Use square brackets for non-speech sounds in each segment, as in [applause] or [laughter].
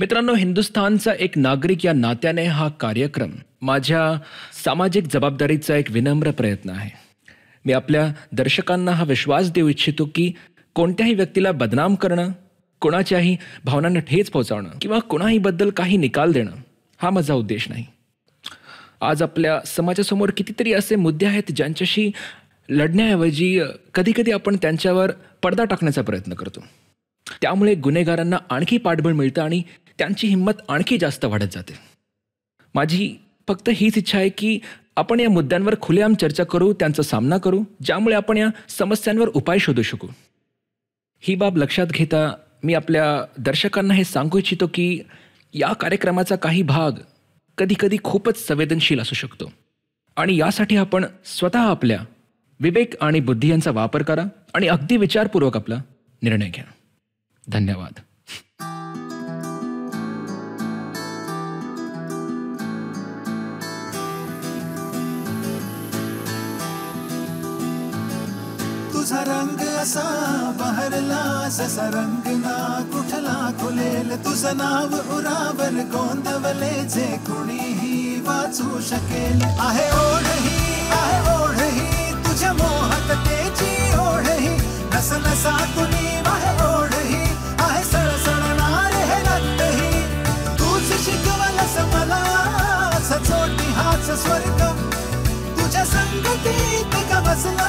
मित्रांनो हिंदुस्थानचा एक नागरिक या नात्याने हा कार्यक्रम माझ्या सामाजिक जबाबदारीचा एक विनम्र प्रयत्न आहे मी आपल्या दर्शकांना हा विश्वास देऊ इच्छितो की कोणत्याही व्यक्तीला बदनाम करणं कोणाच्याही भावनांना ठेच पोहोचवणं किंवा कोणाहीबद्दल काही निकाल देणं हा माझा उद्देश नाही आज आपल्या समाजासमोर कितीतरी असे मुद्दे आहेत ज्यांच्याशी लढण्याऐवजी कधीकधी आपण त्यांच्यावर पडदा टाकण्याचा प्रयत्न करतो त्यामुळे गुन्हेगारांना आणखी पाठबळ मिळतं आणि त्यांची हिंमत आणखी जास्त वाढत जाते माझी फक्त हीच इच्छा आहे की आपण या मुद्द्यांवर खुलेआम चर्चा करू त्यांचा सामना करू ज्यामुळे आपण या समस्यांवर उपाय शोधू शकू ही बाब लक्षात घेता मी आपल्या दर्शकांना हे सांगू इच्छितो की या कार्यक्रमाचा काही भाग कधीकधी खूपच संवेदनशील असू शकतो आणि यासाठी आपण स्वतः आपल्या विवेक आणि बुद्धी यांचा वापर करा आणि अगदी विचारपूर्वक आपला निर्णय घ्या धन्यवाद तुझा रंग असा बहरला रंग ना कुठला खुलेल तुझं नाव उरावर गोंदवले जे कुणीही वाचू शकेल आहे ओढही आहे ओढही तुझ्या मोहात तेजी ओढही नस नसा कुणी आहे ओढही आहे सळसळणार हे रक्तही तूच शिकवलस मला सचोटी हाच स्वर्ग तुझ्या संगतीत का बसला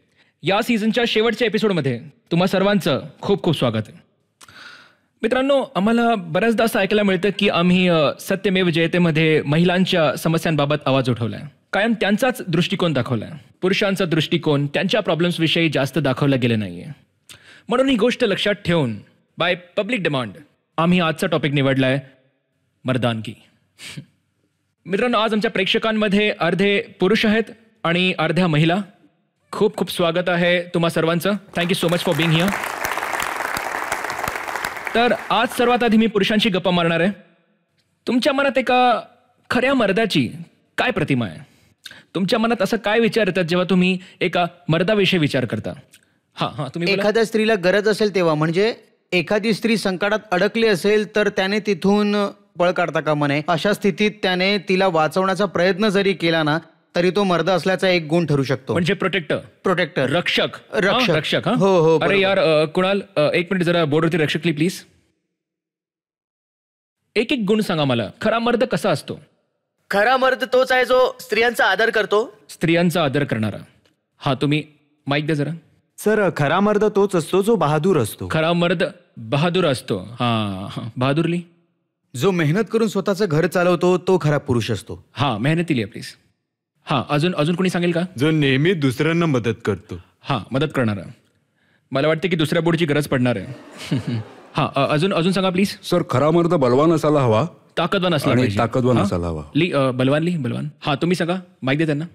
या सीझनच्या शेवटच्या एपिसोडमध्ये तुम्हा सर्वांचं खूप खूप स्वागत आहे मित्रांनो आम्हाला बऱ्याचदा असं ऐकायला मिळतं की आम्ही सत्यमेव जयतेमध्ये महिलांच्या समस्यांबाबत आवाज उठवला आहे कायम त्यांचाच दृष्टिकोन दाखवला आहे पुरुषांचा दृष्टिकोन त्यांच्या प्रॉब्लेम्सविषयी जास्त दाखवला गेलं नाही आहे म्हणून ही गोष्ट लक्षात ठेवून बाय पब्लिक डिमांड आम्ही आजचा टॉपिक निवडला आहे मर्दानगी मित्रांनो आज आमच्या प्रेक्षकांमध्ये अर्धे पुरुष आहेत आणि अर्ध्या महिला खूप खूप स्वागत आहे तुम्हा सर्वांचं thank you so much for being here तर आज सर्वात आधी मी पुरुषांशी गप्पा मारणार आहे तुमच्या मनात एका खऱ्या मर्दाची काय प्रतिमा आहे तुमच्या मनात असं काय विचार येतात जेव्हा तुम्ही एका मर्दाविषयी विचार करता हा हा तुम्ही एखाद्या स्त्रीला गरज असेल तेव्हा म्हणजे एखादी स्त्री संकटात अडकली असेल तर त्याने तिथून पळ काढता का म्हणे अशा स्थितीत त्याने तिला वाचवण्याचा प्रयत्न जरी केला ना तरी तो मर्द असल्याचा एक गुण ठरू शकतो म्हणजे प्रोटेक्टर प्रोटेक्टर रक्षक रक्षक रक्षक हो हो अरे यार कुणाल एक मिनिट जरा बोर्डवरती रक्षक प्लीज एक एक गुण सांगा मला खरा मर्द कसा असतो खरा मर्द तोच आहे जो स्त्रियांचा आदर करतो स्त्रियांचा आदर करणारा हा तुम्ही माईक द्या जरा सर खरा मर्द तोच असतो जो बहादूर असतो खरा मर्द बहादूर असतो हा हा. बहादूरली जो मेहनत करून स्वतःचं घर चालवतो तो खरा पुरुष असतो हा मेहनतीली प्लीज हां अजून अजून कोणी सांगेल का जो नेहमी दुसऱ्यांना मदत करतो हां मदत करणारा मला वाटतं की दुसऱ्या बोर्डची गरज पडणार आहे [laughs] हां अजून अजून सांगा प्लीज सर खरा मर्द बलवान असायला हवा ताकदवान असला ताकदवान असायला हवा ली बलवान ली बलवान हां तुम्ही सांगा माहिती त्यांना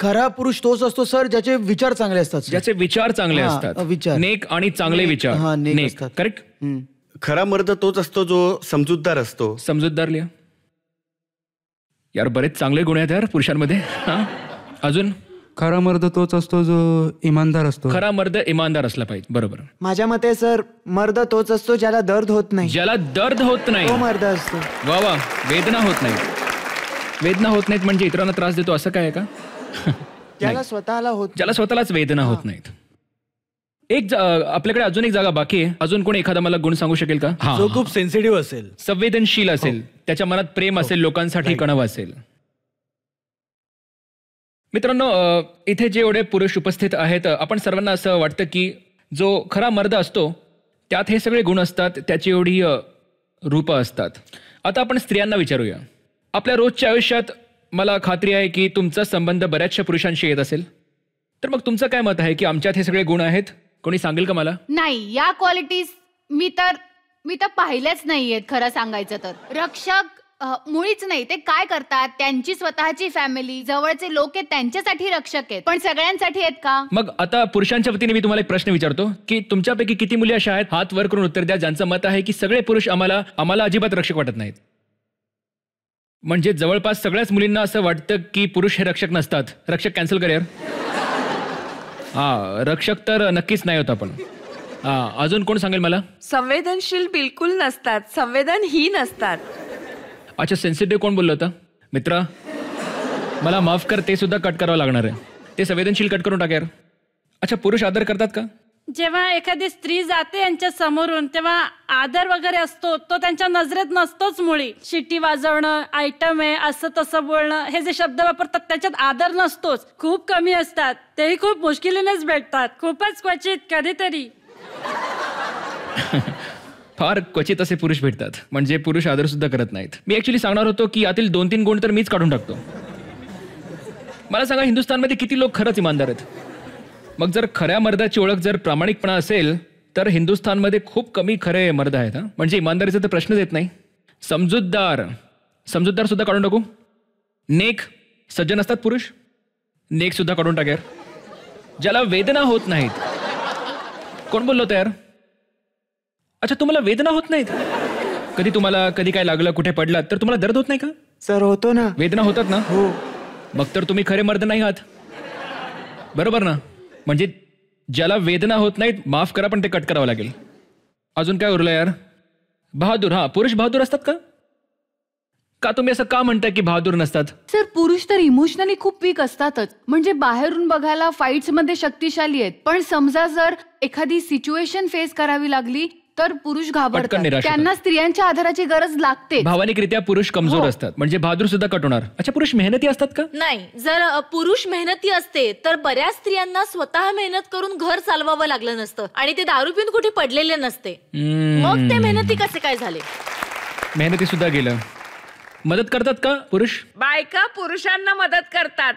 खरा पुरुष तोच असतो सर ज्याचे विचार चांगले असतात ज्याचे विचार चांगले असतात विचार नेक आणि चांगले विचार करेक्ट खरा मर्द तोच असतो जो समजूतदार असतो समजूतदार लिहा यार बरेच चांगले गुण आहेत यार पुरुषांमध्ये अजून खरा मर्द तोच असतो जो इमानदार असतो खरा मर्द इमानदार असला पाहिजे बरोबर माझ्या मते सर मर्द तोच असतो ज्याला दर्द होत नाही ज्याला दर्द होत नाही तो मर्द असतो वा वा वेदना होत नाही वेदना होत नाहीत म्हणजे इतरांना त्रास देतो असं काय का [laughs] ज्याला स्वतःला होत ज्याला स्वतःलाच वेदना होत नाहीत एक आपल्याकडे अजून एक जागा बाकी आहे अजून कोणी एखादा मला गुण सांगू शकेल का जो खूप सेन्सिटिव्ह असेल संवेदनशील असेल हो. त्याच्या मनात प्रेम हो. असेल लोकांसाठी कणव असेल मित्रांनो इथे जे एवढे पुरुष उपस्थित आहेत आपण सर्वांना असं वाटतं की जो खरा मर्द असतो त्यात हे सगळे गुण असतात त्याची एवढी रूपं असतात आता आपण स्त्रियांना विचारूया आपल्या रोजच्या आयुष्यात मला खात्री आहे की तुमचा संबंध बऱ्याचशा पुरुषांशी येत असेल तर मग तुमचं काय मत आहे की आमच्यात हे सगळे गुण आहेत कोणी सांगेल का मला नाही या क्वालिटीज मी तर मी तर पाहिल्याच नाहीयेत खरं सांगायचं तर रक्षक मुळीच नाही ते काय करतात त्यांची स्वतःची फॅमिली जवळचे लोक आहेत त्यांच्यासाठी रक्षक आहेत पण सगळ्यांसाठी आहेत का मग आता पुरुषांच्या वतीने मी तुम्हाला एक प्रश्न विचारतो की तुमच्यापैकी किती मुली अशा आहेत हात वर करून उत्तर द्या ज्यांचं मत आहे की सगळे पुरुष आम्हाला आम्हाला अजिबात रक्षक वाटत नाहीत म्हणजे जवळपास सगळ्याच मुलींना असं वाटतं की पुरुष हे रक्षक नसतात रक्षक कॅन्सल कर हा रक्षक तर नक्कीच नाही होत आपण अजून कोण सांगेल मला संवेदनशील बिलकुल नसतात ही नसतात अच्छा सेन्सिटिव्ह कोण बोललं होतं मित्र मला माफ कर ते सुद्धा कट करावं लागणार आहे ते संवेदनशील कट करून टाक अच्छा पुरुष आदर करतात का जेव्हा एखादी स्त्री जाते यांच्या समोरून तेव्हा आदर वगैरे असतो तो त्यांच्या नजरेत नसतोच मुळी शिट्टी वाजवणं आयटम आहे असं तसं बोलणं हे जे शब्द वापरतात त्याच्यात आदर नसतोच खूप कमी असतात तेही खूप मुश्किलीनेच भेटतात खूपच क्वचित कधीतरी [laughs] फार क्वचित असे पुरुष भेटतात म्हणजे पुरुष आदर सुद्धा करत नाहीत मी ऍक्च्युली सांगणार होतो की यातील दोन तीन गुण तर मीच काढून टाकतो मला सांगा हिंदुस्थानमध्ये किती लोक खरंच इमानदार आहेत मग जर खऱ्या मर्दाची ओळख जर प्रामाणिकपणा असेल तर हिंदुस्थानमध्ये खूप कमी खरे मर्द आहेत म्हणजे इमानदारीचा तर प्रश्नच येत नाही समजूतदार समजूतदार सुद्धा काढून टाकू नेक सज्जन असतात पुरुष नेक सुद्धा काढून टाकेर ज्याला वेदना होत नाहीत कोण बोललो तयार अच्छा तुम्हाला वेदना होत नाहीत कधी तुम्हाला कधी काय लागलं कुठे पडलं तर तुम्हाला दर्द होत नाही का सर होतो ना वेदना होतात ना हो मग तर तुम्ही खरे मर्द नाही आहात बरोबर ना म्हणजे ज्याला वेदना होत नाहीत माफ करा पण ते कट करावं लागेल अजून काय उरलं यार बहादूर हा पुरुष बहादूर असतात का का तुम्ही असं का म्हणताय की बहादूर नसतात सर पुरुष तर इमोशनली खूप वीक असतातच म्हणजे बाहेरून बघायला फाईट्स मध्ये शक्तिशाली आहेत पण समजा जर एखादी सिच्युएशन फेस करावी लागली तर पुरुष घाबरतात त्यांना स्त्रियांच्या आधाराची गरज लागते भावनिकरित्या पुरुष कमजोर हो. असतात म्हणजे बहादूर सुद्धा कट होणार अच्छा पुरुष मेहनती असतात का नाही जर पुरुष मेहनती असते तर बऱ्याच स्त्रियांना स्वतः मेहनत करून घर चालवावं लागलं नसतं आणि ते दारू पिऊन कुठे पडलेले नसते मग ते मेहनती कसे काय झाले मेहनती सुद्धा गेलं मदत करतात का पुरुष बायका पुरुषांना मदत करतात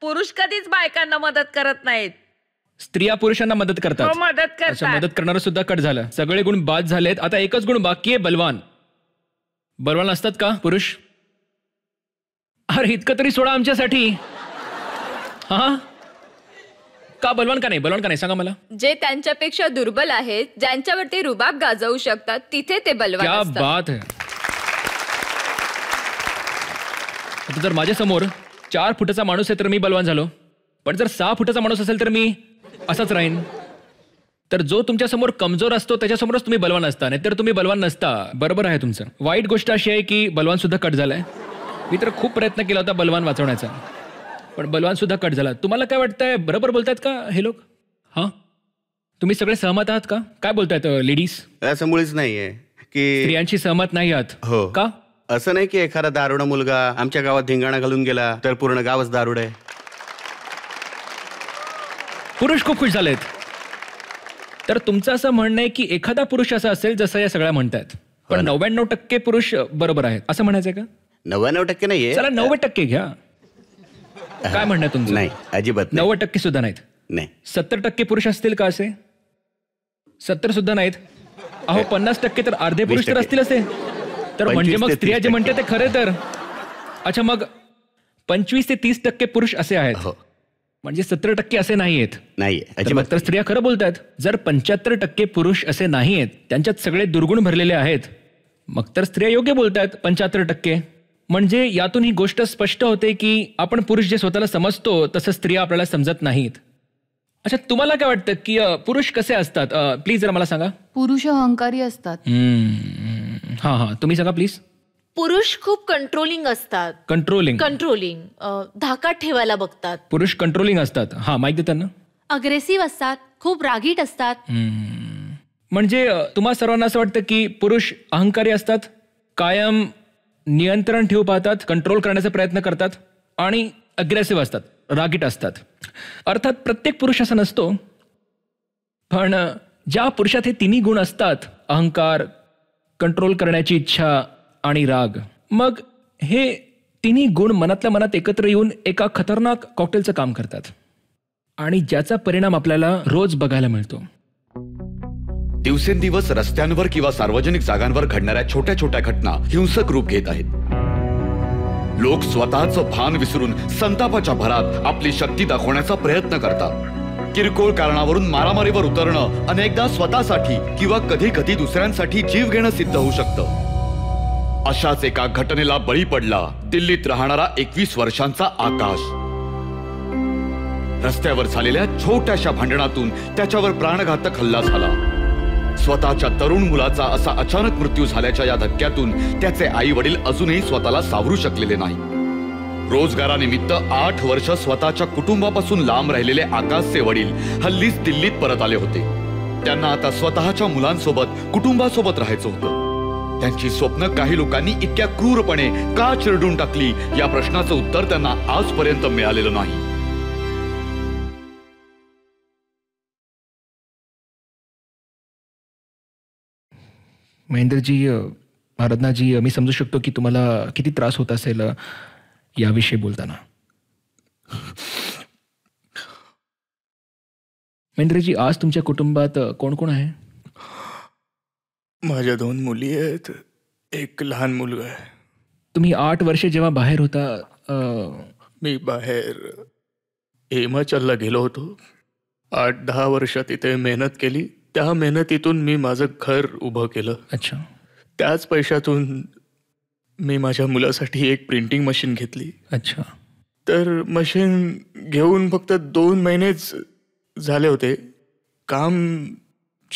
पुरुष कधीच बायकांना मदत करत नाहीत स्त्रिया पुरुषांना मदत करतात हो, मदत मदत करणार सुद्धा कट झालं सगळे गुण बाद झालेत आता एकच गुण बाकी आहे बलवान बलवान असतात का पुरुष अरे इतकं तरी सोडा आमच्यासाठी हा का बलवान का नाही बलवान का नाही सांगा मला जे त्यांच्यापेक्षा दुर्बल आहेत ज्यांच्यावरती रुबाब गाजवू शकतात तिथे ते बलवान क्या बात है जर माझ्यासमोर चार फुटाचा माणूस आहे तर मी बलवान झालो पण जर सहा फुटाचा माणूस असेल तर मी असाच राहीन तर जो तुमच्या समोर कमजोर असतो त्याच्यासमोरच तुम्ही बलवान असता नाही तर तुम्ही बलवान नसता बरोबर आहे तुमचं वाईट गोष्ट अशी आहे की बलवान सुद्धा कट झालाय मी तर खूप प्रयत्न केला होता बलवान वाचवण्याचा पण बलवान सुद्धा कट झाला तुम्हाला काय वाटतंय बरोबर बोलतायत का हे लोक हा तुम्ही सगळे सहमत आहात का काय बोलतायत लेडीज असं मुळीच नाहीये की स्त्रियांशी सहमत नाही आहात हो का असं नाही की एखादा दारुडा मुलगा आमच्या गावात धिंगाणा घालून गेला तर पूर्ण गावच दारुड आहे पुरुष खूप खुश झालेत तर तुमचं असं म्हणणं आहे की एखादा पुरुष असा असेल जसं या सगळ्या म्हणतात हो पण नव्याण्णव टक्के पुरुष बरोबर आहेत असं म्हणायचं का नव्याण्णव टक्के नाही चला नव्वद टक्के घ्या काय म्हणणं तुमचं नाही अजिबात नव्वद टक्के सुद्धा नाहीत नाही सत्तर टक्के पुरुष असतील का असे सत्तर सुद्धा नाहीत अहो पन्नास टक्के तर अर्धे पुरुष तर असतील असे तर म्हणजे मग स्त्रिया जे म्हणते ते खरे तर अच्छा मग पंचवीस ते तीस टक्के पुरुष असे आहेत हो. म्हणजे सत्तर टक्के असे नाही आहेत नाही तर स्त्रिया खरं बोलतात जर पंच्याहत्तर टक्के पुरुष असे नाही आहेत त्यांच्यात सगळे दुर्गुण भरलेले आहेत मग तर स्त्रिया योग्य बोलतात पंच्याहत्तर टक्के म्हणजे यातून ही गोष्ट स्पष्ट होते की आपण पुरुष जे स्वतःला समजतो तसं स्त्रिया आपल्याला समजत नाहीत अच्छा तुम्हाला काय वाटतं की पुरुष कसे असतात प्लीज जरा मला सांगा पुरुष अहंकारी असतात हा हा तुम्ही सांगा प्लीज पुरुष खूप कंट्रोलिंग असतात कंट्रोलिंग कंट्रोलिंग धाका ठेवायला बघतात पुरुष कंट्रोलिंग असतात हा माहिती त्यांना अग्रेसिव्ह असतात खूप रागीट असतात म्हणजे तुम्हाला सर्वांना असं वाटतं की पुरुष अहंकारी असतात कायम नियंत्रण ठेवू पाहतात कंट्रोल करण्याचा प्रयत्न करतात आणि अग्रेसिव्ह असतात रागीट असतात अर्थात प्रत्येक पुरुष असा नसतो पण ज्या पुरुषात हे तिन्ही गुण असतात अहंकार कंट्रोल करण्याची इच्छा आणि राग मग हे तिन्ही गुण मनातल्या मनात एकत्र येऊन एका खतरनाक कॉकटेलचं काम करतात आणि ज्याचा परिणाम आपल्याला रोज बघायला मिळतो दिवसेंदिवस रस्त्यांवर किंवा सार्वजनिक जागांवर घडणाऱ्या छोट्या छोट्या घटना हिंसक रूप घेत आहेत लोक स्वतःचं भान विसरून संतापाच्या भरात आपली शक्ती दाखवण्याचा प्रयत्न करतात किरकोळ कारणावरून मारामारीवर उतरणं अनेकदा स्वतःसाठी किंवा कधी कधी दुसऱ्यांसाठी जीव घेणं सिद्ध होऊ शकतं अशाच एका घटनेला बळी पडला दिल्लीत राहणारा एकवीस वर्षांचा आकाश रस्त्यावर झालेल्या छोट्याशा भांडणातून त्याच्यावर प्राणघातक हल्ला झाला स्वतःच्या तरुण मुलाचा असा अचानक मृत्यू झाल्याच्या या धक्क्यातून त्याचे आई वडील अजूनही स्वतःला सावरू शकलेले नाही रोजगारानिमित्त आठ वर्ष स्वतःच्या कुटुंबापासून लांब राहिलेले आकाशचे वडील हल्लीच दिल्लीत परत आले होते त्यांना आता स्वतःच्या मुलांसोबत कुटुंबासोबत राहायचं होतं त्यांची स्वप्न काही लोकांनी इतक्या क्रूरपणे का चिरडून टाकली या प्रश्नाचं उत्तर त्यांना आजपर्यंत मिळालेलं नाही महेंद्रजी भारतनाजी मी समजू शकतो की तुम्हाला किती त्रास होत असेल याविषयी बोलताना महेंद्रजी आज तुमच्या कुटुंबात कोण कोण आहे माझ्या दोन मुली आहेत एक लहान मुलगा आहे तुम्ही आठ वर्षे जेव्हा बाहेर होता मी बाहेर हिमाचलला गेलो होतो आठ दहा वर्ष तिथे मेहनत केली त्या मेहनतीतून मी माझं घर उभं केलं अच्छा त्याच पैशातून मी माझ्या मुलासाठी एक प्रिंटिंग मशीन घेतली अच्छा तर मशीन घेऊन फक्त दोन महिनेच झाले होते काम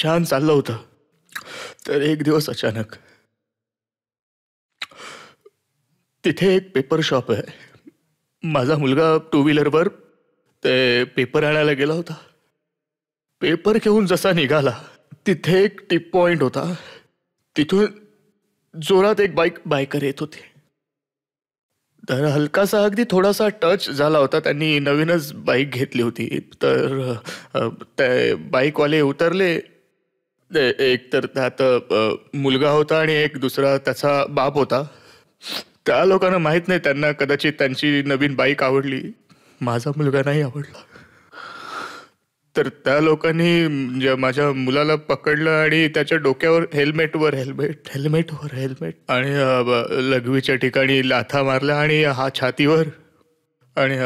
छान चाललं होतं तर एक दिवस अचानक तिथे एक पेपर शॉप आहे माझा मुलगा टू व्हीलरवर ते पेपर आणायला गेला होता पेपर घेऊन जसा निघाला तिथे एक टिप पॉइंट होता तिथून जोरात एक बाईक बायकर येत होती तर हलकासा अगदी थोडासा टच झाला होता त्यांनी नवीनच बाईक घेतली होती तर ते बाईकवाले उतरले एक तर त्यात मुलगा होता आणि एक दुसरा त्याचा बाप होता त्या लोकांना माहीत नाही त्यांना कदाचित त्यांची नवीन बाईक आवडली माझा मुलगा नाही आवडला तर त्या लोकांनी म्हणजे माझ्या मुलाला पकडलं आणि त्याच्या डोक्यावर हेल्मेटवर हेल्मेट हेल्मेटवर हेल्मेट आणि लघवीच्या ठिकाणी लाथा मारल्या आणि हा छातीवर आणि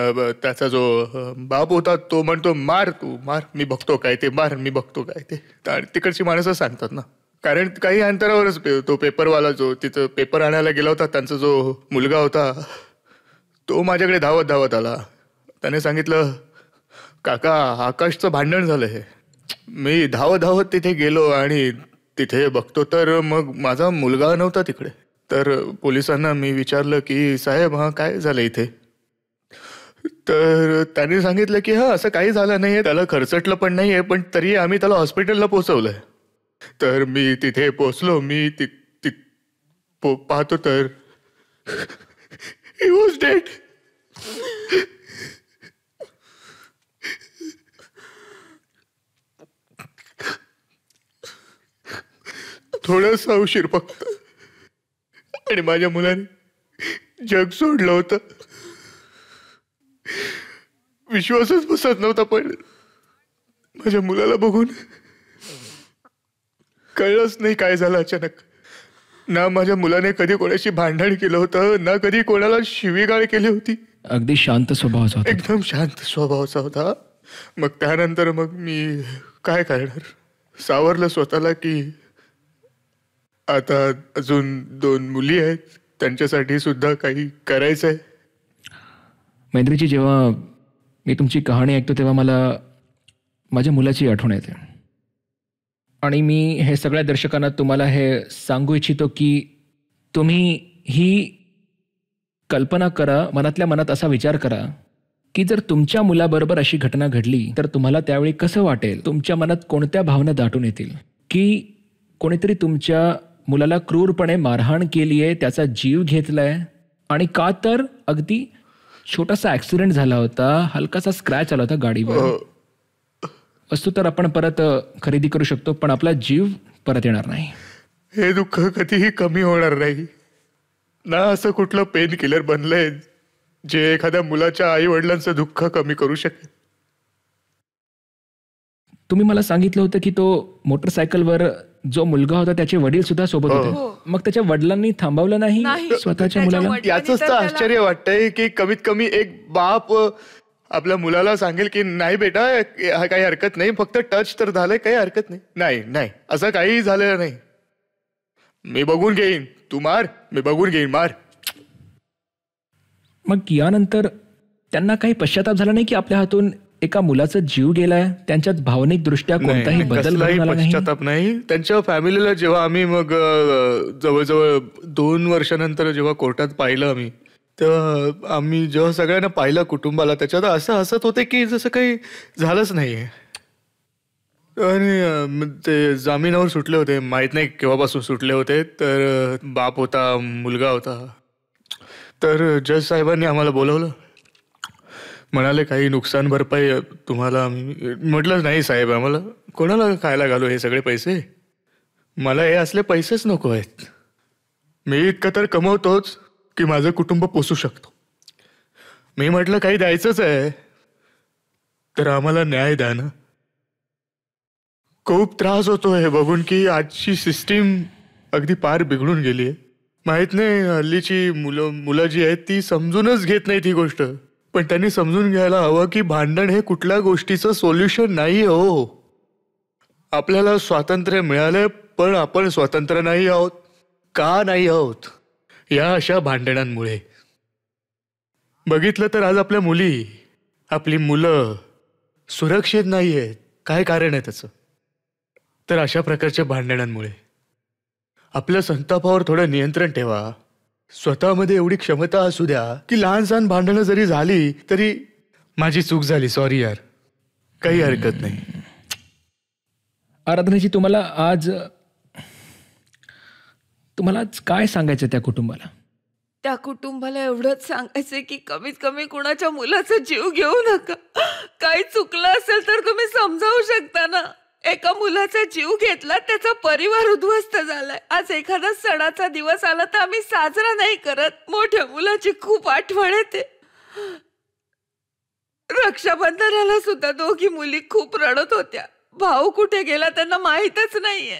त्याचा जो बाप होता तो म्हणतो मार तू मार मी बघतो काय ते मार मी बघतो काय ते आणि तिकडची माणसं सांगतात ना कारण काही अंतरावरच तो पेपरवाला जो तिथं पेपर आणायला गेला होता त्यांचा जो मुलगा होता तो माझ्याकडे धावत धावत आला त्याने सांगितलं काका आकाशचं भांडण झालं हे मी धावत धावत तिथे गेलो आणि तिथे बघतो तर मग माझा मुलगा नव्हता तिकडे तर पोलिसांना मी विचारलं की साहेब हा काय झालं इथे तर त्याने सांगितलं की हां असं काही झालं नाही आहे त्याला खरचटलं पण नाही आहे पण तरी आम्ही त्याला हॉस्पिटलला पोचवलं तर मी तिथे पोचलो मी ति ति पो पाहतो तर ही वॉज डेट थोडंसं उशीर फक्त आणि माझ्या मुलांनी जग सोडलं होतं विश्वासच बसत नव्हता पण माझ्या मुलाला बघून कळलंच नाही काय झालं अचानक ना माझ्या मुलाने कधी कोणाशी भांडण केलं होतं ना कधी कोणाला शिवीगाळ केली होती अगदी शांत स्वभावाचा एकदम शांत स्वभावाचा होता मग त्यानंतर मग मी काय करणार सावरलं स्वतःला की आता अजून दोन मुली आहेत त्यांच्यासाठी सुद्धा काही करायचंय मैत्रीची जेव्हा मी तुमची कहाणी ऐकतो तेव्हा मला माझ्या मुलाची आठवण येते आणि मी हे सगळ्या दर्शकांना तुम्हाला हे सांगू इच्छितो की तुम्ही ही कल्पना करा मनातल्या मनात असा विचार करा की जर तुमच्या मुलाबरोबर अशी घटना घडली तर तुम्हाला त्यावेळी कसं वाटेल तुमच्या मनात कोणत्या भावना दाटून येतील की कोणीतरी तुमच्या मुलाला क्रूरपणे मारहाण केली आहे त्याचा जीव घेतला आहे आणि का तर अगदी छोटासा ऍक्सिडेंट झाला होता हलकासा स्क्रॅच आला होता गाडीवर हो. वस्तू तर आपण परत खरेदी करू शकतो पण आपला जीव परत येणार नाही हे दुःख कधीही कमी होणार नाही ना असं कुठलं पेन किलर बनलंय जे एखाद्या मुलाच्या आई वडिलांचं दुःख कमी करू शकेल तुम्ही मला सांगितलं होतं की तो मोटरसायकलवर जो मुलगा होता त्याचे वडील सुद्धा सोबत हो. होते हो. मग त्याच्या वडिलांनी थांबवलं नाही स्वतःच्या मुलाला याच आश्चर्य वाटतंय की कमीत कमी एक बाप आपल्या मुलाला सांगेल की नाही बेटा काही हरकत नाही फक्त टच तर झालंय काही हरकत नाही नाही नाही असं काही झालेलं नाही मी बघून घेईन तू मार मी बघून घेईन मार मग यानंतर त्यांना काही पश्चाताप झाला नाही की आपल्या हातून एका मुलाचा जीव गेलाय त्यांच्यात दृष्ट्या कोणताही बदल पश्चाताप नाही त्यांच्या फॅमिलीला जेव्हा आम्ही मग जवळजवळ दोन वर्षानंतर जेव्हा कोर्टात पाहिलं आम्ही तेव्हा आम्ही जेव्हा सगळ्यांना पाहिलं कुटुंबाला त्याच्यात असं हसत होते की जसं काही झालंच नाही आणि ते जामिनावर सुटले होते माहीत नाही केव्हापासून सुटले होते तर बाप होता मुलगा होता तर जज साहेबांनी आम्हाला बोलवलं म्हणाले काही नुकसान भरपाई तुम्हाला म्हटलंच नाही साहेब आम्हाला कोणाला खायला घालू हे सगळे पैसे मला हे असले पैसेच नको आहेत मी इतकं तर कमवतोच की माझं कुटुंब पोसू शकतो मी म्हटलं काही द्यायचंच आहे तर आम्हाला न्याय द्या ना खूप त्रास होतो हे बघून की आजची सिस्टीम अगदी पार बिघडून गेली आहे माहीत नाही हल्लीची मुलं मुलं जी आहेत ती समजूनच घेत नाही ती गोष्ट पण त्यांनी समजून घ्यायला हवं की भांडण हे कुठल्या गोष्टीचं सोल्युशन नाही हो आपल्याला स्वातंत्र्य मिळाले पण आपण स्वातंत्र्य नाही आहोत का नाही आहोत या अशा भांडणांमुळे बघितलं तर आज आपल्या मुली आपली मुलं सुरक्षित नाही आहेत काय कारण आहे त्याचं तर अशा प्रकारच्या भांडणांमुळे आपल्या संतापावर थोडं नियंत्रण ठेवा स्वतःमध्ये एवढी क्षमता असू द्या की लहान सहान भांडणं जरी झाली तरी माझी चूक झाली सॉरी यार काही हरकत नाही आराधनाजी तुम्हाला आज तुम्हाला आज काय सांगायचं त्या कुटुंबाला त्या कुटुंबाला एवढंच सांगायचं की कमीत कमी कुणाच्या मुलाचा जीव घेऊ नका काय चुकलं असेल तर तुम्ही समजावू शकता ना एका मुलाचा जीव घेतला त्याचा परिवार उद्ध्वस्त झालाय आज एखादा सणाचा दिवस आला तर आम्ही साजरा नाही करत मोठ्या मुलाची खूप आठवण येते रक्षाबंधनाला सुद्धा दोघी मुली खूप रडत होत्या भाऊ कुठे गेला त्यांना माहीतच नाहीये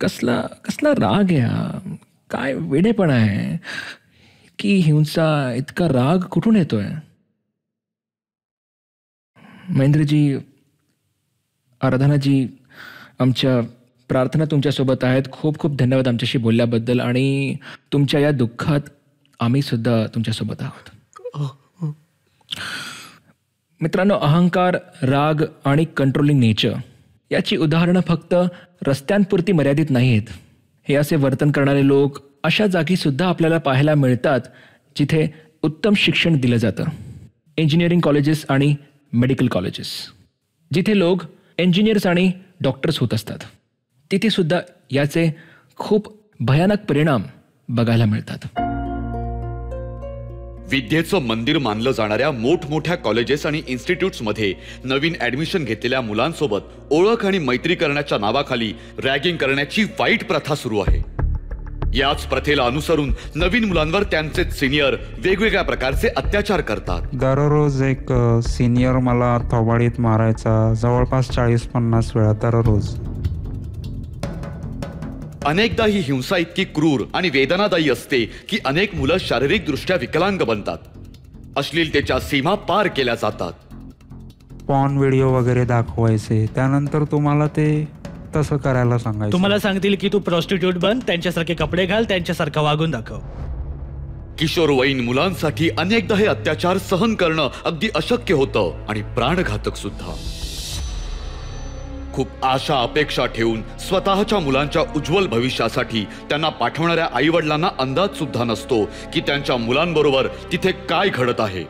कसला कसला राग या काय वेडेपणा आहे की हिंसा इतका राग कुठून येतोय महेंद्रजी आराधनाजी आमच्या प्रार्थना तुमच्यासोबत आहेत खूप खूप धन्यवाद आमच्याशी बोलल्याबद्दल आणि तुमच्या या दुःखात आम्ही सुद्धा तुमच्यासोबत आहोत मित्रांनो अहंकार राग आणि कंट्रोलिंग नेचर याची उदाहरणं फक्त रस्त्यांपुरती मर्यादित नाही आहेत हे असे वर्तन करणारे लोक अशा जागीसुद्धा आपल्याला पाहायला मिळतात जिथे उत्तम शिक्षण दिलं जातं इंजिनिअरिंग कॉलेजेस आणि मेडिकल कॉलेजेस जिथे लोक इंजिनियर्स आणि डॉक्टर्स होत असतात तिथेसुद्धा याचे खूप भयानक परिणाम बघायला मिळतात विद्येचं मंदिर मानलं जाणाऱ्या मोठमोठ्या कॉलेजेस आणि इन्स्टिट्यूट्समध्ये नवीन ॲडमिशन घेतलेल्या मुलांसोबत ओळख आणि मैत्री करण्याच्या नावाखाली रॅगिंग करण्याची वाईट प्रथा सुरू आहे याच प्रथेला अनुसरून नवीन मुलांवर त्यांचे सिनियर वेगवेगळ्या प्रकारचे अत्याचार करतात दररोज एक सिनियर मला थोबाडीत मारायचा जवळपास चाळीस पन्नास वेळा दररोज अनेकदा ही हिंसा इतकी क्रूर आणि वेदनादायी असते की अनेक मुलं शारीरिकदृष्ट्या विकलांग बनतात अश्लीलतेच्या सीमा पार केल्या जातात पॉन व्हिडिओ वगैरे दाखवायचे त्यानंतर तुम्हाला ते तसं करायला सांगायचं तुम्हाला सांगतील की तू प्रॉस्टिट्यूट बन त्यांच्यासारखे कपडे घाल त्यांच्यासारखं वागून दाखव किशोरवयीन मुलांसाठी अनेकदा हे अत्याचार सहन करणं अगदी अशक्य होतं आणि प्राणघातक सुद्धा खूप आशा अपेक्षा ठेवून स्वतःच्या मुलांच्या उज्ज्वल भविष्यासाठी त्यांना पाठवणाऱ्या आईवडिलांना अंदाज सुद्धा नसतो की त्यांच्या मुलांबरोबर तिथे काय घडत आहे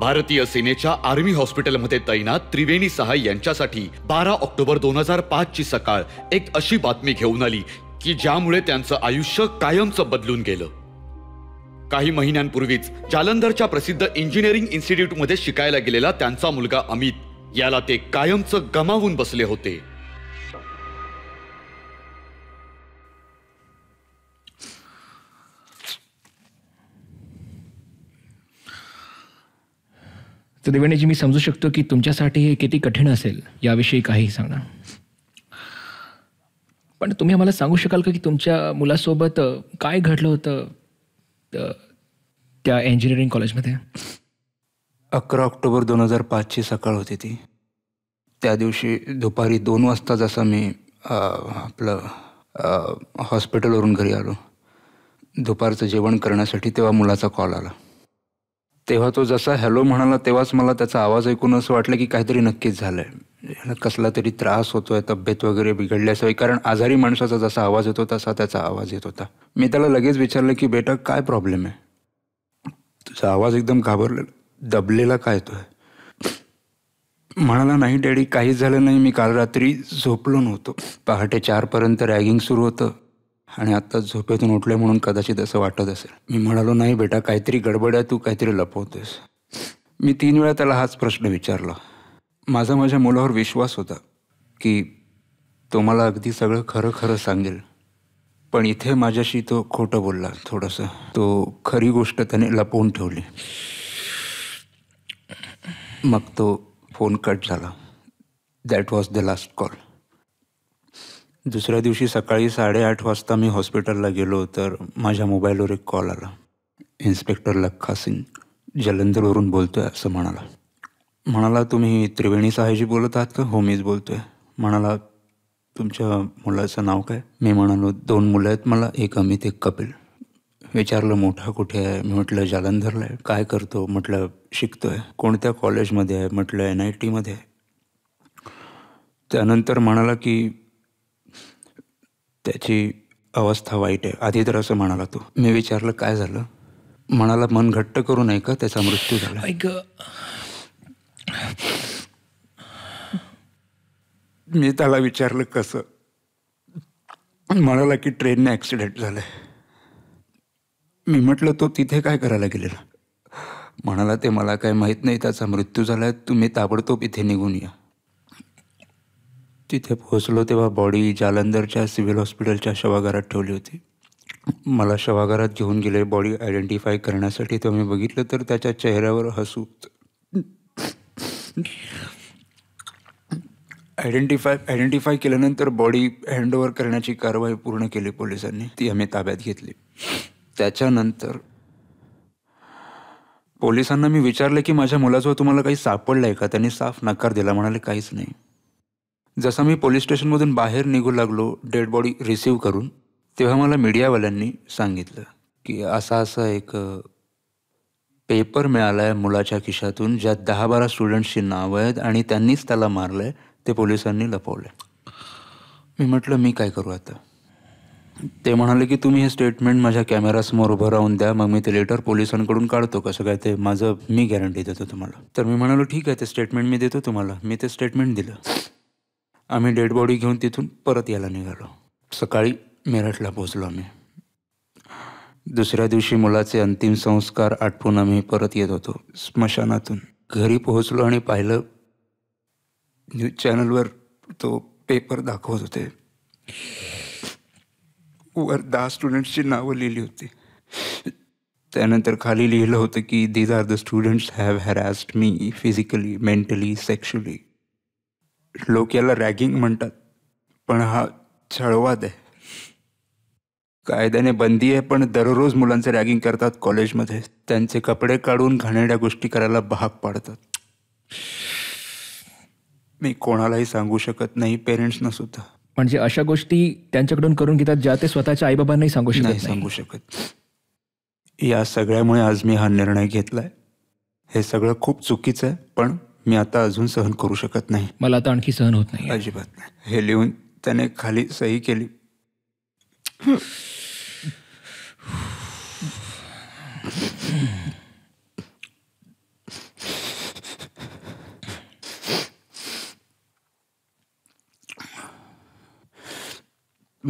भारतीय सेनेच्या आर्मी हॉस्पिटलमध्ये तैनात त्रिवेणी सहाय यांच्यासाठी बारा ऑक्टोबर दोन हजार पाच ची सकाळ एक अशी बातमी घेऊन आली की ज्यामुळे त्यांचं आयुष्य कायमचं बदलून गेलं काही महिन्यांपूर्वीच जालंधरच्या प्रसिद्ध इंजिनिअरिंग इन्स्टिट्यूटमध्ये शिकायला गेलेला त्यांचा मुलगा अमित याला ते कायमचं गमावून बसले होते तर देवेंद्रजी मी समजू शकतो की तुमच्यासाठी हे किती कठीण असेल याविषयी काहीही सांगा पण तुम्ही आम्हाला सांगू शकाल का की तुमच्या मुलासोबत काय घडलं होतं त्या इंजिनिअरिंग कॉलेजमध्ये अकरा ऑक्टोबर दोन हजार पाचची सकाळ होती ती त्या दिवशी दुपारी दोन वाजता जसं मी आपलं हॉस्पिटलवरून घरी आलो दुपारचं जेवण करण्यासाठी तेव्हा मुलाचा कॉल आला तेव्हा तो जसा हॅलो म्हणाला तेव्हाच मला त्याचा आवाज ऐकून असं वाटलं की काहीतरी नक्कीच झालं आहे कसला तरी त्रास होतो आहे तब्येत वगैरे बिघडल्याशिवाय कारण आजारी माणसाचा जसा आवाज येतो तसा त्याचा आवाज येत होता मी त्याला लगेच विचारलं की बेटा काय प्रॉब्लेम आहे तुझा आवाज एकदम घाबरलेला दबलेला काय येतो आहे म्हणाला नाही डॅडी काहीच झालं नाही मी काल रात्री झोपलो नव्हतो पहाटे चारपर्यंत रॅगिंग सुरू होतं आणि आता झोपेतून उठले म्हणून कदाचित असं वाटत असेल मी म्हणालो नाही बेटा काहीतरी गडबड आहे तू काहीतरी लपवतोस मी तीन वेळा त्याला हाच प्रश्न विचारला माझा माझ्या मुलावर विश्वास होता की तो मला अगदी सगळं खरं खरं सांगेल पण इथे माझ्याशी तो खोटं बोलला थोडंसं तो खरी गोष्ट त्याने लपवून ठेवली मग तो फोन कट झाला that was the last call दुसऱ्या दिवशी सकाळी साडेआठ वाजता मी हॉस्पिटलला गेलो तर माझ्या मोबाईलवर एक कॉल आला इन्स्पेक्टर लख्खा सिंग जलंधरवरून बोलतो आहे असं म्हणाला म्हणाला तुम्ही त्रिवेणी साहेजी बोलत आहात का हो मीच बोलतो आहे म्हणाला तुमच्या मुलाचं नाव काय मी म्हणालो दोन मुलं आहेत मला एक अमित एक कपिल विचारलं मोठा कुठे आहे मी म्हटलं जालंधरला आहे काय करतो म्हटलं शिकतो आहे कोणत्या कॉलेजमध्ये आहे म्हटलं एन आय टीमध्ये आहे त्यानंतर म्हणाला की त्याची अवस्था वाईट आहे आधी तर असं म्हणाला तो मी विचारलं काय झालं म्हणाला मन घट्ट करू नये का त्याचा मृत्यू झाला ऐक मी त्याला विचारलं कसं म्हणाला की ट्रेनने ॲक्सिडेंट झालं मी म्हटलं तो तिथे काय करायला गेलेला म्हणाला ते मला काय माहीत नाही त्याचा मृत्यू झाला तुम्ही ताबडतोब इथे निघून या तिथे पोहोचलो तेव्हा बॉडी जालंधरच्या सिव्हिल हॉस्पिटलच्या शवागारात ठेवली होती मला शवागारात घेऊन गेले बॉडी आयडेंटिफाय करण्यासाठी तेव्हा मी बघितलं तर त्याच्या चेहऱ्यावर हसू आयडेंटिफाय आयडेंटिफाय केल्यानंतर बॉडी हँडओव्हर करण्याची कारवाई पूर्ण केली पोलिसांनी ती आम्ही ताब्यात घेतली त्याच्यानंतर पोलिसांना मी विचारलं की माझ्या मुलाजवळ तुम्हाला काही सापडलं आहे का त्यांनी साफ नकार दिला म्हणाले काहीच नाही जसा मी पोलीस स्टेशनमधून बाहेर निघू लागलो डेड बॉडी रिसीव करून तेव्हा मला मीडियावाल्यांनी सांगितलं की असा असा एक पेपर मिळाला आहे मुलाच्या खिशातून ज्यात दहा बारा स्टुडंट्सची नावं आहेत आणि त्यांनीच त्याला मारलं आहे ते पोलिसांनी लपवलं मी म्हटलं मी काय करू आता ते म्हणाले की तुम्ही हे स्टेटमेंट माझ्या कॅमेरासमोर उभं राहून द्या मग मी ते लेटर पोलिसांकडून काढतो कसं काय ते माझं मी गॅरंटी देतो तुम्हाला तर मी म्हणालो ठीक आहे ते स्टेटमेंट मी देतो तुम्हाला मी ते स्टेटमेंट दिलं आम्ही डेड बॉडी घेऊन तिथून परत यायला निघालो सकाळी मेरठला पोचलो आम्ही दुसऱ्या दिवशी मुलाचे अंतिम संस्कार आठवून आम्ही परत येत होतो स्मशानातून घरी पोहोचलो आणि पाहिलं न्यूज चॅनलवर तो पेपर दाखवत होते वर दहा स्टुडंट्सची नावं लिहिली होती त्यानंतर खाली लिहिलं होतं की these are the students have harassed me physically mentally sexually लोक याला रॅगिंग म्हणतात पण हा छळवाद आहे कायद्याने बंदी आहे पण दररोज मुलांचं रॅगिंग करतात कॉलेजमध्ये त्यांचे कपडे काढून घाणेड्या गोष्टी करायला भाग पाडतात मी कोणालाही सांगू शकत नाही पेरेंट्सना सुद्धा म्हणजे अशा गोष्टी त्यांच्याकडून करून घेतात ज्या ते स्वतःच्या आईबाबांनाही सांगू शकत नाही सांगू शकत या सगळ्यामुळे आज मी हा निर्णय घेतलाय हे सगळं खूप चुकीचं आहे पण मी आता अजून सहन करू शकत नाही मला आता आणखी सहन होत नाही अजिबात नाही हे लिहून त्याने खाली सही केली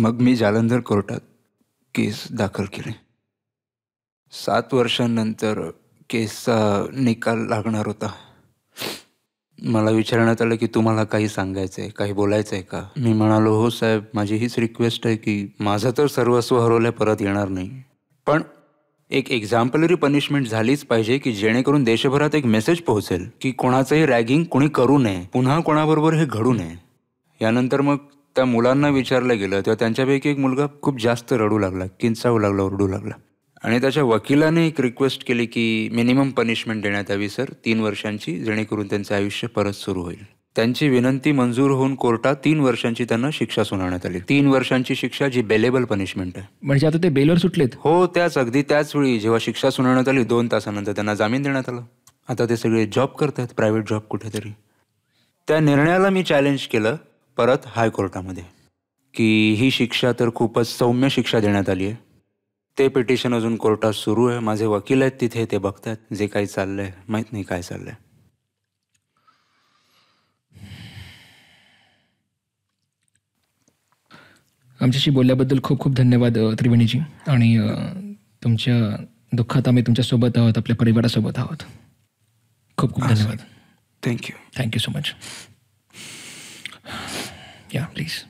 मग मी जालंधर कोर्टात केस दाखल केले सात वर्षांनंतर केसचा निकाल लागणार होता मला विचारण्यात आलं की तुम्हाला काही सांगायचं आहे काही बोलायचं आहे का मी म्हणालो हो साहेब माझी हीच रिक्वेस्ट आहे की माझं तर सर्वस्व हरवलं परत येणार नाही पण एक एक्झाम्पलरी पनिशमेंट झालीच पाहिजे की जेणेकरून देशभरात एक मेसेज पोहोचेल की कोणाचंही रॅगिंग कोणी करू नये पुन्हा कोणाबरोबर हे घडू नये यानंतर मग त्या मुलांना विचारलं गेलं तेव्हा त्यांच्यापैकी एक मुलगा खूप जास्त रडू लागला किंचावू लागला ओरडू लागला आणि त्याच्या वकिलाने एक रिक्वेस्ट केली की मिनिमम पनिशमेंट देण्यात यावी सर तीन वर्षांची जेणेकरून त्यांचं आयुष्य परत सुरू होईल त्यांची विनंती मंजूर होऊन कोर्टात तीन वर्षांची त्यांना शिक्षा सुनावण्यात आली तीन वर्षांची शिक्षा जी बेलेबल पनिशमेंट आहे म्हणजे आता ते बेलवर सुटलेत हो त्याच अगदी त्याच वेळी जेव्हा शिक्षा सुनावण्यात आली दोन तासानंतर त्यांना जामीन देण्यात आला आता ते सगळे जॉब करतात प्रायव्हेट जॉब कुठेतरी त्या निर्णयाला मी चॅलेंज केलं परत हायकोर्टामध्ये की ही शिक्षा तर खूपच सौम्य शिक्षा देण्यात आली आहे ते पिटिशन अजून कोर्टात सुरू आहे माझे वकील आहेत तिथे ते बघतात जे काही चाललंय माहीत नाही काय चाललंय आमच्याशी बोलल्याबद्दल खूप खूप धन्यवाद त्रिवेणीजी आणि तुमच्या दुःखात आम्ही तुमच्यासोबत आहोत आपल्या परिवारासोबत आहोत खूप खूप धन्यवाद थँक्यू थँक्यू सो मच या प्लीज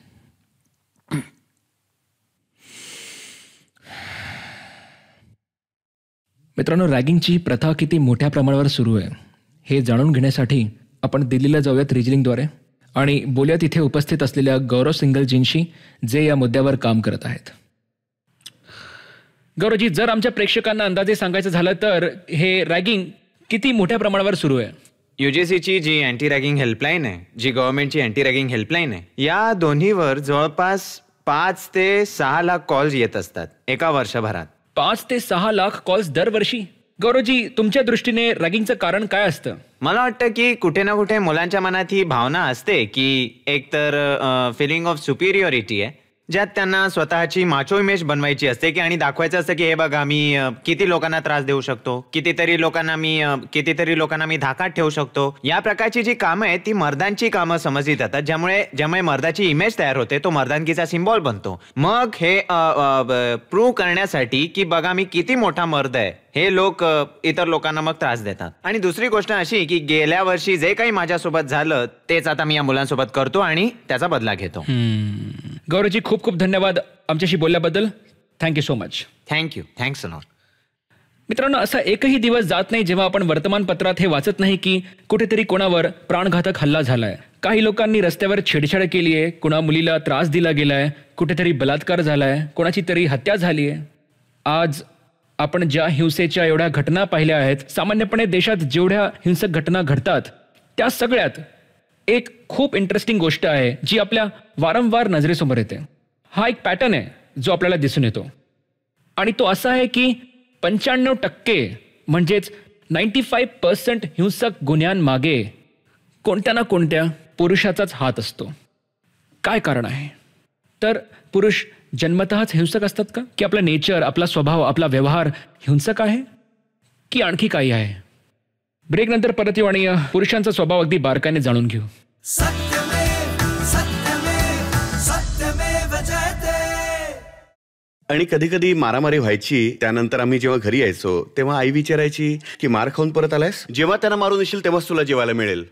मित्रांनो रॅगिंगची प्रथा किती मोठ्या प्रमाणावर सुरू आहे हे जाणून घेण्यासाठी आपण दिल्लीला जाऊयात रिजलिंगद्वारे आणि बोलूया तिथे उपस्थित असलेल्या गौरव सिंगलजींशी जे या मुद्द्यावर काम करत आहेत गौरवजी जर आमच्या प्रेक्षकांना अंदाजे सांगायचं झालं तर हे रॅगिंग किती मोठ्या प्रमाणावर सुरू आहे युजीसीची जी अँटी रॅगिंग हेल्पलाईन आहे जी गव्हर्नमेंटची अँटी रॅगिंग हेल्पलाईन आहे या दोन्हीवर जवळपास पाच ते सहा लाख कॉल्स येत असतात एका वर्षभरात पाच ते सहा लाख कॉल्स दरवर्षी गौरवजी तुमच्या दृष्टीने रॅगिंगचं कारण काय असतं मला वाटतं की कुठे ना कुठे मुलांच्या मनात ही भावना असते की एक तर फिलिंग ऑफ सुपिरियोरिटी आहे ज्यात त्यांना स्वतःची माचो इमेज बनवायची असते की आणि दाखवायचं असतं की हे बघा मी किती लोकांना त्रास देऊ शकतो कितीतरी लोकांना मी कितीतरी लोकांना मी धाकात ठेवू शकतो या प्रकारची जी कामं आहेत ती मर्दांची कामं समजली जातात ज्यामुळे ज्यामुळे मर्दाची इमेज तयार होते तो मर्दांकीचा सिम्बॉल बनतो मग हे प्रूव्ह करण्यासाठी की बघा मी किती मोठा मर्द आहे हे लोक इतर लोकांना मग त्रास देतात आणि दुसरी गोष्ट अशी की गेल्या वर्षी जे काही माझ्यासोबत झालं तेच आता मी या मुलांसोबत करतो आणि त्याचा बदला घेतो गौरवजी खूप खूप धन्यवाद आमच्याशी बोलल्याबद्दल thank you so much thank you thanks a lot मित्रांनो असा एकही दिवस जात नाही जेव्हा आपण वर्तमानपत्रात हे वाचत नाही की कुठेतरी कोणावर प्राणघातक हल्ला झालाय काही लोकांनी रस्त्यावर छेडछाड केली आहे कुणा मुलीला त्रास दिला गेलाय कुठेतरी बलात्कार झालाय कोणाची तरी हत्या झाली आहे आज आपण ज्या हिंसेच्या एवढ्या घटना पाहिल्या आहेत सामान्यपणे देशात जेवढ्या हिंसक घटना घडतात त्या सगळ्यात एक खूप इंटरेस्टिंग गोष्ट आहे जी आपल्या वारंवार नजरेसमोर येते हा एक पॅटर्न आहे जो आपल्याला दिसून येतो आणि तो असा आहे की पंच्याण्णव टक्के म्हणजेच नाईन्टी फाईव्ह पर्सेंट हिंसक गुन्ह्यांमागे कोणत्या ना कोणत्या पुरुषाचाच हात असतो काय कारण आहे तर पुरुष जन्मतःच हिंसक असतात का की आपला नेचर आपला स्वभाव आपला व्यवहार हिंसक आहे की आणखी काही आहे ब्रेक नंतर परत येऊ आणि पुरुषांचा स्वभाव अगदी बारकाने जाणून घेऊ आणि कधी कधी मारामारी व्हायची त्यानंतर आम्ही जेव्हा घरी यायचो तेव्हा आई विचारायची की मार खाऊन परत आलायस जेव्हा त्यांना मारून येशील तेव्हाच तुला जेवायला मिळेल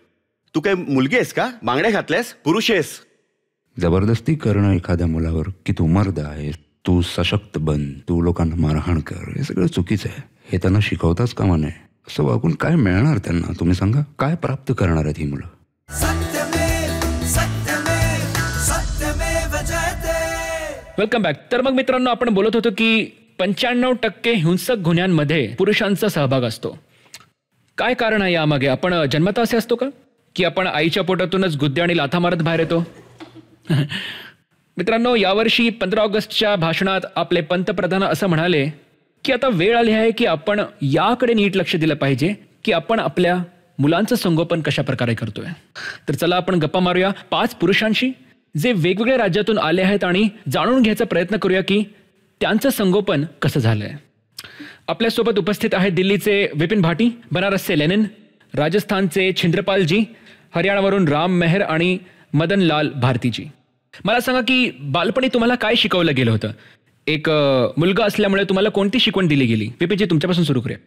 तू काय मुलगी आहेस का बांगड्या घातल्यास पुरुष आहेस जबरदस्ती करणं एखाद्या मुलावर की तू मर्द आहेस तू सशक्त बन तू लोकांना मारहाण कर हे सगळं चुकीचं आहे हे त्यांना शिकवताच कामा नाही असं वागून काय मिळणार त्यांना तुम्ही सांगा काय प्राप्त करणार आहेत ही मुलं वेलकम बॅक तर मग मित्रांनो आपण बोलत होतो की पंच्याण्णव टक्के हिंसक गुन्ह्यांमध्ये पुरुषांचा सहभाग असतो काय कारण आहे यामागे आपण जन्मता असे असतो का की आपण आईच्या पोटातूनच गुद्दे आणि लाथा मारत बाहेर येतो [laughs] मित्रांनो यावर्षी पंधरा ऑगस्टच्या भाषणात आपले पंतप्रधान असं म्हणाले की आता वेळ आली आहे की आपण याकडे नीट लक्ष दिलं पाहिजे की आपण आपल्या मुलांचं संगोपन कशा प्रकारे करतोय तर चला आपण गप्पा मारूया पाच पुरुषांशी जे वेगवेगळ्या राज्यातून आले आहेत आणि जाणून घ्यायचा प्रयत्न करूया की त्यांचं संगोपन कसं झालंय आपल्यासोबत उपस्थित आहेत दिल्लीचे विपिन भाटी बनारसचे लेनिन राजस्थानचे छिंद्रपालजी हरियाणावरून राम मेहर आणि मदनलाल भारतीजी मला सांगा की बालपणी तुम्हाला काय शिकवलं गेलं होतं एक मुलगा असल्यामुळे तुम्हाला कोणती शिकवण दिली गेली जी तुमच्यापासून सुरू करूया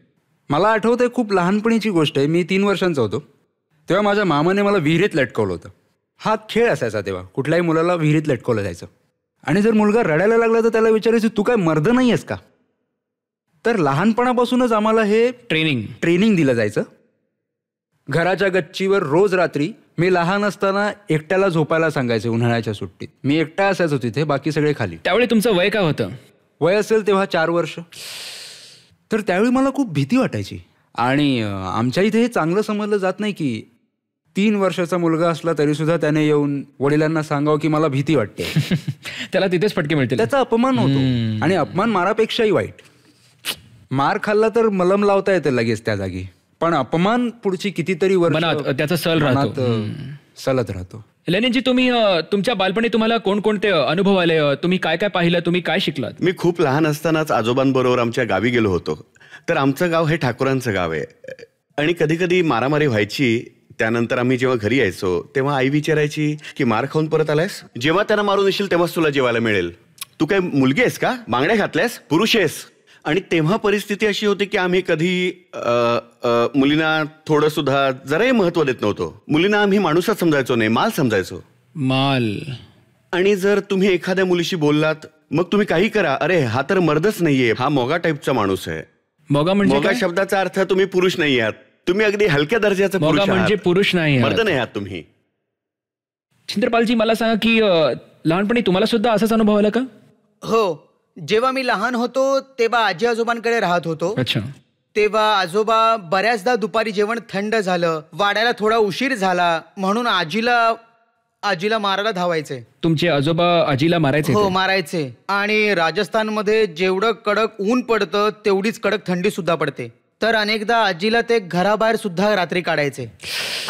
मला आठवतं खूप लहानपणीची गोष्ट आहे मी तीन वर्षांचा होतो तेव्हा माझ्या मामाने मला विहिरीत लटकवलं होतं हा खेळ असायचा तेव्हा कुठल्याही मुलाला विहिरीत लटकवलं जायचं आणि जर मुलगा रडायला लागला तर त्याला विचारायचं तू काय मर्द नाही आहेस का तर लहानपणापासूनच आम्हाला हे ट्रेनिंग ट्रेनिंग दिलं जायचं घराच्या गच्चीवर रोज रात्री मी लहान असताना एकट्याला झोपायला सांगायचे उन्हाळ्याच्या सुट्टीत मी एकटा असायचो तिथे बाकी सगळे खाली त्यावेळी तुमचं वय काय होतं वय असेल तेव्हा चार वर्ष तर त्यावेळी मला खूप भीती वाटायची आणि आमच्या इथे हे चांगलं समजलं जात नाही की तीन वर्षाचा मुलगा असला तरी सुद्धा त्याने येऊन वडिलांना सांगावं की मला भीती वाटते [laughs] त्याला तिथेच फटके मिळते त्याचा अपमान होतो आणि अपमान मारापेक्षाही वाईट मार खाल्ला तर मलम लावता येते लगेच त्या जागी पण अपमान पुढची कितीतरी वर्ष त्याचा सल राहतो सलत राहतो लेनिनजी तुम्ही तुमच्या बालपणी तुम्हाला कोणकोणते अनुभव आले तुम्ही काय काय पाहिलं तुम्ही काय शिकलात मी खूप लहान असतानाच आजोबांबरोबर आमच्या गावी गेलो होतो तर आमचं गाव हे ठाकुरांचं गाव आहे आणि कधी कधी मारामारी व्हायची त्यानंतर आम्ही जेव्हा घरी यायचो तेव्हा आई विचारायची की मार खाऊन परत आलायस जेव्हा त्यांना मारून येशील तेव्हाच तुला जेवायला मिळेल तू काय मुलगी आहेस का बांगड्या घातल्यास पुरुष आहेस आणि तेव्हा परिस्थिती अशी होती की आम्ही कधी मुलींना थोडं सुद्धा जराही महत्व देत नव्हतो मुलींना आम्ही माणूसच समजायचो नाही माल समजायचो माल आणि जर तुम्ही एखाद्या मुलीशी बोललात मग तुम्ही काही करा अरे हा तर मर्दच नाहीये हा मोगा टाईपचा माणूस आहे मोगा म्हणजे मोगा शब्दाचा अर्थ तुम्ही पुरुष नाही आहात तुम्ही अगदी हलक्या दर्जाचा पुरुष म्हणजे पुरुष नाही मर्द नाही आहात तुम्ही चिंद्रपालजी मला सांगा की लहानपणी तुम्हाला सुद्धा असाच अनुभव आला का हो जेव्हा मी लहान होतो तेव्हा आजी आजोबांकडे राहत होतो तेव्हा आजोबा बऱ्याचदा दुपारी जेवण थंड झालं वाड्याला थोडा उशीर झाला म्हणून आजीला आजीला मारायला धावायचे तुमचे आजोबा आजीला मारायचे हो मारायचे आणि राजस्थानमध्ये जेवढं कडक ऊन पडतं तेवढीच कडक थंडी सुद्धा पडते तर अनेकदा आजीला ते घराबाहेर सुद्धा रात्री काढायचे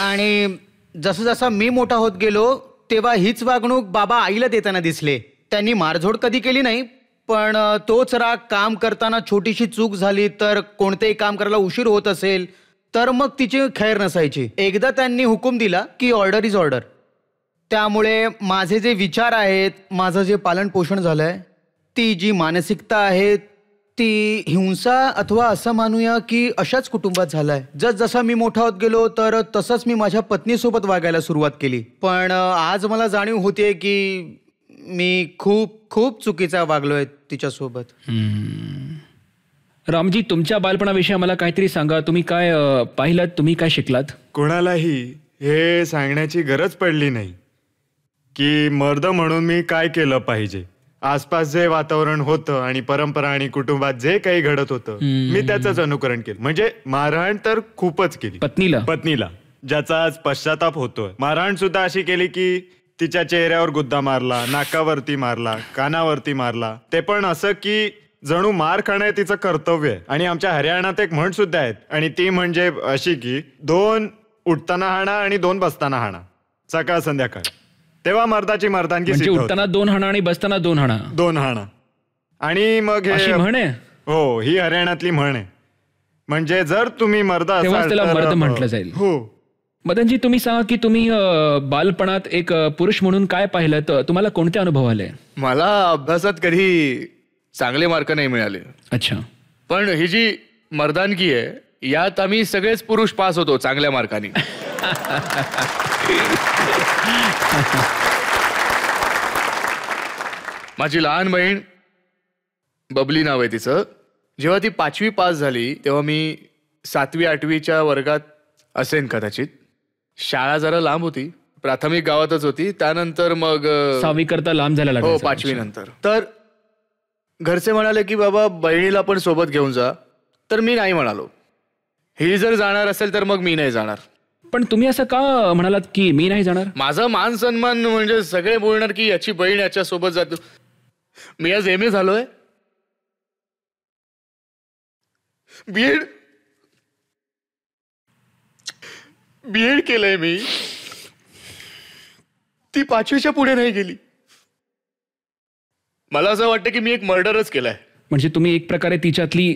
आणि जसं जसा मी मोठा होत गेलो तेव्हा हीच वागणूक बाबा आईला देताना दिसले त्यांनी मारझोड कधी केली नाही पण तोच राग काम करताना छोटीशी चूक झाली तर कोणतेही काम करायला उशीर होत असेल तर मग तिची खैर नसायची एकदा त्यांनी हुकूम दिला की ऑर्डर इज ऑर्डर त्यामुळे माझे जे विचार आहेत माझं जे पालनपोषण पोषण झालंय ती जी मानसिकता आहे ती हिंसा अथवा असं मानूया की अशाच कुटुंबात झालाय जस जसा मी मोठा होत गेलो तर तसंच मी माझ्या पत्नीसोबत वागायला सुरुवात केली पण आज मला जाणीव होते की मी खूप खूप चुकीचा वागलोय तिच्यासोबत रामजी तुमच्या बालपणाविषयी आम्हाला काहीतरी सांगा तुम्ही काय पाहिलात तुम्ही काय शिकलात कोणालाही हे सांगण्याची गरज पडली नाही की मर्द म्हणून मी काय केलं पाहिजे आसपास जे वातावरण होतं आणि परंपरा आणि कुटुंबात जे काही घडत होतं मी त्याच अनुकरण केलं म्हणजे मारहाण तर खूपच केली पत्नीला पत्नीला ज्याचा आज पश्चाताप होतोय मारहाण सुद्धा अशी केली की तिच्या चेहऱ्यावर गुद्दा मारला नाकावरती मारला कानावरती मारला ते पण असं की जणू मार खाणं तिचं कर्तव्य आहे आणि आमच्या हरियाणात एक म्हण सुद्धा आहेत आणि ती म्हणजे अशी की दोन उठताना हाणा आणि दोन बसताना हाणा सकाळ संध्याकाळ तेव्हा मर्दाची मर्दानगी म्हणजे उठताना दोन हाणा आणि बसताना दोन हाणा दोन हाणा आणि मग हे म्हण आहे हो ही हरियाणातली म्हण आहे म्हणजे जर तुम्ही मर्द असाल म्हटलं जाईल हो मदनजी तुम्ही सांगा की तुम्ही बालपणात एक पुरुष म्हणून काय पाहिलं तर तुम्हाला कोणते अनुभव आले मला अभ्यासात कधी चांगले मार्क नाही मिळाले अच्छा पण ही जी मर्दानगी आहे यात आम्ही सगळेच पुरुष पास होतो चांगल्या मार्काने [laughs] माझी लहान बहीण बबली नाव आहे तिचं जेव्हा ती पाचवी पास झाली तेव्हा मी सातवी आठवीच्या वर्गात असेन कदाचित शाळा जरा लांब होती प्राथमिक गावातच होती त्यानंतर मग सहावी करता लांब झाला हो पाचवी नंतर तर घरचे म्हणाले की बाबा बहिणीला पण सोबत घेऊन जा तर मी नाही म्हणालो ही जर जाणार असेल तर मग मी नाही जाणार पण तुम्ही असं का म्हणालात की मी नाही जाणार माझा मान सन्मान म्हणजे सगळे बोलणार की याची बहीण याच्या सोबत जातो मी आज एम ए झालोय बीड बी एड केलंय मी ती पाचवीच्या पुढे नाही गेली मला असं वाटतं की मी एक मर्डरच केलाय म्हणजे तुम्ही एक प्रकारे तिच्यातली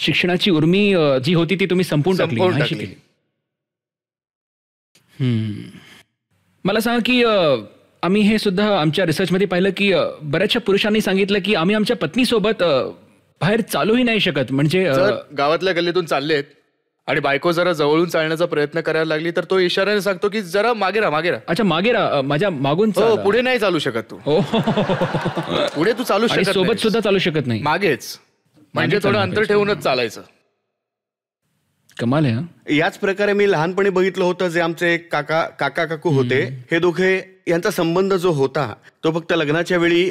शिक्षणाची उर्मी जी होती ती तुम्ही संपून टाकली मला सांगा की आम्ही हे सुद्धा आमच्या रिसर्चमध्ये पाहिलं की बऱ्याचशा पुरुषांनी सांगितलं की आम्ही आमच्या पत्नी सोबत बाहेर चालूही नाही शकत म्हणजे गावातल्या गल्लीतून चाललेत आणि बायको जरा जवळून चालण्याचा प्रयत्न करायला लागली तर तो इशाराने सांगतो की जरा मागे राहा मागे राहा अच्छा मागे राहा माझ्या मागून हो, पुढे नाही चालू शकत तू हो. पुढे तू चालू शकत सोबत सुद्धा चालू शकत नाही मागेच म्हणजे थोडं अंतर ठेवूनच चालायचं कमाल आहे याच प्रकारे मी लहानपणी बघितलं होतं जे आमचे काका काका काकू होते हे दोघे यांचा संबंध जो होता तो फक्त लग्नाच्या वेळी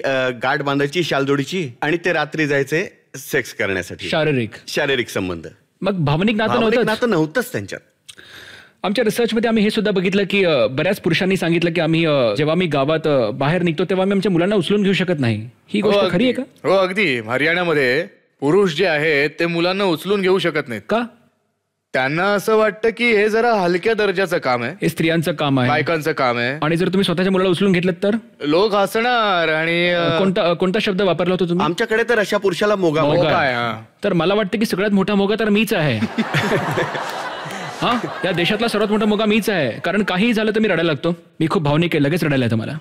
गाठ बांधायची शालजोडीची आणि ते रात्री जायचे सेक्स करण्यासाठी शारीरिक शारीरिक संबंध मग भावनिक नातं नव्हतं नातं नव्हतंच त्यांच्यात आमच्या रिसर्चमध्ये आम्ही हे सुद्धा बघितलं की बऱ्याच पुरुषांनी सांगितलं की आम्ही जेव्हा मी गावात बाहेर निघतो तेव्हा आम्ही आमच्या मुलांना उचलून घेऊ शकत नाही ही हो, गोष्ट खरी आहे का हो अगदी हरियाणामध्ये पुरुष जे आहेत ते मुलांना उचलून घेऊ शकत नाहीत का त्यांना असं वाटतं की हे जरा हलक्या दर्जाचं काम आहे हे स्त्रियांचं काम आहे बायकांचं काम आहे आणि जर तुम्ही स्वतःच्या मुलाला उचलून घेतलं तर लोक हसणार आणि कोणता कोणता शब्द वापरला होता तुम्ही आमच्याकडे तर अशा पुरुषाला मोगा मोगा. आहे तर मला वाटतं की सगळ्यात मोठा मोगा तर मीच आहे [laughs] हा या देशातला सर्वात मोठा मोगा मीच आहे कारण काही झालं तर मी रडायला लागतो मी खूप भावनिक आहे लगेच रडायला येतं मला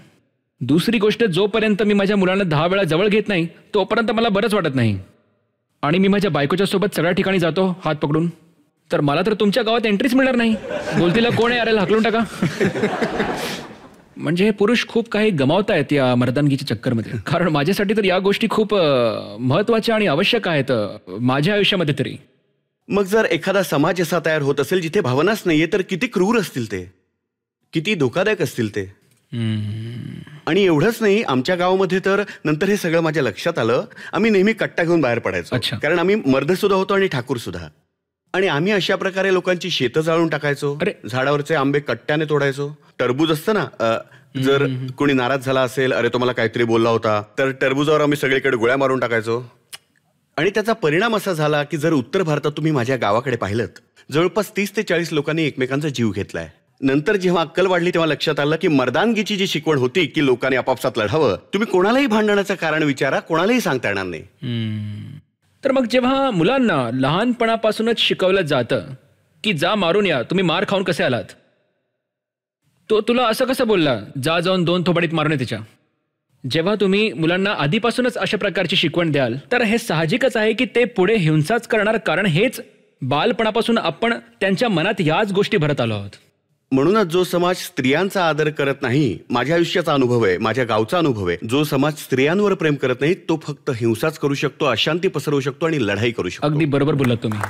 दुसरी गोष्ट जोपर्यंत मी माझ्या मुलांना दहा वेळा जवळ घेत नाही तोपर्यंत मला बरंच वाटत नाही आणि मी माझ्या बायकोच्या सोबत सगळ्या ठिकाणी जातो हात पकडून तर मला तर तुमच्या गावात एंट्रीच मिळणार नाही बोलतीला कोण आहे अरे हाकलून टाका म्हणजे हे पुरुष खूप काही गमावतायत या मर्दानगीच्या चक्करमध्ये कारण माझ्यासाठी तर या गोष्टी खूप महत्वाच्या आणि आवश्यक आहेत माझ्या आयुष्यामध्ये तरी मग जर एखादा समाज असा तयार होत असेल जिथे भावनाच नाहीये तर किती क्रूर असतील ते किती धोकादायक असतील ते आणि एवढंच नाही आमच्या गावामध्ये तर नंतर हे सगळं माझ्या लक्षात आलं आम्ही नेहमी कट्टा घेऊन बाहेर पडायचो कारण आम्ही मर्द सुद्धा होतो आणि ठाकूर सुद्धा आणि आम्ही अशा प्रकारे लोकांची शेत जाळून टाकायचो अरे झाडावरचे आंबे कट्ट्याने तोडायचो टरबूज असतं ना जर कोणी नाराज झाला असेल अरे तुम्हाला काहीतरी बोलला होता तर टरबूजावर आम्ही सगळीकडे गोळ्या मारून टाकायचो आणि त्याचा परिणाम असा झाला की जर उत्तर भारतात तुम्ही माझ्या गावाकडे पाहिलं जवळपास तीस ते चाळीस लोकांनी एकमेकांचा जीव घेतलाय नंतर जेव्हा अक्कल वाढली तेव्हा लक्षात आलं की मर्दानगीची जी शिकवण होती की लोकांनी आपापसात लढावं तुम्ही कोणालाही भांडणाचं कारण विचारा कोणालाही सांगता येणार नाही तर मग जेव्हा मुलांना लहानपणापासूनच शिकवलं जातं की जा मारून या तुम्ही मार खाऊन कसे आलात तो तुला असं कसं बोलला जा जाऊन दोन थोबाडीत मारून तिच्या जेव्हा तुम्ही मुलांना आधीपासूनच अशा प्रकारची शिकवण द्याल तर हे साहजिकच आहे की ते पुढे हिंसाच करणार कारण हेच बालपणापासून आपण त्यांच्या मनात याच गोष्टी भरत आलो आहोत म्हणूनच जो समाज स्त्रियांचा आदर करत नाही माझ्या आयुष्याचा अनुभव आहे माझ्या गावचा अनुभव आहे जो समाज स्त्रियांवर प्रेम करत नाही तो फक्त हिंसाच करू शकतो अशांती पसरवू शकतो आणि लढाई करू शकतो अगदी बरोबर बोलला तुम्ही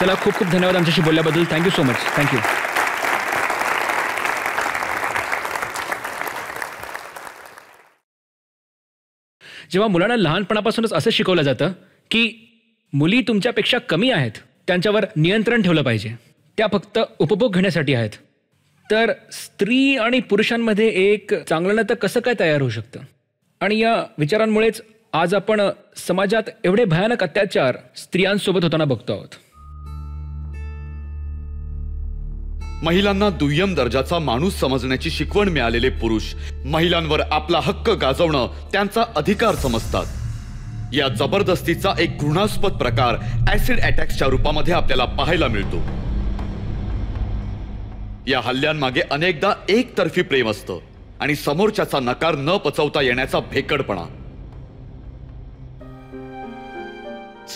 चला खूप खूप धन्यवाद आमच्याशी बोलल्याबद्दल थँक्यू सो मच थँक्यू जेव्हा मुलांना लहानपणापासूनच असं शिकवलं जातं की मुली तुमच्यापेक्षा कमी आहेत त्यांच्यावर नियंत्रण ठेवलं पाहिजे त्या फक्त उपभोग घेण्यासाठी आहेत तर स्त्री आणि पुरुषांमध्ये एक चांगलं नातं कसं काय तयार होऊ शकतं आणि या विचारांमुळेच आज आपण समाजात एवढे भयानक अत्याचार स्त्रियांसोबत होताना बघतो आहोत महिलांना दुय्यम दर्जाचा माणूस समजण्याची शिकवण मिळालेले पुरुष महिलांवर आपला हक्क गाजवणं त्यांचा अधिकार समजतात या जबरदस्तीचा एक घृणास्पद प्रकार ऍसिड अटॅक्सच्या रूपामध्ये आपल्याला पाहायला मिळतो या हल्ल्यांमागे अनेकदा एकतर्फी प्रेम असतं आणि समोरच्याचा नकार न पचवता येण्याचा भेकडपणा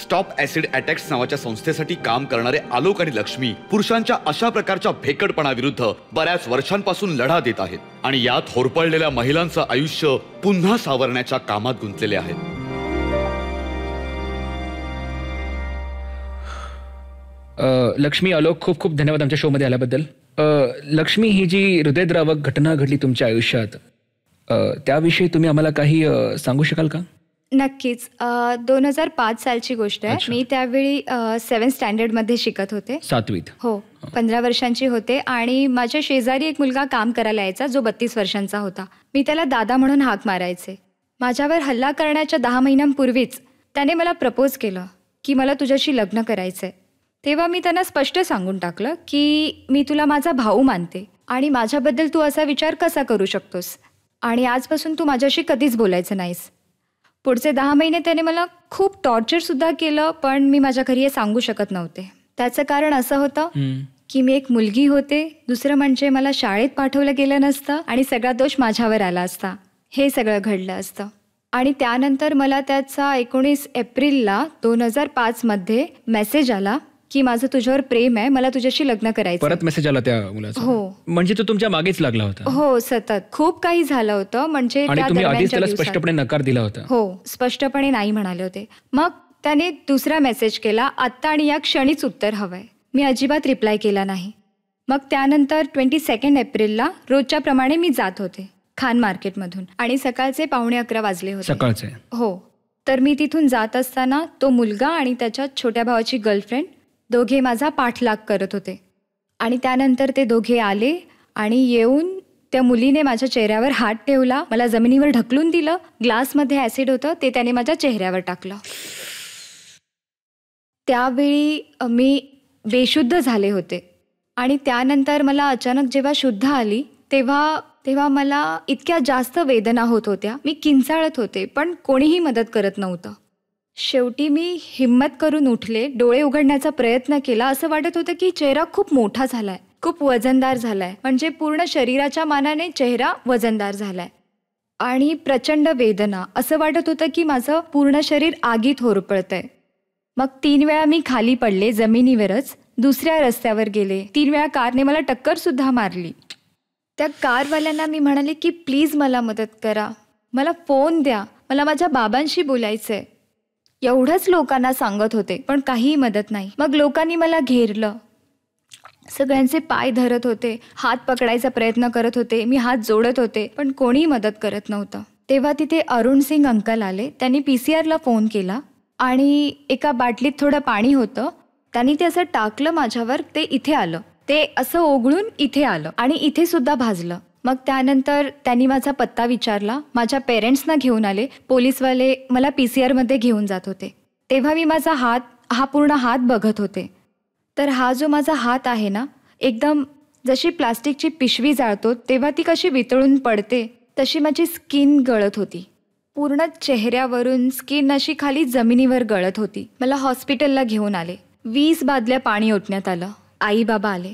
स्टॉप ऍसिड अटॅक्स नावाच्या संस्थेसाठी काम करणारे आलोक आणि लक्ष्मी पुरुषांच्या अशा प्रकारच्या भेकडपणाविरुद्ध बऱ्याच वर्षांपासून लढा देत आहेत आणि यात होरपळलेल्या महिलांचं आयुष्य पुन्हा सावरण्याच्या कामात गुंतलेले आहेत लक्ष्मी आलोक खूप खूप धन्यवाद आमच्या शोमध्ये आल्याबद्दल लक्ष्मी ही जी हृदयद्रावक घटना घडली तुमच्या आयुष्यात त्याविषयी तुम्ही आम्हाला काही सांगू शकाल का नक्कीच दोन हजार पाच सालची गोष्ट आहे मी त्यावेळी सेवन मध्ये शिकत होते सातवीत हो पंधरा वर्षांची होते आणि माझ्या शेजारी एक मुलगा काम करायला यायचा जो बत्तीस वर्षांचा होता मी त्याला दादा म्हणून हाक मारायचे माझ्यावर हल्ला करण्याच्या दहा महिन्यांपूर्वीच त्याने मला प्रपोज केलं की मला तुझ्याशी लग्न करायचंय तेव्हा मी त्यांना स्पष्ट सांगून टाकलं की मी तुला माझा भाऊ मानते आणि माझ्याबद्दल तू असा विचार कसा करू शकतोस आणि आजपासून तू माझ्याशी कधीच बोलायचं नाहीस पुढचे दहा महिने त्याने मला खूप टॉर्चरसुद्धा केलं पण मी माझ्या घरी हे सांगू शकत नव्हते त्याचं कारण असं होतं की मी एक मुलगी होते दुसरं म्हणजे मला शाळेत पाठवलं गेलं नसतं आणि सगळा दोष माझ्यावर आला असता हे सगळं घडलं असतं आणि त्यानंतर मला त्याचा एकोणीस एप्रिलला दोन हजार पाचमध्ये मेसेज आला की माझं तुझ्यावर प्रेम आहे मला तुझ्याशी लग्न करायचं परत मेसेज आला त्या मुलाचा हो म्हणजे तो तुमच्या मागेच लागला होता हो सतत खूप काही झालं होतं म्हणजे त्याला स्पष्टपणे नकार दिला होता हो स्पष्टपणे नाही म्हणाले होते मग त्याने दुसरा मेसेज केला आत्ता आणि या क्षणीच उत्तर हवंय मी अजिबात रिप्लाय केला नाही मग त्यानंतर ट्वेंटी सेकंड एप्रिलला रोजच्या प्रमाणे मी जात होते खान मार्केटमधून आणि सकाळचे पावणे अकरा वाजले होते सकाळचे हो तर मी तिथून जात असताना तो मुलगा आणि त्याच्या छोट्या भावाची गर्लफ्रेंड दोघे माझा पाठलाग करत होते आणि त्यानंतर ते दोघे आले आणि येऊन त्या मुलीने माझ्या चेहऱ्यावर हात ठेवला मला जमिनीवर ढकलून दिलं ग्लासमध्ये ॲसिड होतं ते त्याने माझ्या चेहऱ्यावर टाकलं त्यावेळी मी बेशुद्ध झाले होते आणि त्यानंतर मला अचानक जेव्हा शुद्ध आली तेव्हा तेव्हा मला इतक्या जास्त वेदना होत होत्या मी किंचाळत होते पण कोणीही मदत करत नव्हतं शेवटी मी हिम्मत करून उठले डोळे उघडण्याचा प्रयत्न केला असं वाटत होतं की चेहरा खूप मोठा झालाय खूप वजनदार झालाय म्हणजे पूर्ण शरीराच्या मानाने चेहरा वजनदार झालाय आणि प्रचंड वेदना असं वाटत होतं की माझं पूर्ण शरीर आगीत होरपळतंय मग तीन वेळा मी खाली पडले जमिनीवरच दुसऱ्या रस्त्यावर गेले तीन वेळा कारने मला टक्कर सुद्धा मारली त्या कारवाल्यांना मी म्हणाले की प्लीज मला मदत करा मला फोन द्या मला माझ्या बाबांशी बोलायचं आहे एवढंच लोकांना सांगत होते पण काहीही मदत नाही मग लोकांनी मला घेरलं सगळ्यांचे पाय धरत होते हात पकडायचा प्रयत्न करत होते मी हात जोडत होते पण कोणीही मदत करत नव्हतं तेव्हा तिथे अरुण सिंग अंकल आले त्यांनी पी सी आरला फोन केला आणि एका बाटलीत थोडं पाणी होतं त्यांनी ते असं टाकलं माझ्यावर ते इथे आलं ते असं ओघळून इथे आलं आणि इथे सुद्धा भाजलं मग त्यानंतर त्यांनी माझा पत्ता विचारला माझ्या पेरेंट्सना घेऊन आले पोलीसवाले मला पी सी आरमध्ये घेऊन जात होते तेव्हा मी माझा हात हा पूर्ण हात बघत होते तर हा जो माझा हात आहे ना एकदम जशी प्लास्टिकची पिशवी जाळतो तेव्हा ती कशी वितळून पडते तशी माझी स्किन गळत होती पूर्ण चेहऱ्यावरून स्किन अशी खाली जमिनीवर गळत होती मला हॉस्पिटलला घेऊन आले वीस बादल्या पाणी ओतण्यात आलं आई बाबा आले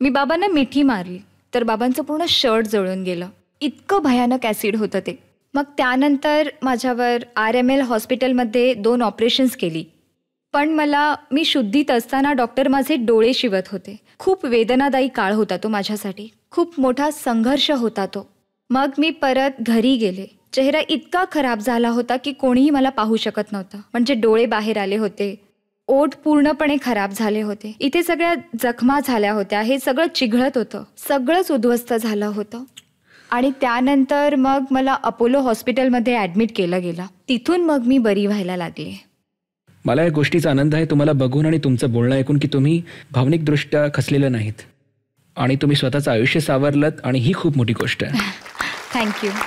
मी बाबांना मिठी मारली तर बाबांचं पूर्ण शर्ट जळून गेलं इतकं भयानक ॲसिड होतं ते मग त्यानंतर माझ्यावर आर एम एल हॉस्पिटलमध्ये दोन ऑपरेशन्स केली पण मला मी शुद्धीत असताना डॉक्टर माझे डोळे शिवत होते खूप वेदनादायी काळ होता तो माझ्यासाठी खूप मोठा संघर्ष होता तो मग मी परत घरी गेले चेहरा इतका खराब झाला होता की कोणीही मला पाहू शकत नव्हता म्हणजे डोळे बाहेर आले होते ओठ पूर्णपणे खराब झाले होते इथे सगळ्या जखमा झाल्या होत्या हे सगळं चिघळत होतं सगळंच उद्ध्वस्त झालं होतं आणि त्यानंतर मग मला अपोलो हॉस्पिटलमध्ये ॲडमिट केलं गेलं तिथून मग मी बरी व्हायला लागले मला या गोष्टीचा आनंद आहे तुम्हाला बघून आणि तुमचं बोलणं ऐकून की तुम्ही भावनिकदृष्ट्या खसलेलं नाहीत आणि तुम्ही स्वतःचं आयुष्य सावरलंत आणि ही खूप मोठी गोष्ट आहे थँक्यू [laughs]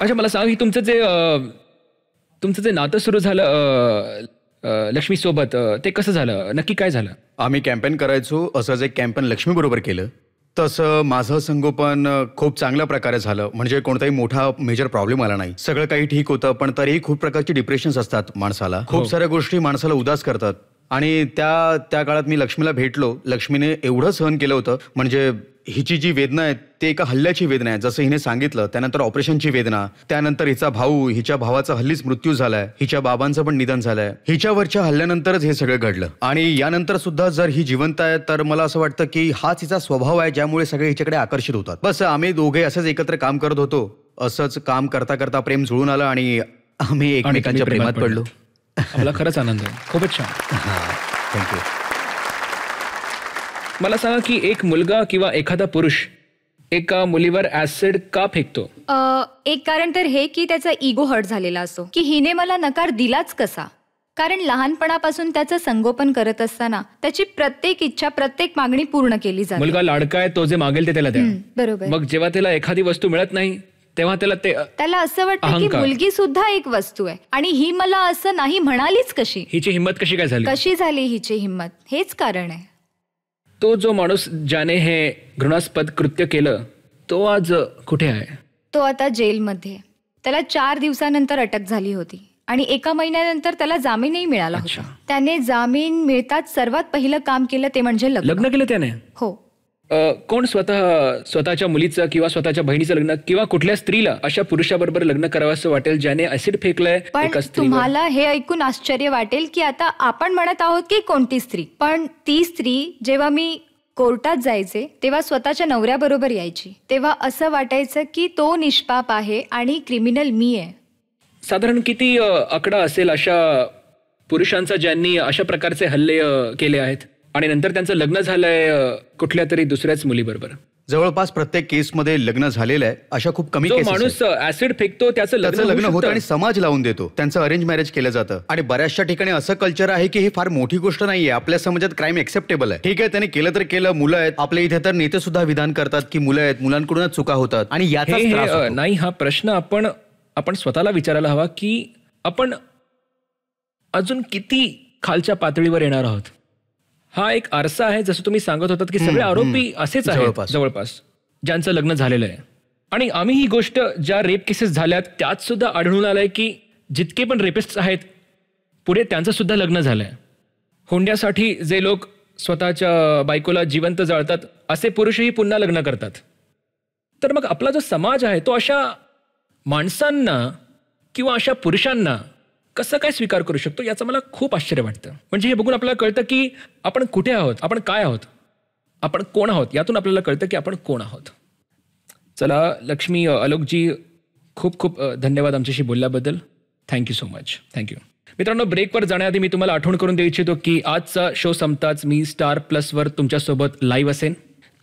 अच्छा मला सांग ही तुमचं जे तुमचं जे नातं सुरू झालं लक्ष्मीसोबत ते कसं झालं नक्की काय झालं आम्ही कॅम्पेन करायचो असं जे कॅम्पेन लक्ष्मीबरोबर केलं तसं माझं संगोपन खूप चांगल्या प्रकारे झालं म्हणजे कोणताही मोठा मेजर प्रॉब्लेम आला नाही सगळं काही ठीक होतं पण तरीही खूप प्रकारची डिप्रेशन असतात माणसाला खूप हो. साऱ्या गोष्टी माणसाला उदास करतात आणि त्या त्या काळात मी लक्ष्मीला भेटलो लक्ष्मीने एवढं सहन केलं होतं म्हणजे हिची जी वेदना आहे ते एका हल्ल्याची वेदना आहे जसं हिने सांगितलं त्यानंतर ऑपरेशनची वेदना त्यानंतर हिचा भाऊ हिच्या भावाचा हल्लीच मृत्यू झालाय हिच्या बाबांचं पण निधन झालंय हिच्यावरच्या हल्ल्यानंतरच हे सगळं घडलं आणि यानंतर सुद्धा जर ही जिवंत आहे तर मला असं वाटतं की हाच हिचा स्वभाव आहे ज्यामुळे सगळे हिच्याकडे आकर्षित होतात बस आम्ही दोघे असंच एकत्र काम करत होतो असंच काम करता करता प्रेम जुळून आलं आणि आम्ही एकमेकांच्या प्रेमात पडलो मला खरंच आनंद आहे खूपच छान थँक्यू मला सांगा की एक मुलगा किंवा एखादा पुरुष एका मुलीवर ऍसिड का फेकतो एक कारण तर हे की त्याचा इगो हर्ट झालेला असतो की हिने मला नकार दिलाच कसा कारण लहानपणापासून त्याचं संगोपन करत असताना त्याची प्रत्येक इच्छा प्रत्येक मागणी पूर्ण केली जाते मुलगा लाडका आहे तो जे मागेल ते त्याला बरोबर मग जेव्हा त्याला एखादी वस्तू मिळत नाही तेव्हा त्याला ते त्याला असं वाटतं की मुलगी सुद्धा एक वस्तू आहे आणि ही मला असं नाही म्हणालीच कशी हिची हिंमत कशी काय झाली कशी झाली हिची हिंमत हेच कारण आहे तो जो माणूस ज्याने हे घृणास्पद कृत्य केलं तो आज कुठे आहे तो आता जेलमध्ये त्याला चार दिवसानंतर अटक झाली होती आणि एका महिन्यानंतर त्याला जामीनही मिळाला त्याने जामीन मिळताच सर्वात पहिलं काम केलं ते म्हणजे लग्न केलं त्याने हो कोण स्वतः स्वतःच्या मुलीचं किंवा स्वतःच्या बहिणीचं लग्न किंवा कुठल्या स्त्रीला अशा पुरुषाबरोबर लग्न करावं असं वाटेल ज्याने ऍसिड फेकलंय पण तुम्हाला हे ऐकून आश्चर्य वाटेल की आता आपण म्हणत आहोत की कोणती स्त्री पण ती स्त्री जेव्हा मी कोर्टात जायचे तेव्हा स्वतःच्या नवऱ्याबरोबर यायची तेव्हा असं वाटायचं की तो निष्पाप आहे आणि क्रिमिनल मी आहे साधारण किती आकडा असेल अशा पुरुषांचा ज्यांनी अशा प्रकारचे हल्ले केले आहेत आणि नंतर त्यांचं लग्न झालंय कुठल्या तरी दुसऱ्याच मुलीबरोबर जवळपास प्रत्येक केसमध्ये लग्न झालेलं आहे अशा खूप कमी माणूस ऍसिड फेकतो त्याचं लग्न होतं आणि समाज लावून देतो त्यांचं अरेंज मॅरेज केलं जातं आणि बऱ्याचशा ठिकाणी असं कल्चर आहे की ही फार मोठी गोष्ट नाहीये आपल्या समाजात क्राईम एक्सेप्टेबल आहे ठीक आहे त्यांनी केलं तर केलं मुलं आहेत आपल्या इथे तर नेते सुद्धा विधान करतात की मुलं आहेत मुलांकडूनच चुका होतात आणि याचा नाही हा प्रश्न आपण आपण स्वतःला विचारायला हवा की आपण अजून किती खालच्या पातळीवर येणार आहोत हा एक आरसा आहे जसं तुम्ही सांगत होतात की सगळे आरोपी असेच आहेत जवळपास ज्यांचं लग्न झालेलं आहे आणि आम्ही ही गोष्ट ज्या रेप केसेस झाल्यात त्यात सुद्धा आढळून आलंय की जितके पण रेपिस्ट आहेत पुढे त्यांचं सुद्धा लग्न झालंय हुंड्यासाठी जे लोक स्वतःच्या बायकोला जिवंत जाळतात असे पुरुषही पुन्हा लग्न करतात तर मग आपला जो समाज आहे तो अशा माणसांना किंवा अशा पुरुषांना कसं काय स्वीकार करू शकतो याचं मला खूप आश्चर्य वाटतं म्हणजे हे बघून आपल्याला कळतं की आपण कुठे आहोत आपण काय आहोत आपण कोण आहोत यातून आपल्याला कळतं की आपण कोण आहोत चला लक्ष्मी अलोकजी खूप खूप धन्यवाद आमच्याशी बोलल्याबद्दल थँक्यू सो मच थँक्यू मित्रांनो ब्रेकवर जाण्याआधी मी तुम्हाला आठवण करून देऊ इच्छितो की आजचा शो संपताच मी स्टार प्लसवर तुमच्यासोबत लाईव्ह असेन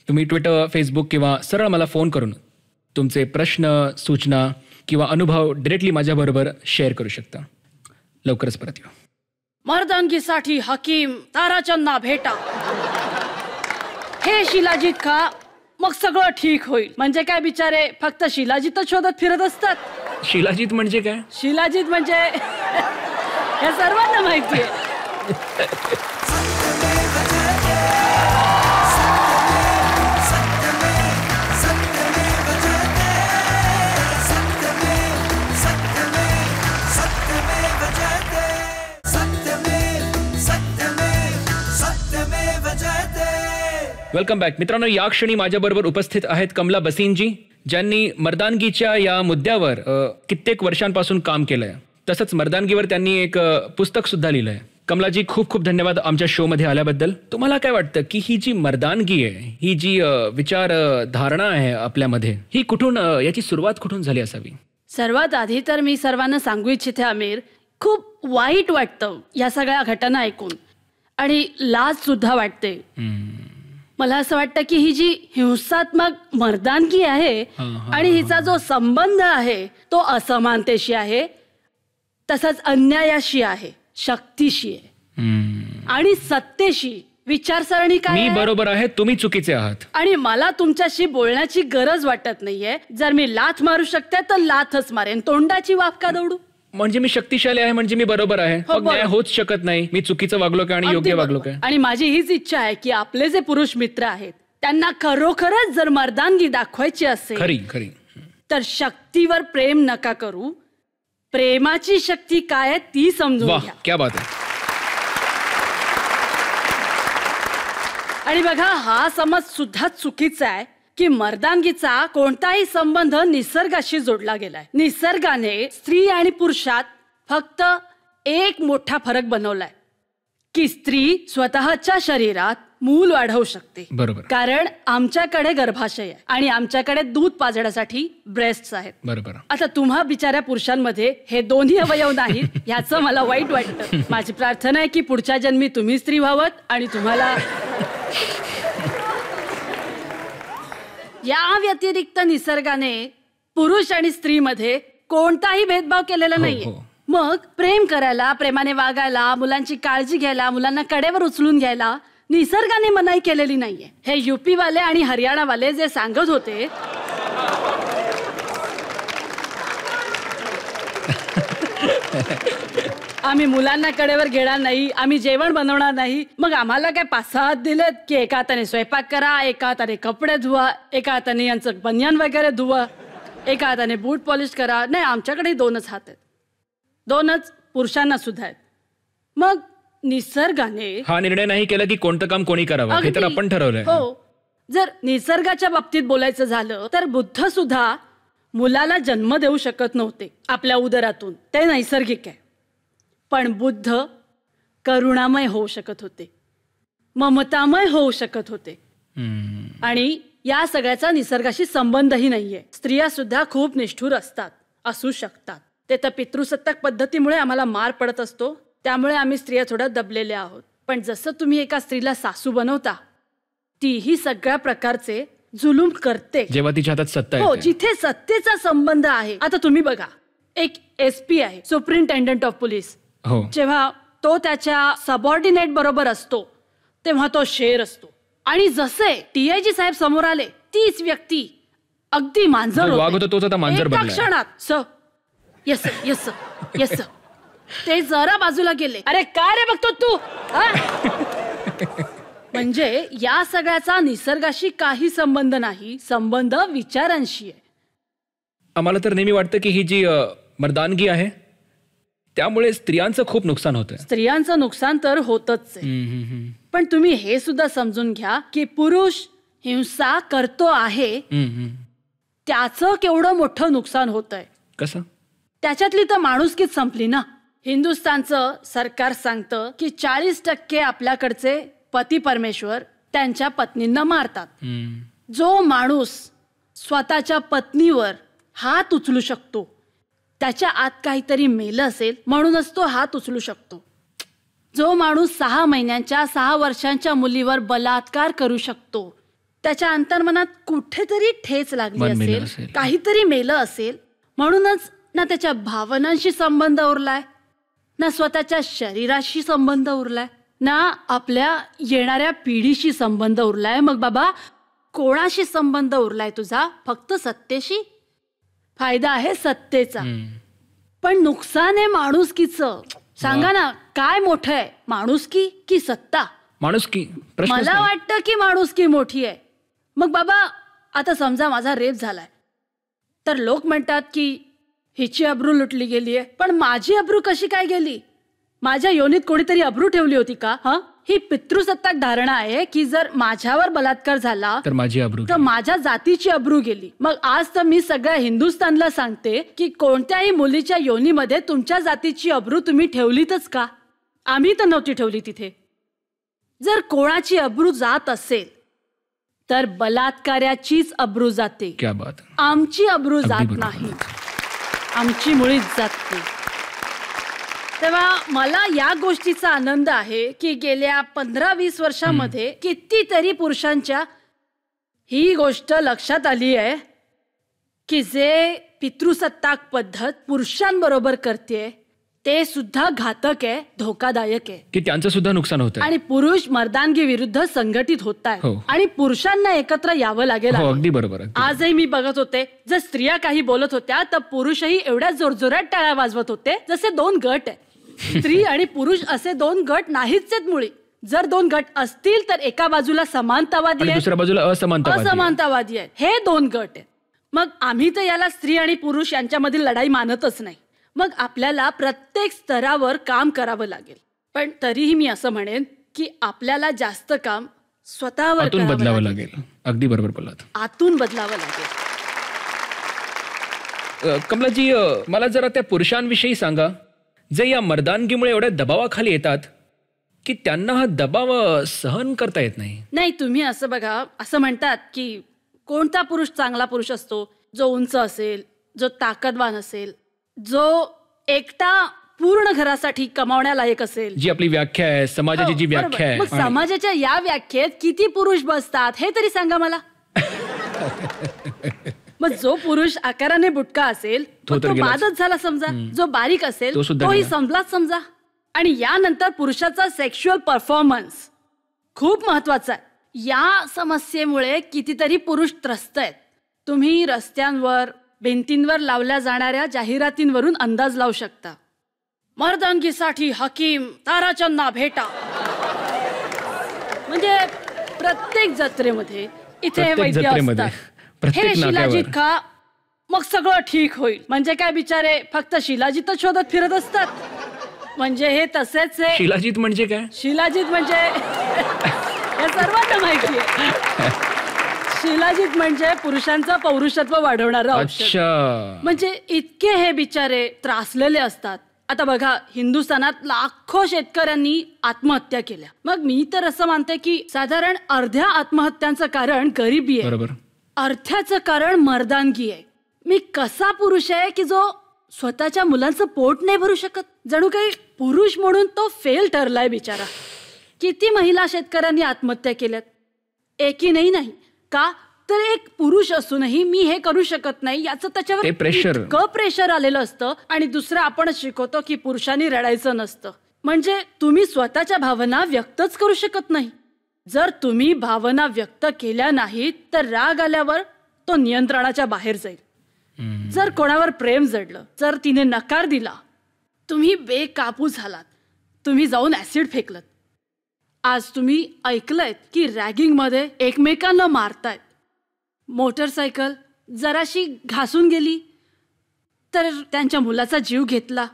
तुम्ही ट्विटर फेसबुक किंवा सरळ मला फोन करून तुमचे प्रश्न सूचना किंवा अनुभव डिरेक्टली माझ्याबरोबर शेअर करू शकता लवकरच परत येऊ मर्दानगीसाठी हकीम ताराचंदा भेटा हे शिलाजीत का मग सगळं ठीक होईल म्हणजे काय बिचारे फक्त शिलाजीतच शोधत फिरत असतात शिलाजीत म्हणजे काय शिलाजीत म्हणजे [laughs] हे सर्वांना माहिती आहे [laughs] वेलकम बॅक मित्रांनो या क्षणी माझ्याबरोबर उपस्थित आहेत कमला बसीनजी ज्यांनी मर्दानगीच्या या मुद्द्यावर कित्येक वर्षांपासून काम केलंय तसंच मर्दानगीवर त्यांनी एक पुस्तक सुद्धा लिहिलंय कमलाजी खूप खूप धन्यवाद आमच्या शो मध्ये आल्याबद्दल तुम्हाला काय वाटतं की ही जी मर्दानगी आहे ही जी धारणा आहे आपल्यामध्ये ही कुठून याची सुरुवात कुठून झाली असावी सर्वात आधी तर मी सर्वांना सांगू इच्छिते आमिर खूप वाईट वाटतं या सगळ्या घटना ऐकून आणि लाज सुद्धा वाटते मला असं वाटतं की ही जी हिंसात्मक मर्दानगी आहे आणि हिचा जो संबंध आहे तो असमानतेशी आहे तसंच अन्यायाशी आहे शक्तीशी आहे आणि सत्तेशी विचारसरणी काय बरोबर आहे तुम्ही चुकीचे आहात आणि मला तुमच्याशी बोलण्याची गरज वाटत नाहीये जर मी लाथ मारू शकते तर लाथच मारेन तोंडाची वाफ का दौडू म्हणजे मी शक्तिशाली आहे म्हणजे मी बरोबर आहे होच शकत नाही मी चुकीचं वागलो का आणि योग्य वागलो का आणि माझी हीच इच्छा आहे की आपले जे पुरुष मित्र आहेत त्यांना खरोखरच जर मर्दानगी दाखवायची असेल खरी खरी तर शक्तीवर प्रेम नका करू प्रेमाची शक्ती काय आहे ती समजू क्या बात आहे आणि बघा हा समज सुद्धा चुकीचा आहे की मर्दानगीचा कोणताही संबंध निसर्गाशी जोडला गेलाय निसर्गाने स्त्री आणि पुरुषात फक्त एक मोठा फरक बनवलाय की स्त्री स्वतःच्या शरीरात मूल वाढवू शकते बरोबर कारण आमच्याकडे गर्भाशय आहे आणि आमच्याकडे दूध पाजण्यासाठी ब्रेस्ट आहेत बरोबर आता तुम्हा बिचाऱ्या पुरुषांमध्ये हे दोन्ही अवयव नाहीत ह्याचं मला वाईट वाटतं माझी प्रार्थना आहे की पुढच्या जन्मी तुम्ही स्त्री व्हावत आणि तुम्हाला या व्यतिरिक्त निसर्गाने पुरुष आणि स्त्रीमध्ये कोणताही भेदभाव केलेला हो, नाहीये हो. मग प्रेम करायला प्रेमाने वागायला मुलांची काळजी घ्यायला मुलांना कडेवर उचलून घ्यायला निसर्गाने मनाई केलेली नाहीये हे युपी वाले आणि हरियाणा वाले जे सांगत होते आम्ही मुलांना कडेवर घेणार नाही आम्ही जेवण बनवणार नाही मग आम्हाला काय पाच सहा हात दिलेत की एका हाताने स्वयंपाक करा एका हाताने कपडे धुवा एका हाताने यांचं बनियान वगैरे धुवा एका हाताने बूट पॉलिश करा नाही आमच्याकडे दोनच हात आहेत दोनच पुरुषांना सुद्धा आहेत मग निसर्गाने हा निर्णय नाही केला की कोणतं काम कोणी करावं हे तर आपण ठरवलंय हो जर निसर्गाच्या बाबतीत बोलायचं झालं तर बुद्ध सुद्धा मुलाला जन्म देऊ शकत नव्हते आपल्या उदरातून ते नैसर्गिक आहे पण बुद्ध करुणामय होऊ शकत होते ममतामय होऊ शकत होते आणि या सगळ्याचा निसर्गाशी संबंधही नाहीये स्त्रिया सुद्धा खूप निष्ठुर असतात असू शकतात ते तर पितृसत्ताक पद्धतीमुळे आम्हाला मार पडत असतो त्यामुळे आम्ही स्त्रिया थोड्या दबलेल्या आहोत पण जसं तुम्ही एका स्त्रीला सासू बनवता तीही सगळ्या प्रकारचे जुलूम करते जेव्हा तिच्या हातात सत्ता हो जिथे सत्तेचा संबंध आहे आता तुम्ही बघा एक एस पी आहे सुप्रिंटेंडंट ऑफ पोलीस हो. जेव्हा तो त्याच्या सबॉर्डिनेट बरोबर असतो तेव्हा तो शेर असतो आणि जसे टीआयजी साहेब समोर आले तीच व्यक्ती अगदी मांजर क्षणात स येस येस येस ते जरा बाजूला गेले अरे काय रे बघतो तू म्हणजे या सगळ्याचा निसर्गाशी काही संबंध नाही संबंध विचारांशी आहे आम्हाला तर नेहमी वाटतं की ही जी मर्दानगी आहे त्यामुळे स्त्रियांचं खूप नुकसान होत स्त्रियांचं नुकसान तर होतच पण तुम्ही हे सुद्धा समजून घ्या की पुरुष हिंसा करतो आहे त्याचं केवढं मोठं नुकसान होत आहे कसं त्याच्यातली तर माणुसकीच संपली ना हिंदुस्तानचं सरकार सांगतं की चाळीस टक्के आपल्याकडचे पती परमेश्वर त्यांच्या पत्नींना मारतात जो माणूस स्वतःच्या पत्नीवर हात उचलू शकतो त्याच्या आत काहीतरी मेल असेल म्हणूनच तो हात उचलू शकतो जो माणूस सहा महिन्यांच्या सहा वर्षांच्या मुलीवर बलात्कार करू शकतो त्याच्या अंतर्मनात कुठेतरी ठेच लागली असेल काहीतरी मेल असेल म्हणूनच ना त्याच्या भावनांशी संबंध उरलाय ना स्वतःच्या शरीराशी संबंध उरलाय ना आपल्या येणाऱ्या पिढीशी संबंध उरलाय मग बाबा कोणाशी संबंध उरलाय तुझा फक्त सत्तेशी फायदा आहे सत्तेचा पण नुकसान आहे माणुसकीचं सांगा ना काय मोठं आहे माणुसकी की सत्ता माणुसकी मला वाटतं की माणुसकी मोठी आहे मग बाबा आता समजा माझा रेप झालाय तर लोक म्हणतात की हिची अब्रू लुटली गेली आहे पण माझी अब्रू कशी काय गेली माझ्या योनीत कोणीतरी अब्रू ठेवली होती का हा ही पितृसत्ताक धारणा आहे की जर माझ्यावर बलात्कार झाला तर माझी अब्रू तर माझ्या जातीची अब्रू गेली मग आज तर मी सगळ्या हिंदुस्थानला सांगते की कोणत्याही मुलीच्या योनीमध्ये तुमच्या जातीची अब्रू तुम्ही ठेवलीतच का आम्ही तर नव्हती ठेवली तिथे जर कोणाची अब्रू जात असेल तर बलात्काराचीच अब्रू जाते आमची अब्रू जात नाही आमची मुळीच जाते तेव्हा मला या गोष्टीचा आनंद आहे की गेल्या पंधरा वीस वर्षामध्ये कितीतरी पुरुषांच्या ही गोष्ट लक्षात आली आहे की जे पितृसत्ताक पद्धत पुरुषांबरोबर करते ते सुद्धा घातक आहे धोकादायक आहे की त्यांचं सुद्धा नुकसान होतं आणि पुरुष मर्दानगी विरुद्ध संघटित होत आहे हो. आणि पुरुषांना एकत्र यावं लागेल हो, अगदी बरोबर आजही मी बघत होते जर स्त्रिया काही बोलत होत्या तर पुरुषही एवढ्या जोरजोरात टाळ्या वाजवत होते जसे दोन गट आहे स्त्री आणि पुरुष असे दोन गट नाहीच आहेत जर दोन गट असतील तर एका बाजूला समानतावादी आहे दुसऱ्या बाजूला असमानतावादी आहे हे दोन गट आहेत मग आम्ही तर याला स्त्री आणि पुरुष यांच्यामधील लढाई मानतच नाही मग आपल्याला प्रत्येक स्तरावर काम करावं लागेल पण तरीही मी असं म्हणेन की आपल्याला जास्त काम स्वतःवर बदलावं लागेल अगदी बरोबर बोलत आतून बदलावं लागेल कमलाजी मला जरा त्या पुरुषांविषयी सांगा जे या मर्दानगीमुळे एवढ्या दबावाखाली येतात की त्यांना हा दबाव सहन करता येत नाही नाही तुम्ही असं बघा असं म्हणतात की कोणता पुरुष चांगला पुरुष असतो जो उंच असेल जो ताकदवान असेल जो एकटा पूर्ण घरासाठी कमावण्यालायक असेल जी आपली व्याख्या आहे समाजाची जी हो, व्याख्या आहे समाजाच्या या व्याख्येत किती पुरुष बसतात हे तरी सांगा मला [laughs] मग जो पुरुष आकाराने बुटका असेल तो, तो बादच झाला समजा जो बारीक असेल तोही संपलाच समजा आणि यानंतर पुरुषाचा सेक्शुअल परफॉर्मन्स खूप महत्वाचा आहे या समस्येमुळे कितीतरी पुरुष त्रस्त आहेत तुम्ही रस्त्यांवर भिंतींवर लावल्या जाणाऱ्या जाहिरातींवरून अंदाज लावू शकता मर्दांगीसाठी हकीम ताराचंदा भेटा म्हणजे प्रत्येक जत्रेमध्ये इथे वैद्य असतात हे शिलाजीत खा मग सगळं ठीक होईल म्हणजे काय बिचारे फक्त शिलाजीत शोधत फिरत असतात म्हणजे हे तसेच आहे शिलाजीत म्हणजे काय शिलाजीत म्हणजे [laughs] हे सर्वांना माहिती आहे शिलाजीत म्हणजे पुरुषांचं पौरुषत्व वाढवणार म्हणजे इतके हे बिचारे त्रासलेले असतात आता बघा हिंदुस्थानात लाखो शेतकऱ्यांनी आत्महत्या केल्या मग मी तर असं मानते की साधारण अर्ध्या आत्महत्यांचं कारण गरिबी आहे बरोबर अर्थ्याचं कारण मर्दानगी आहे मी कसा पुरुष आहे की जो स्वतःच्या मुलांचं पोट नाही भरू शकत जणू काही पुरुष म्हणून तो फेल ठरलाय बिचारा किती महिला शेतकऱ्यांनी आत्महत्या केल्यात एकी नाही नाही का तर एक पुरुष असूनही मी हे करू शकत नाही याच त्याच्यावर प्रेशर प्रेशर आलेलं असतं आणि दुसरं आपण शिकवतो की पुरुषांनी रडायचं नसतं म्हणजे तुम्ही स्वतःच्या भावना व्यक्तच करू शकत नाही जर तुम्ही भावना व्यक्त केल्या नाहीत तर राग आल्यावर तो नियंत्रणाच्या बाहेर जाईल जर कोणावर प्रेम जडलं जर तिने नकार दिला तुम्ही बेकाबू झालात तुम्ही जाऊन ऍसिड फेकलत आज तुम्ही ऐकलंय की रॅगिंग मध्ये एकमेकांना मारतायत मोटरसायकल जराशी घासून गेली तर त्यांच्या मुलाचा जीव घेतला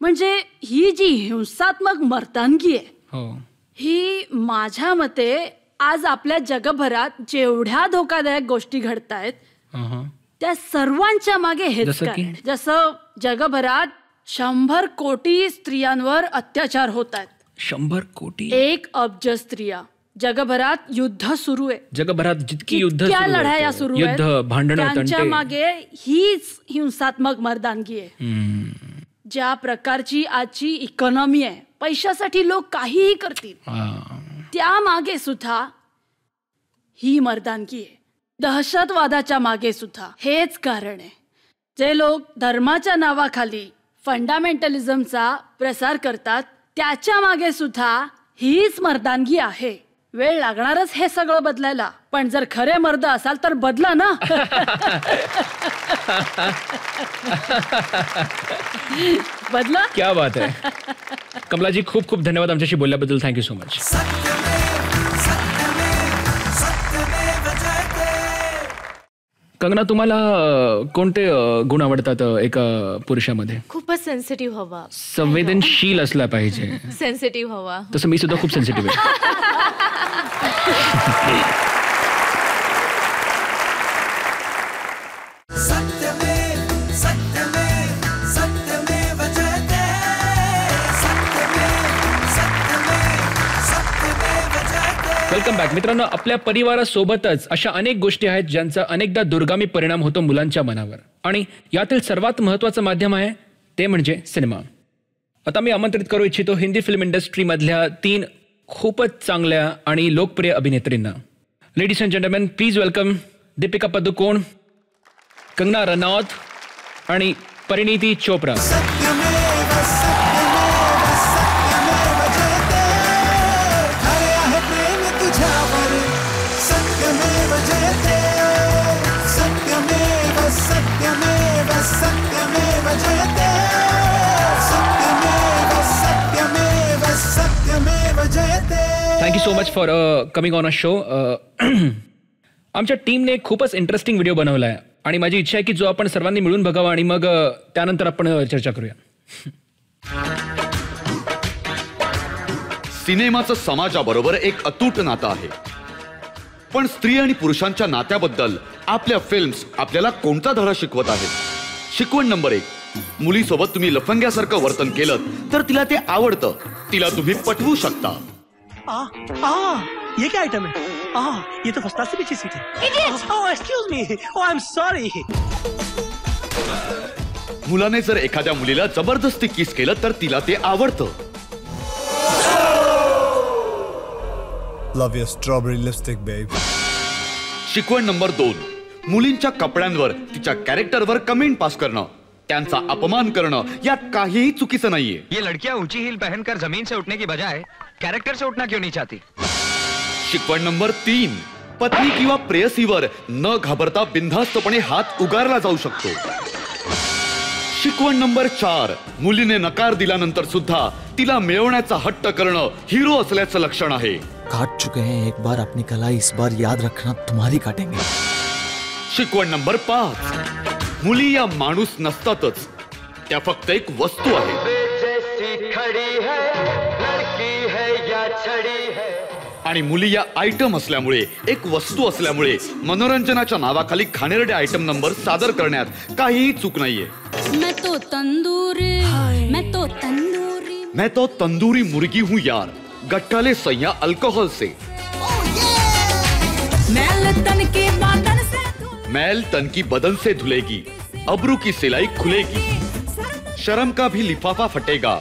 म्हणजे ही जी हिंसात्मक मर्दानगी आहे हो. ही माझ्या मते आज आपल्या जगभरात जेवढ्या धोकादायक गोष्टी घडत आहेत त्या सर्वांच्या मागे हेच जसं जगभरात शंभर कोटी स्त्रियांवर अत्याचार होत आहेत शंभर कोटी एक अब्ज स्त्रिया जगभरात युद्ध सुरू आहे जगभरात जितकी युद्ध लढाया सुरू युद्ध भांडण मागे हीच हिंसात्मक मर्दानगी आहे ज्या प्रकारची आजची इकॉनॉमी आहे पैशासाठी लोक काहीही करतील त्या मागे सुद्धा ही मर्दानगी आहे दहशतवादाच्या मागे सुद्धा हेच कारण आहे जे लोक धर्माच्या नावाखाली फंडामेंटलिझमचा प्रसार करतात त्याच्या मागे सुद्धा हीच मर्दानगी आहे वेळ लागणारच हे सगळं बदलायला पण जर खरे मर्द असाल तर बदला ना [laughs] [laughs] बदला क्या बात आहे जी खूप खूप धन्यवाद आमच्याशी बोलल्याबद्दल थँक्यू सो मच कंगना तुम्हाला कोणते गुण आवडतात एका पुरुषामध्ये खूपच सेन्सिटिव्ह हवा संवेदनशील असला पाहिजे सेन्सिटिव्ह [laughs] हवा तसं मी सुद्धा खूप सेन्सिटिव्ह आहे [laughs] वेलकम बॅक मित्रांनो आपल्या परिवारासोबतच अशा अनेक गोष्टी आहेत ज्यांचा अनेकदा दुर्गामी परिणाम होतो मुलांच्या मनावर आणि यातील सर्वात महत्त्वाचं माध्यम आहे ते म्हणजे सिनेमा आता मी आमंत्रित करू इच्छितो हिंदी फिल्म इंडस्ट्रीमधल्या तीन खूपच चांगल्या आणि लोकप्रिय अभिनेत्रींना ladies and gentleman please welcome Deepika Padukone Kangana Ranaut आणि Parineeti Chopra thank you so much for coming on a show आमच्या टीमने खूपच इंटरेस्टिंग व्हिडिओ बनवला आहे आणि माझी इच्छा आहे की जो आपण सर्वांनी मिळून बघावा आणि मग uh, त्यानंतर आपण uh, चर्चा करूया [laughs] सिनेमाचं समाजाबरोबर एक अतूट नातं आहे पण स्त्री आणि पुरुषांच्या नात्याबद्दल आपल्या फिल्म्स आपल्याला कोणता धडा शिकवत आहेत शिकवण नंबर एक मुलीसोबत तुम्ही लफंग्यासारखं वर्तन केलं तर तिला ते आवडतं तिला तुम्ही पटवू शकता आ आ ये क्या आइटम है आ ये तो फर्स्ट क्लास से पीछे सीट है excuse me oh I am sorry मुलाने जर एखाद्या मुलीला जबरदस्ती किस केलं तर तिला ते आवडतं लव्ह युअर स्ट्रॉबेरी लिपस्टिक बेब शिकवण नंबर दोन मुलींच्या कपड्यांवर तिच्या कॅरेक्टरवर कमेंट पास करणं त्यांचा अपमान करणं यात काहीही चुकीचं नाहीये ये लडक्या उंची हिल पहनकर जमीन से उठने की बजाय कॅरेक्टर से उठना क्यों नहीं चाहती शिकवण नंबर तीन पत्नी किंवा प्रेयसीवर न घाबरता बिनधास्तपणे हात उगारला जाऊ शकतो शिकवण नंबर चार मुलीने नकार दिल्यानंतर सुद्धा तिला मिळवण्याचा हट्ट करणं हिरो असल्याचं लक्षण आहे काट चुके हैं एक बार अपनी कला इस बार याद रखना तुम्हारी काटेंगे शिकवण नंबर पाच मुली या माणूस नसतातच त्या फक्त एक वस्तू आहे आणि मुली या आयटम असल्यामुळे एक वस्तू असल्यामुळे मनोरंजनाच्या नावाखाली खानेरडे आयटम नंबर सादर करण्यात काहीही चूक नाहीये मैं तो तंदूरी मुर्गी हूँ यार गट्टाले सैया अल्कोहल से oh, मैल तन से मैल तन की बदन से धुलेगी अबरू की सिलाई खुलेगी शर्म का भी लिफाफा फटेगा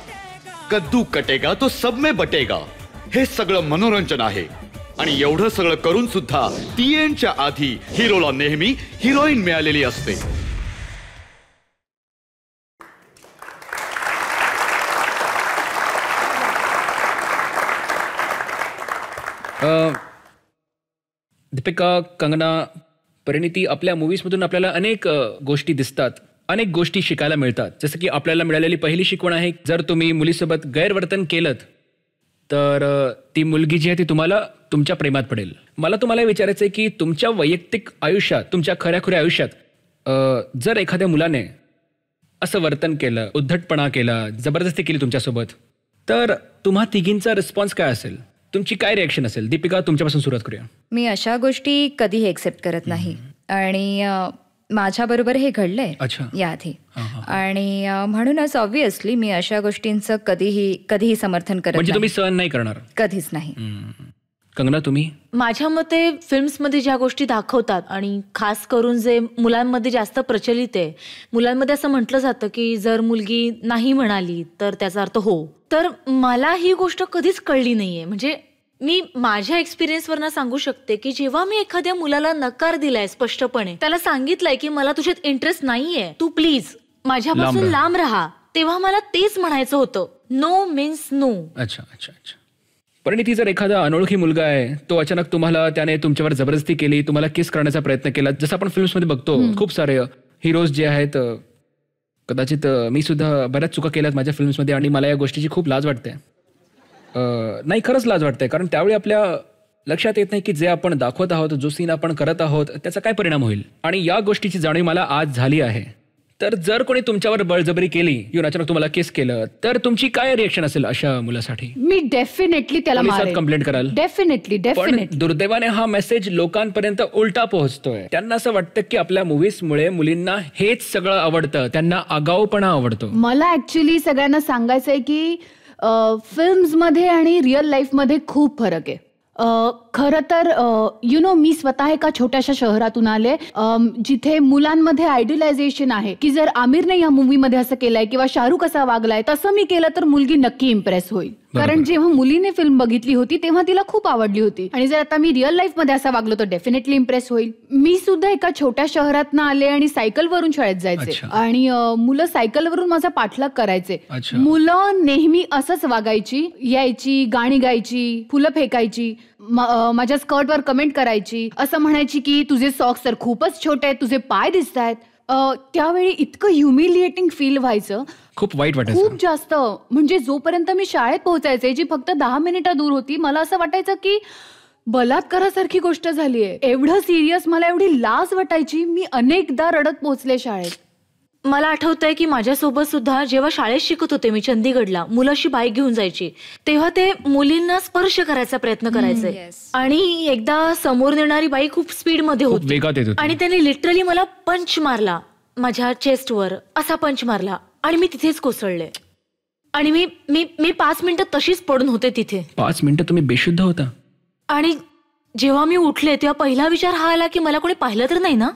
कद्दू कटेगा तो सब में बटेगा हे सगळं मनोरंजन आहे आणि एवढं सगळं करून सुद्धा ती च्या आधी हिरोला नेहमी हिरोईन मिळालेली असते दीपिका कंगना परिणिती आपल्या मूवीजमधून आपल्याला अनेक गोष्टी दिसतात अनेक गोष्टी शिकायला मिळतात जसं की आपल्याला मिळालेली पहिली शिकवण आहे जर तुम्ही मुलीसोबत गैरवर्तन केलं तर ती मुलगी जी आहे ती तुम्हाला तुमच्या प्रेमात पडेल मला तुम्हाला विचारायचं आहे की तुमच्या वैयक्तिक आयुष्यात तुमच्या खऱ्या खुऱ्या आयुष्यात जर एखाद्या मुलाने असं वर्तन केलं उद्धटपणा केला जबरदस्ती केली तुमच्यासोबत तर तुम्हा तिघींचा रिस्पॉन्स काय असेल तुमची काय रिॲक्शन असेल दीपिका तुमच्यापासून सुरुवात करूया मी अशा गोष्टी कधीही एक्सेप्ट करत नाही आणि माझ्याबरोबर हे घडलंय याआधी आणि म्हणूनच ऑब्विसली मी अशा गोष्टींचं कधीही कधीही समर्थन करत म्हणजे तुम्ही सहन नाही करणार कधीच नाही कंगना तुम्ही माझ्या मते फिल्म्समध्ये ज्या गोष्टी दाखवतात आणि खास करून जे मुलांमध्ये जास्त प्रचलित आहे मुलांमध्ये असं म्हटलं जातं की जर मुलगी नाही म्हणाली तर त्याचा अर्थ हो तर मला ही गोष्ट कधीच कळली नाहीये म्हणजे मी माझ्या एक्सपिरियन्सवरनं सांगू शकते की जेव्हा मी एखाद्या मुलाला नकार दिलाय स्पष्टपणे त्याला सांगितलंय की मला तुझ्यात इंटरेस्ट नाहीये तू प्लीज माझ्यापासून लांब राहा तेव्हा मला तेच म्हणायचं होतं नो मीन्स नो अच्छा अच्छा अच्छा परिणिती जर एखादा अनोळखी मुलगा आहे तो अचानक तुम्हाला त्याने तुमच्यावर जबरदस्ती केली तुम्हाला किस करण्याचा प्रयत्न केला जसं आपण मध्ये बघतो खूप सारे हिरोज जे आहेत कदाचित मी सुद्धा बऱ्याच चुका केल्यात माझ्या मध्ये आणि मला या गोष्टीची खूप लाज वाटते नाही खरंच लाज वाटते कारण त्यावेळी आपल्या लक्षात येत नाही की जे आपण दाखवत आहोत जो सीन आपण करत आहोत त्याचा काय परिणाम होईल आणि या गोष्टीची जाणीव मला आज झाली आहे तर जर कोणी तुमच्यावर बळजबरी केली येऊन अचानक तुम्हाला केस केलं तर तुमची काय रिएक्शन असेल अशा मुलासाठी मी डेफिनेटली त्याला कंप्लेंट कराल डेफिनेटली डेफिनेटली दुर्दैवाने हा मेसेज लोकांपर्यंत उलटा पोहोचतोय त्यांना असं वाटतं की आपल्या मुळे मुलींना हेच सगळं आवडतं त्यांना आगाऊपणा आवडतो मला ऍक्च्युली सगळ्यांना सांगायचंय की फिल्म्समध्ये आणि रिअल लाईफमध्ये खूप फरक आहे खरं तर यु नो मी स्वतः एका छोट्याशा शहरातून आले जिथे मुलांमध्ये आयडियलायझेशन आहे की जर आमिरने या मूवीमध्ये असं केलंय किंवा शाहरुख असा वागलाय तसं मी केलं तर मुलगी नक्की इम्प्रेस होईल कारण जेव्हा मुलीने फिल्म बघितली होती तेव्हा तिला खूप आवडली होती आणि जर आता मी रिअल लाईफ मध्ये असं वागलो तर डेफिनेटली इम्प्रेस होईल मी सुद्धा एका छोट्या शहरात आले आणि सायकलवरून शाळेत जायचे आणि मुलं सायकलवरून माझा पाठलाग करायचे मुलं नेहमी असंच वागायची यायची गाणी गायची फुलं फेकायची माझ्या स्कर्टवर कमेंट करायची असं म्हणायची की तुझे सॉक्स तर खूपच छोटे आहेत तुझे पाय दिसत आहेत त्यावेळी इतकं ह्युमिलिएटिंग फील व्हायचं खूप वाईट वाटायचं खूप जास्त म्हणजे जोपर्यंत मी शाळेत पोहोचायचे जी फक्त दहा मिनिटं दूर होती मला असं वाटायचं की बलात्कारासारखी गोष्ट आहे एवढं सिरियस मला एवढी लाज वाटायची मी अनेकदा रडत पोहोचले शाळेत मला आहे की माझ्यासोबत सुद्धा जेव्हा शाळेत शिकत होते मी चंदीगडला मुलाशी बाईक घेऊन जायची तेव्हा ते मुलींना स्पर्श करायचा प्रयत्न करायचे आणि एकदा समोर नेणारी बाई खूप स्पीड मध्ये होती आणि त्याने लिटरली मला पंच मारला माझ्या चेस्ट वर असा पंच मारला आणि मी तिथेच कोसळले आणि मी मी मी पाच मिनिटं तशीच पडून होते तिथे पाच मिनिटं तुम्ही बेशुद्ध होता आणि जेव्हा मी उठले तेव्हा पहिला विचार हा आला की मला कोणी पाहिलं तर नाही ना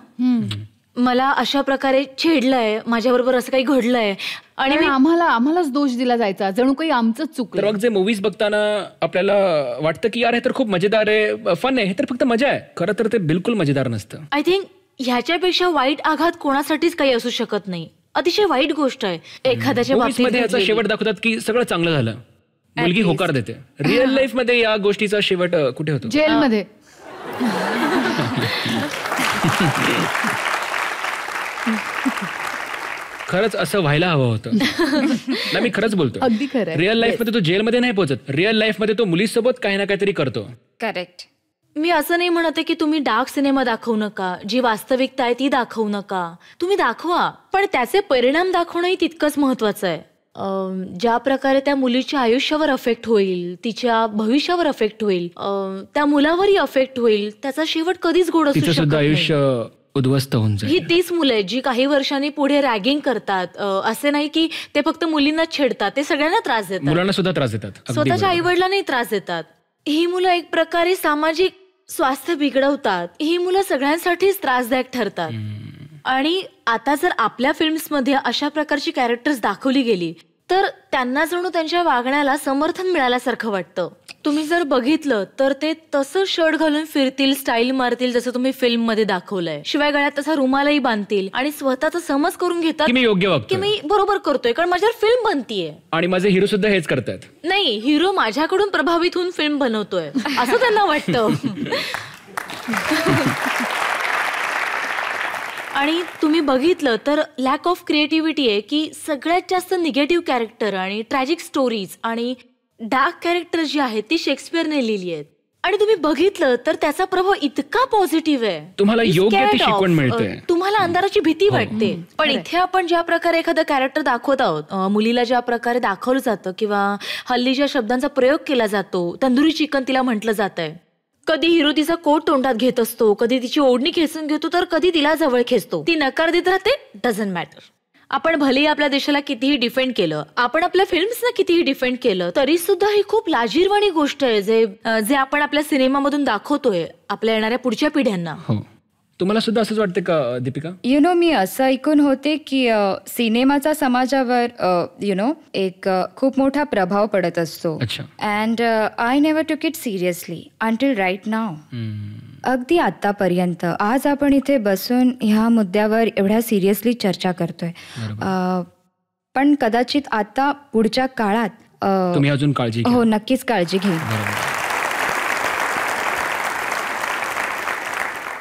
मला अशा प्रकारे छेडलंय माझ्याबरोबर असं काही घडलंय आणि आम्हाला आम्हालाच दोष दिला जायचा जणू काही आमचं तर मग जे मूवीज बघताना आपल्याला वाटतं की यार हे तर खूप मजेदार आहे फन आहे हे तर फक्त मजा आहे खरं तर ते बिलकुल मजेदार नसतं आय थिंक ह्याच्यापेक्षा वाईट आघात कोणासाठीच काही असू शकत नाही अतिशय वाईट गोष्ट आहे एखाद्याच्या बाबतीत शेवट दाखवतात की सगळं चांगलं झालं मुलगी होकार देते रिअल लाईफ [laughs] मध्ये या गोष्टीचा शेवट कुठे होतो मध्ये [laughs] [laughs] [laughs] खरंच असं व्हायला हवं होतं ना मी खरंच बोलतो अगदी खरं रिअल लाईफ मध्ये तो जेलमध्ये नाही पोहोचत रिअल लाईफ मध्ये तो मुलीसोबत काही ना काहीतरी करतो करेक्ट मी असं नाही म्हणते की तुम्ही डार्क सिनेमा दाखवू नका जी वास्तविकता आहे ती दाखवू नका तुम्ही दाखवा पण त्याचे परिणाम दाखवणंही तितकंच महत्वाचं आहे ज्या प्रकारे त्या मुलीच्या आयुष्यावर अफेक्ट होईल तिच्या भविष्यावर अफेक्ट होईल त्या मुलावरही अफेक्ट होईल त्याचा शेवट कधीच गोड असू शकत आयुष्य उद्ध्वस्त होऊन जाईल ही तीच मुलं जी काही वर्षांनी पुढे रॅगिंग करतात असे नाही की ते फक्त मुलींना छेडतात ते सगळ्यांना त्रास देतात मुलांना सुद्धा त्रास देतात स्वतःच्या आईवडिलांनाही त्रास देतात ही मुलं एक प्रकारे सामाजिक स्वास्थ्य बिघडवतात ही मुलं सगळ्यांसाठीच त्रासदायक ठरतात आणि आता जर आपल्या फिल्म्समध्ये अशा प्रकारची कॅरेक्टर्स दाखवली गेली तर त्यांना जणू त्यांच्या वागण्याला समर्थन मिळाल्यासारखं वाटतं तुम्ही जर बघितलं तर ते तसं शर्ट घालून फिरतील स्टाईल मारतील जसं तुम्ही फिल्म मध्ये दाखवलंय शिवाय गळ्यात तसा रुमालही बांधतील आणि स्वतःचा समज करून घेतात मी योग्य की मी बरोबर करतोय कारण माझ्यावर फिल्म बनतीये आणि माझे हिरो सुद्धा हेच करतात नाही हिरो माझ्याकडून प्रभावित होऊन फिल्म बनवतोय असं त्यांना वाटतं आणि तुम्ही बघितलं तर लॅक ऑफ क्रिएटिव्हिटी आहे की सगळ्यात जास्त निगेटिव्ह कॅरेक्टर आणि ट्रॅजिक स्टोरीज आणि डार्क कॅरेक्टर जी आहेत ती शेक्सपियरने लिहिली आहेत आणि तुम्ही बघितलं तर त्याचा प्रभाव इतका पॉझिटिव्ह आहे तुम्हाला योग्य शिकवण मिळते तुम्हाला अंधाराची भीती हो. वाटते पण इथे आपण ज्या प्रकारे एखादं कॅरेक्टर दाखवत आहोत मुलीला ज्या प्रकारे दाखवलं जातं किंवा हल्ली ज्या शब्दांचा प्रयोग केला जातो तंदुरी चिकन तिला म्हटलं जात आहे कधी हिरो तिचा कोट तोंडात घेत असतो कधी तिची ओढणी खेचून घेतो तर कधी तिला जवळ खेचतो ती नकार देत राहते डझंट मॅटर आपण भलेही आपल्या देशाला कितीही डिफेंड केलं आपण आपल्या फिल्म्सना कितीही डिफेंड केलं तरी सुद्धा ही खूप लाजीरवाणी गोष्ट आहे जे जे आपण आपल्या सिनेमामधून दाखवतोय आपल्या येणाऱ्या पुढच्या पिढ्यांना हो. तुम्हाला सुद्धा असंच वाटतं का दीपिका यु नो मी असं ऐकून होते की सिनेमाचा समाजावर यु नो एक खूप मोठा प्रभाव पडत असतो and I never took it seriously until right now अगदी आतापर्यंत आज आपण इथे बसून ह्या मुद्द्यावर एवढ्या सिरियसली चर्चा करतोय पण कदाचित आता पुढच्या काळात तुम्ही अजून काळजी हो नक्कीच काळजी घे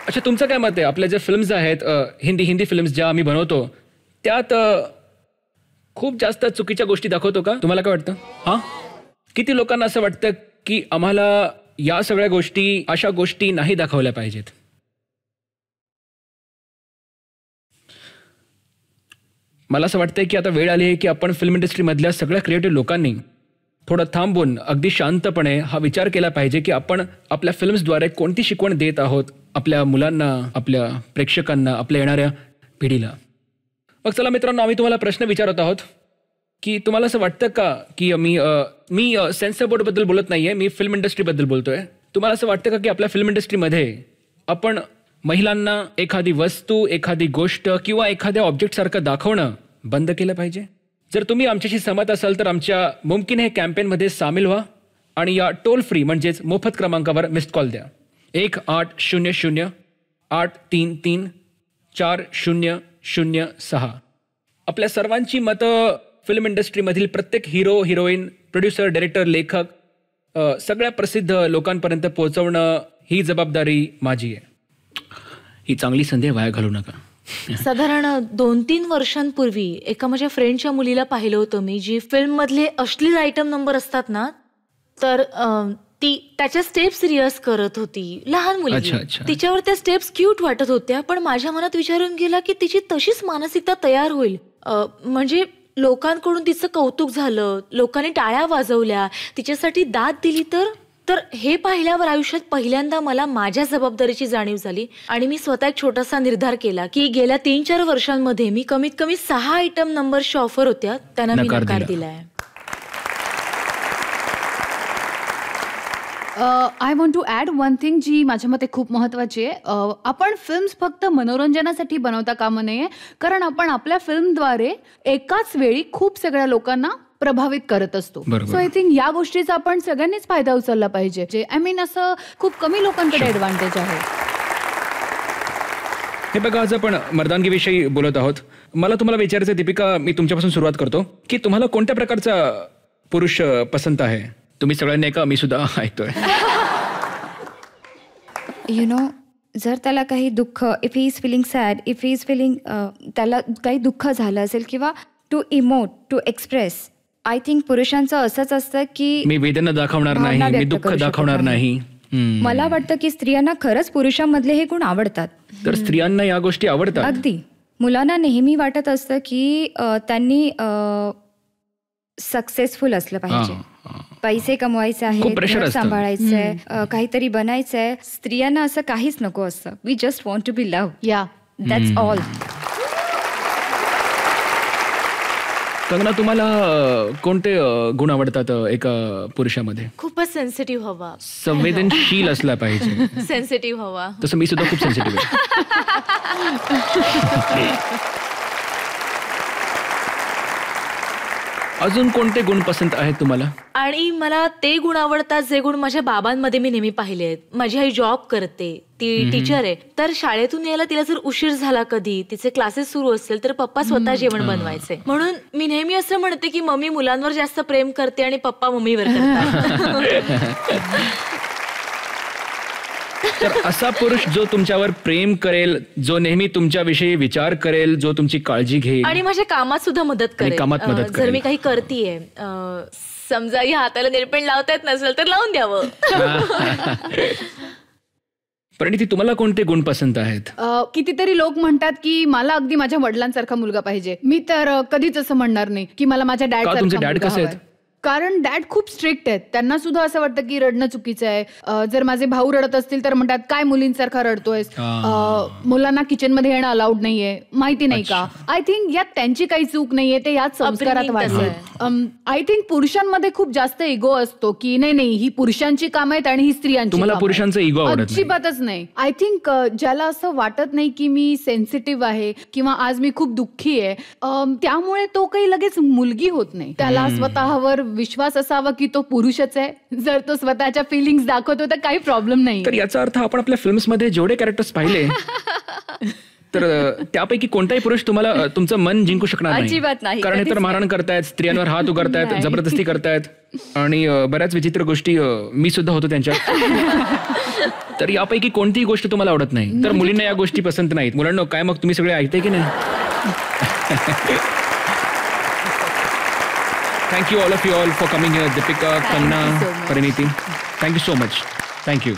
अच्छा तुमचं काय मत आहे आपल्या ज्या फिल्म्स आहेत हिंदी हिंदी फिल्म्स ज्या आम्ही बनवतो त्यात खूप जास्त चुकीच्या गोष्टी दाखवतो का तुम्हाला काय वाटतं हा किती लोकांना असं वाटतं की आम्हाला या सगळ्या गोष्टी अशा गोष्टी नाही दाखवल्या पाहिजेत मला असं वाटतंय की आता वेळ आली आहे की आपण फिल्म इंडस्ट्रीमधल्या सगळ्या क्रिएटिव्ह लोकांनी थोडं थांबून अगदी शांतपणे हा विचार केला पाहिजे की आपण आपल्या फिल्म्सद्वारे कोणती शिकवण देत आहोत आपल्या मुलांना आपल्या प्रेक्षकांना आपल्या येणाऱ्या पिढीला मग चला मित्रांनो आम्ही तुम्हाला प्रश्न विचारत आहोत की तुम्हाला असं वाटतं का की मी मी सेन्सर बोर्डबद्दल बोलत नाही आहे मी फिल्म इंडस्ट्रीबद्दल बोलतो आहे तुम्हाला असं वाटतं का की आपल्या फिल्म इंडस्ट्रीमध्ये आपण महिलांना एखादी वस्तू एखादी गोष्ट किंवा एखाद्या ऑब्जेक्टसारखं दाखवणं बंद केलं पाहिजे जर तुम्ही आमच्याशी सहमत असाल तर आमच्या मुमकिन हे कॅम्पेनमध्ये सामील व्हा आणि या टोल फ्री म्हणजेच मोफत क्रमांकावर मिस्ड कॉल द्या एक आठ शून्य शून्य आठ तीन तीन चार शून्य शून्य सहा आपल्या सर्वांची मतं फिल्म इंडस्ट्रीमधील प्रत्येक हिरो हिरोईन प्रोड्युसर डायरेक्टर लेखक सगळ्या प्रसिद्ध लोकांपर्यंत पोहोचवणं ही जबाबदारी माझी आहे ही चांगली संधी वाया घालू नका साधारण दोन तीन वर्षांपूर्वी एका माझ्या फ्रेंडच्या मुलीला पाहिलं होतं मी जी फिल्म मधले अश्लील आयटम नंबर असतात ना तर ती त्याच्या स्टेप्स रिहर्स करत होती लहान मुलगी तिच्यावर त्या स्टेप्स क्यूट वाटत होत्या पण माझ्या मनात विचारून गेला की तिची तशीच मानसिकता तयार होईल म्हणजे लोकांकडून तिचं कौतुक झालं लोकांनी टाळ्या वाजवल्या तिच्यासाठी दाद दिली तर तर हे पाहिल्यावर आयुष्यात पहिल्यांदा मला माझ्या जबाबदारीची जाणीव झाली आणि मी स्वतः एक छोटासा निर्धार केला की गेल्या तीन चार वर्षांमध्ये मी कमीत कमी सहा आयटम नंबरच्या ऑफर होत्या त्यांना मी नकार दिलाय I want to add one thing जी माझ्या मते खूप महत्वाची आहे आपण फिल्म्स फक्त मनोरंजनासाठी बनवता काम नये कारण आपण आपल्या फिल्मद्वारे एकाच वेळी खूप सगळ्या लोकांना प्रभावित करत असतो सो आय थिंक या गोष्टीचा आपण सगळ्यांनीच फायदा उचलला पाहिजे जे आय मीन असं खूप कमी लोकांकडे ॲडव्हान्टेज आहे हे बघा आज आपण मर्दानगीविषयी बोलत आहोत मला तुम्हाला विचारायचं दीपिका मी तुमच्यापासून सुरुवात करतो की तुम्हाला कोणत्या प्रकारचा पुरुष पसंत आहे तुम्ही सगळ्यांनी मी सुद्धा ऐकतोय यु नो जर त्याला काही दुःख if he is feeling sad if he is feeling त्याला काही दुःख झालं असेल किंवा to emote to express I think पुरुषांचं असंच असतं की मी वेदना दाखवणार नाही मी दुःख दाखवणार नाही मला वाटतं की स्त्रियांना खरंच पुरुषांमधले हे गुण आवडतात तर स्त्रियांना या गोष्टी आवडतात अगदी मुलांना नेहमी वाटत असतं की त्यांनी सक्सेसफुल असलं पाहिजे पैसे कमवायचे आहे सांभाळायचंय काहीतरी बनायचंय स्त्रियांना असं काहीच नको असं we just want to be love yeah that's all Kangana तुम्हाला कोणते गुण आवडतात एका पुरुषामध्ये खूपच सेन्सिटिव्ह हवा संवेदनशील [laughs] असला पाहिजे सेन्सिटिव्ह हवा तसं मी सुद्धा खूप सेन्सिटिव्ह [laughs] अजून कोणते गुण पसंत आहेत तुम्हाला आणि मला ते गुण आवडतात जे गुण माझ्या बाबांमध्ये मी नेहमी पाहिले आहेत माझी आई जॉब करते ती टीचर आहे तर शाळेतून यायला तिला जर उशीर झाला कधी तिचे क्लासेस सुरू असेल तर पप्पा स्वतः जेवण बनवायचे म्हणून मी नेहमी असं म्हणते की मम्मी मुलांवर जास्त प्रेम करते आणि पप्पा मम्मीवर [laughs] [laughs] तर असा पुरुष जो तुमच्यावर प्रेम करेल जो नेहमी तुमच्याविषयी विचार करेल जो तुमची काळजी घेईल आणि माझ्या कामात सुद्धा मदत करेल कामात मदत जर मी काही करतीये समजा या हाताला निरपेण लावता येत नसेल तर लावून द्यावं [laughs] परिणिती तुम्हाला कोणते गुण पसंत आहेत कितीतरी लोक म्हणतात की मला अगदी माझ्या वडिलांसारखा मुलगा पाहिजे मी तर कधीच असं म्हणणार नाही की मला माझ्या डॅड डॅड कसे आहेत कारण डॅड खूप स्ट्रिक्ट आहेत त्यांना सुद्धा असं वाटतं की रडणं चुकीचं आहे जर माझे भाऊ रडत असतील तर म्हणतात काय मुलींसारखा रडतोय मुलांना किचन मध्ये येणं अलाउड नाहीये माहिती नाही का आय थिंक यात त्यांची काही चूक नाहीये ते यात संस्कारात वाढले आय थिंक पुरुषांमध्ये खूप जास्त इगो असतो की नाही नाही ही पुरुषांची काम आहेत आणि ही स्त्रियांची पुरुषांचं इगो अजिबातच नाही आय थिंक ज्याला असं वाटत नाही की मी सेन्सिटिव्ह आहे किंवा आज मी खूप दुःखी आहे त्यामुळे तो काही लगेच मुलगी होत नाही त्याला स्वतःवर विश्वास असावा की तो पुरुषच आहे जर तो स्वतःच्या फिलिंग्स दाखवतो तर काही प्रॉब्लेम नाही तर याचा अर्थ आपण आपल्या फिल्म्स मध्ये जेवढे कॅरेक्टर्स पाहिले [laughs] तर त्यापैकी कोणताही पुरुष तुम्हाला तुमचं मन जिंकू शकणार अजिबात नाही कारण तर मारण करतायत स्त्रियांवर हात उगारतायत [laughs] जबरदस्ती करतायत आणि बऱ्याच विचित्र गोष्टी मी सुद्धा होतो त्यांच्या [laughs] तर यापैकी कोणतीही गोष्ट तुम्हाला आवडत नाही तर म्हणजे मुलींना या गोष्टी पसंत नाहीत मुलांना काय मग तुम्ही सगळे ऐकते की नाही Thank you all of you all for coming here, Deepika, Kanna, so Pariniti. Thank you so much. Thank you.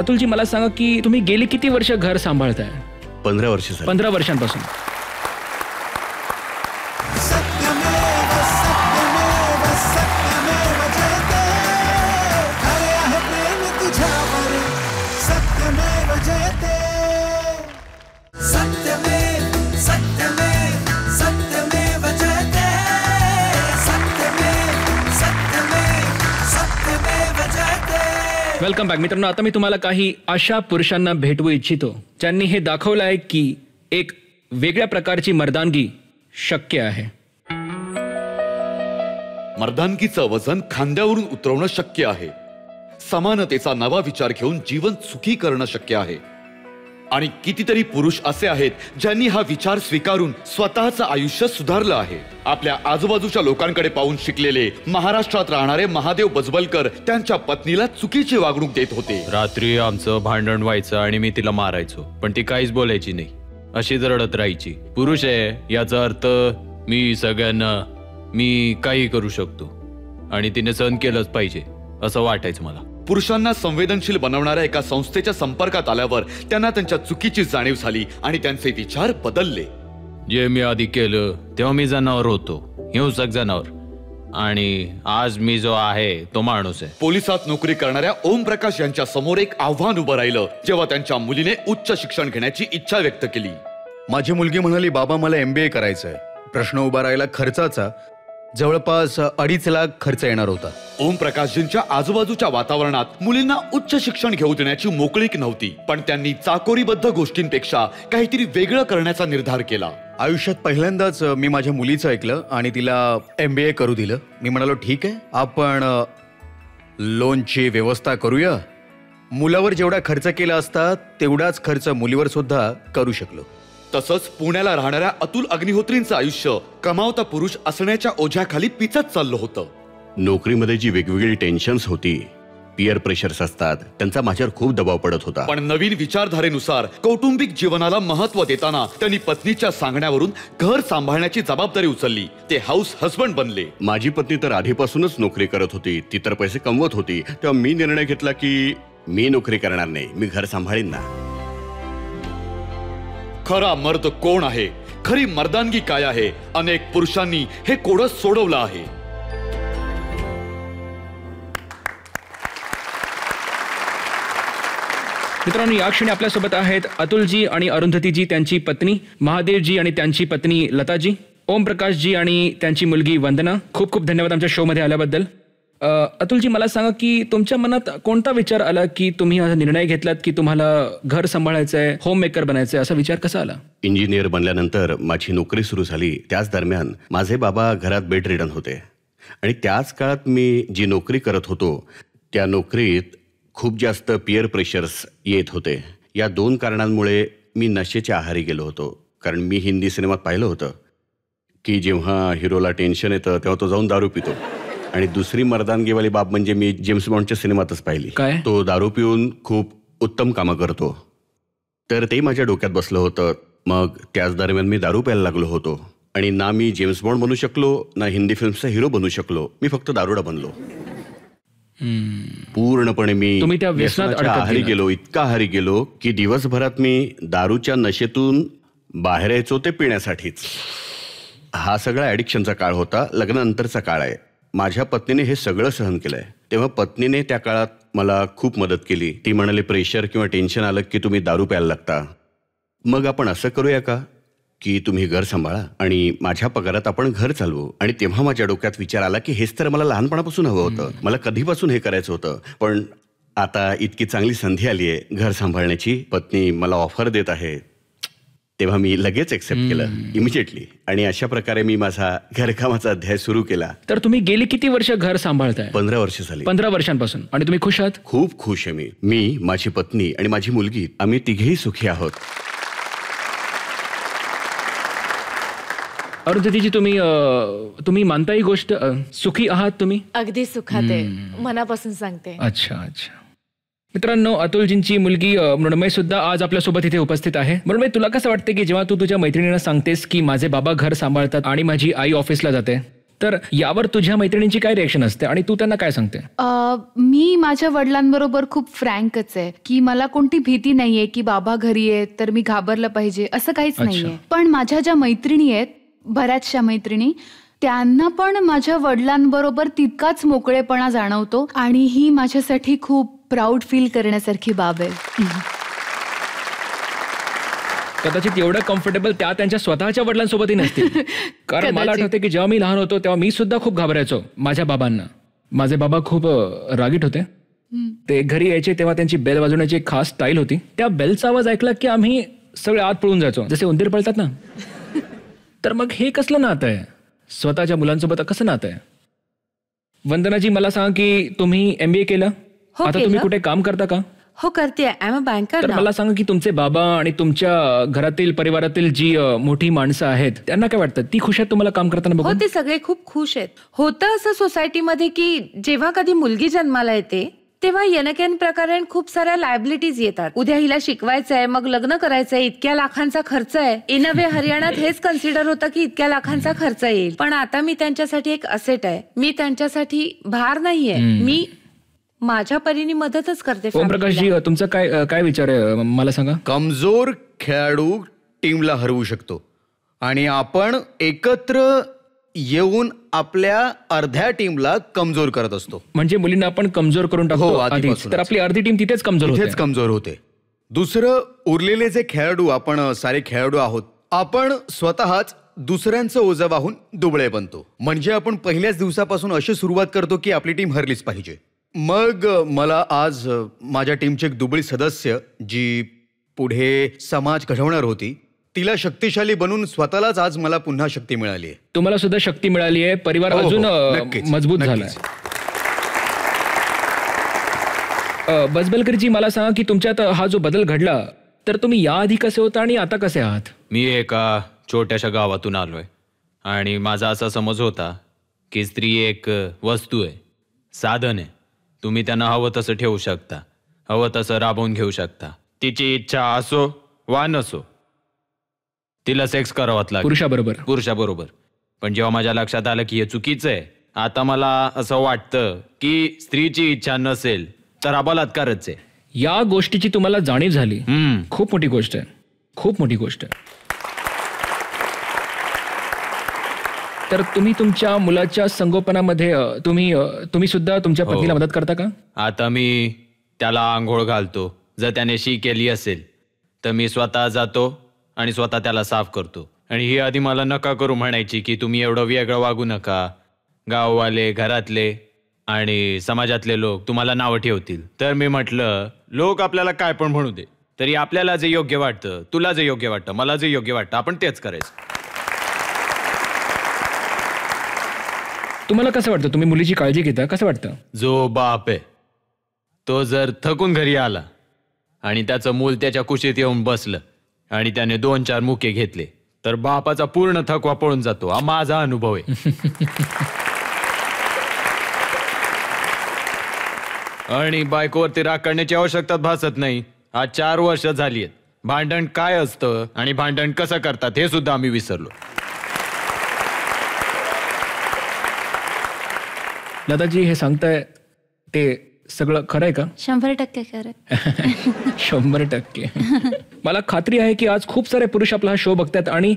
अतुलजी मला सांगा की तुम्ही गेली किती वर्ष घर सांभाळताय पंधरा वर्ष पंधरा वर्षांपासून वेलकम मित्रांनो आता मी तुम्हाला काही अशा पुरुषांना भेटवू इच्छितो ज्यांनी हे दाखवलं आहे की एक वेगळ्या प्रकारची मर्दानगी शक्य आहे मर्दानगीचं वजन खांद्यावरून उतरवणं शक्य आहे समानतेचा नवा विचार घेऊन जीवन सुखी करणं शक्य आहे आणि कितीतरी पुरुष असे आहेत ज्यांनी हा विचार स्वीकारून स्वतःच आयुष्य सुधारलं आहे आपल्या आजूबाजूच्या लोकांकडे पाहून शिकलेले महाराष्ट्रात राहणारे महादेव बजबलकर त्यांच्या पत्नीला चुकीची वागणूक देत होते रात्री आमचं भांडण व्हायचं आणि मी तिला मारायचो पण ती काहीच बोलायची नाही अशी रडत राहायची पुरुष आहे याचा अर्थ मी सगळ्यांना मी काही करू शकतो आणि तिने सहन केलंच पाहिजे असं वाटायचं मला पुरुषांना संवेदनशील बनवणाऱ्या एका संस्थेच्या संपर्कात आल्यावर त्यांना त्यांच्या चुकीची जाणीव झाली आणि त्यांचे विचार बदलले जे मी आधी केलं तेव्हा मी जनावर होतो हिंसक जनावर आणि आज मी जो आहे तो माणूस आहे पोलिसात नोकरी करणाऱ्या प्रकाश यांच्या समोर एक आव्हान उभं राहिलं जेव्हा त्यांच्या मुलीने उच्च शिक्षण घेण्याची इच्छा व्यक्त केली माझी मुलगी म्हणाली बाबा मला एमबीए करायचंय प्रश्न उभा राहिला खर्चाचा जवळपास अडीच लाख खर्च येणार होता ओम प्रकाशजींच्या आजूबाजूच्या वातावरणात मुलींना उच्च शिक्षण घेऊ देण्याची मोकळीक नव्हती पण त्यांनी चाकोरीबद्ध गोष्टींपेक्षा काहीतरी वेगळं करण्याचा निर्धार केला आयुष्यात पहिल्यांदाच मी माझ्या मुलीचं ऐकलं आणि तिला एम बी ए करू दिलं मी म्हणालो ठीक आहे आपण लोनची व्यवस्था करूया मुलावर जेवढा खर्च केला असता तेवढाच खर्च मुलीवर सुद्धा करू शकलो तसंच पुण्याला राहणाऱ्या अतुल अग्निहोत्रींचं आयुष्य कमावता पुरुष असण्याच्या ओझ्याखाली पिचत चाललं होतं नोकरीमध्ये जी वेगवेगळी टेन्शन्स होती पियर प्रेशर्स असतात त्यांचा माझ्यावर खूप दबाव पडत होता पण नवीन विचारधारेनुसार कौटुंबिक जीवनाला महत्व देताना त्यांनी पत्नीच्या सांगण्यावरून घर सांभाळण्याची जबाबदारी उचलली ते हाऊस हसबंड बनले माझी पत्नी तर आधीपासूनच नोकरी करत होती ती तर पैसे कमवत होती तेव्हा मी निर्णय घेतला की मी नोकरी करणार नाही मी घर सांभाळीन ना खरा मर्द कोण आहे खरी मर्दानगी काय आहे अनेक पुरुषांनी हे कोड सोडवलं आहे मित्रांनो या क्षणी आपल्यासोबत आहेत अतुलजी आणि अरुंधतीजी त्यांची पत्नी महादेवजी आणि त्यांची पत्नी लताजी ओमप्रकाशजी आणि त्यांची मुलगी वंदना खूप खूप धन्यवाद आमच्या शोमध्ये आल्याबद्दल अतुलजी मला सांगा की तुमच्या मनात कोणता विचार आला की तुम्ही असा निर्णय घेतलात की तुम्हाला घर सांभाळायचं आहे होम मेकर बनायचं असा विचार कसा आला इंजिनियर बनल्यानंतर माझी नोकरी सुरू झाली त्याच दरम्यान माझे बाबा घरात बेड रिटर्न होते आणि त्याच काळात मी जी नोकरी करत होतो त्या नोकरीत खूप जास्त पिअर प्रेशर्स येत होते या दोन कारणांमुळे मी नशेच्या आहारी गेलो होतो कारण मी हिंदी सिनेमात पाहिलं होतं की जेव्हा हिरोला टेन्शन येतं तेव्हा तो जाऊन दारू पितो आणि दुसरी मर्दानगीवाली बाब म्हणजे मी जेम्स बॉन्डच्या सिनेमातच पाहिली काय तो दारू पिऊन खूप उत्तम कामं करतो तर ते माझ्या डोक्यात बसलं होतं मग त्याच दरम्यान मी दारू प्यायला लागलो होतो आणि ना मी जेम्स बॉन्ड बनू शकलो ना हिंदी फिल्मचा हिरो बनू शकलो मी फक्त दारुडा बनलो पूर्णपणे मी त्या आहारी गेलो इतका आहारी गेलो की दिवसभरात मी दारूच्या नशेतून बाहेर यायचो ते पिण्यासाठीच हा सगळा ऍडिक्शनचा काळ होता लग्नानंतरचा काळ आहे माझ्या पत्नीने हे सगळं सहन केलं आहे तेव्हा पत्नीने त्या काळात मला खूप मदत केली ती म्हणाली प्रेशर किंवा टेन्शन आलं की तुम्ही दारू प्यायला लागता मग आपण असं करूया का की तुम्ही घर सांभाळा आणि माझ्या पगारात आपण घर चालवू आणि तेव्हा माझ्या डोक्यात विचार आला की हेच तर मला लहानपणापासून हवं होतं मला कधीपासून हे करायचं होतं पण आता इतकी चांगली संधी आली आहे घर सांभाळण्याची पत्नी मला ऑफर देत आहे तेव्हा मी लगेच एक्सेप्ट केलं इमिजिएटली आणि अशा प्रकारे मी माझा घरकामाचा अध्याय सुरू केला तर तुम्ही गेली किती वर्ष घर सांभाळताय पंधरा वर्ष झाली पंधरा वर्षांपासून आणि तुम्ही खुश आहात खूप खुश आहे मी मी माझी पत्नी आणि माझी मुलगी आम्ही तिघेही सुखी आहोत अरुंधतीची तुम्ही तुम्ही मानता ही गोष्ट सुखी आहात तुम्ही अगदी सुखात आहे मनापासून सांगते अच्छा अच्छा मित्रांनो अतुलजींची मुलगी मृणमय सुद्धा आज आपल्या सोबत इथे उपस्थित आहे मृणमय तुला कसं वाटते की जेव्हा तू तुझ्या मैत्रिणींना सांगतेस की माझे बाबा घर सांभाळतात आणि माझी आई ऑफिसला जाते तर यावर तुझ्या मैत्रिणींची काय रिएक्शन असते आणि तू त्यांना काय सांगते मी माझ्या वडिलांबरोबर खूप फ्रँकच आहे की मला कोणती भीती नाहीये की बाबा घरी आहेत तर मी घाबरलं पाहिजे असं काहीच नाहीये पण माझ्या ज्या मैत्रिणी आहेत बऱ्याचशा मैत्रिणी त्यांना पण माझ्या वडिलांबरोबर तितकाच मोकळेपणा जाणवतो आणि ही माझ्यासाठी खूप प्राऊड फील करण्यासारखी बाब आहे कदाचित एवढं कम्फर्टेबल त्या त्यांच्या स्वतःच्या वडिलांसोबतही नसतील [laughs] कारण मला आठवते की जेव्हा मी लहान होतो तेव्हा मी सुद्धा खूप घाबरायचो माझ्या बाबांना माझे बाबा खूप रागीट होते ते घरी यायचे तेव्हा त्यांची बेल वाजवण्याची एक खास स्टाईल होती त्या बेलचा आवाज ऐकला की आम्ही सगळे आत पळून जायचो जसे उंदीर पळतात ना [laughs] तर मग हे कसलं नातं आहे स्वतःच्या मुलांसोबत कसं नातं आहे वंदनाजी मला सांग की तुम्ही एम बी ए केलं हो आता तुम्ही कुठे काम करता का हो करते मला सांगा की तुमचे बाबा आणि तुमच्या घरातील परिवारातील जी मोठी माणसं आहेत त्यांना काय वाटतं ती खुश आहेत तुम्हाला काम करताना हो ते सगळे खूप खुश आहेत होतं असं सोसायटीमध्ये की जेव्हा कधी मुलगी जन्माला येते तेव्हा येनकेन प्रकारे खूप साऱ्या लायबिलिटीज येतात उद्या हिला शिकवायचंय मग लग्न करायचंय इतक्या लाखांचा खर्च आहे इन वे हरियाणात हेच कन्सिडर होतं की इतक्या लाखांचा खर्च येईल पण आता मी त्यांच्यासाठी एक असेट आहे मी त्यांच्यासाठी भार नाहीये मी माझ्या परीने मदतच करते जी तुमचा काय काय विचार आहे मला सांगा कमजोर खेळाडू टीमला हरवू शकतो आणि आपण एकत्र येऊन आपल्या अर्ध्या टीमला कमजोर करत असतो म्हणजे मुलींना आपण कमजोर करून हो, टाकतो तर आपली अर्धी टीम तिथेच कमजोर तिथेच कमजोर होते दुसरं उरलेले जे खेळाडू आपण सारे खेळाडू आहोत आपण स्वतःच दुसऱ्यांचं ओझं वाहून दुबळे बनतो म्हणजे आपण पहिल्याच दिवसापासून अशी सुरुवात करतो की आपली टीम हरलीच पाहिजे मग मला आज माझ्या टीमची एक दुबळी सदस्य जी पुढे समाज घडवणार होती तिला शक्तिशाली बनून स्वतःलाच आज मला पुन्हा शक्ती मिळाली आहे तुम्हाला सुद्धा शक्ती मिळाली आहे परिवार हो, हो, अजून हो. मजबूत झाला बसबलकरजी मला सांगा की तुमच्यात हा जो बदल घडला तर तुम्ही याआधी कसे होता आणि आता कसे आहात मी एका छोट्याशा गावातून आलोय आणि माझा असा समज होता की स्त्री एक वस्तू आहे साधन आहे तुम्ही त्यांना हवं तसं ठेवू शकता हवं तसं राबवून घेऊ शकता तिची इच्छा असो वा नसो तिला सेक्स करावाच लागेल पुरुषाबरोबर पुरुषाबरोबर पण जेव्हा माझ्या लक्षात आलं की हे चुकीचं आहे आता मला असं वाटतं की स्त्रीची इच्छा नसेल तर अबलात्कारच आहे या गोष्टीची तुम्हाला जाणीव झाली खूप मोठी गोष्ट आहे खूप मोठी गोष्ट आहे तर तुम्ही तुमच्या मुलाच्या संगोपनामध्ये तुम्ही तुम्ही सुद्धा तुमच्या हो. पत्नीला मदत करता का आता मी त्याला आंघोळ घालतो जर त्याने शी केली असेल तर मी स्वतः जातो आणि स्वतः त्याला साफ करतो आणि ही आधी मला नका करू म्हणायची की तुम्ही एवढं वेगळं वागू नका गाववाले घरातले आणि समाजातले लोक तुम्हाला नावं ठेवतील तर मी म्हटलं लोक आपल्याला काय पण म्हणू दे तरी आपल्याला जे योग्य वाटतं तुला जे योग्य वाटतं मला जे योग्य वाटतं आपण तेच करायचं तुम्हाला कसं वाटतं तुम्ही मुलीची काळजी घेता कसं वाटतं जो बाप आहे तो जर थकून घरी आला आणि त्याचं मूल त्याच्या कुशीत येऊन बसलं आणि त्याने दोन चार मुके घेतले तर बापाचा पूर्ण थकवा पळून जातो हा माझा अनुभव आहे [laughs] आणि बायकोवरती राग करण्याची आवश्यकता भासत नाही आज चार वर्ष झाली आहेत भांडण काय असतं आणि भांडण कसं करतात हे सुद्धा आम्ही विसरलो लताजी हे सांगताय ते सगळं खरंय का शंभर टक्के खरं [laughs] शंभर टक्के मला खात्री आहे की आज खूप सारे पुरुष आपला हा शो बघतात आणि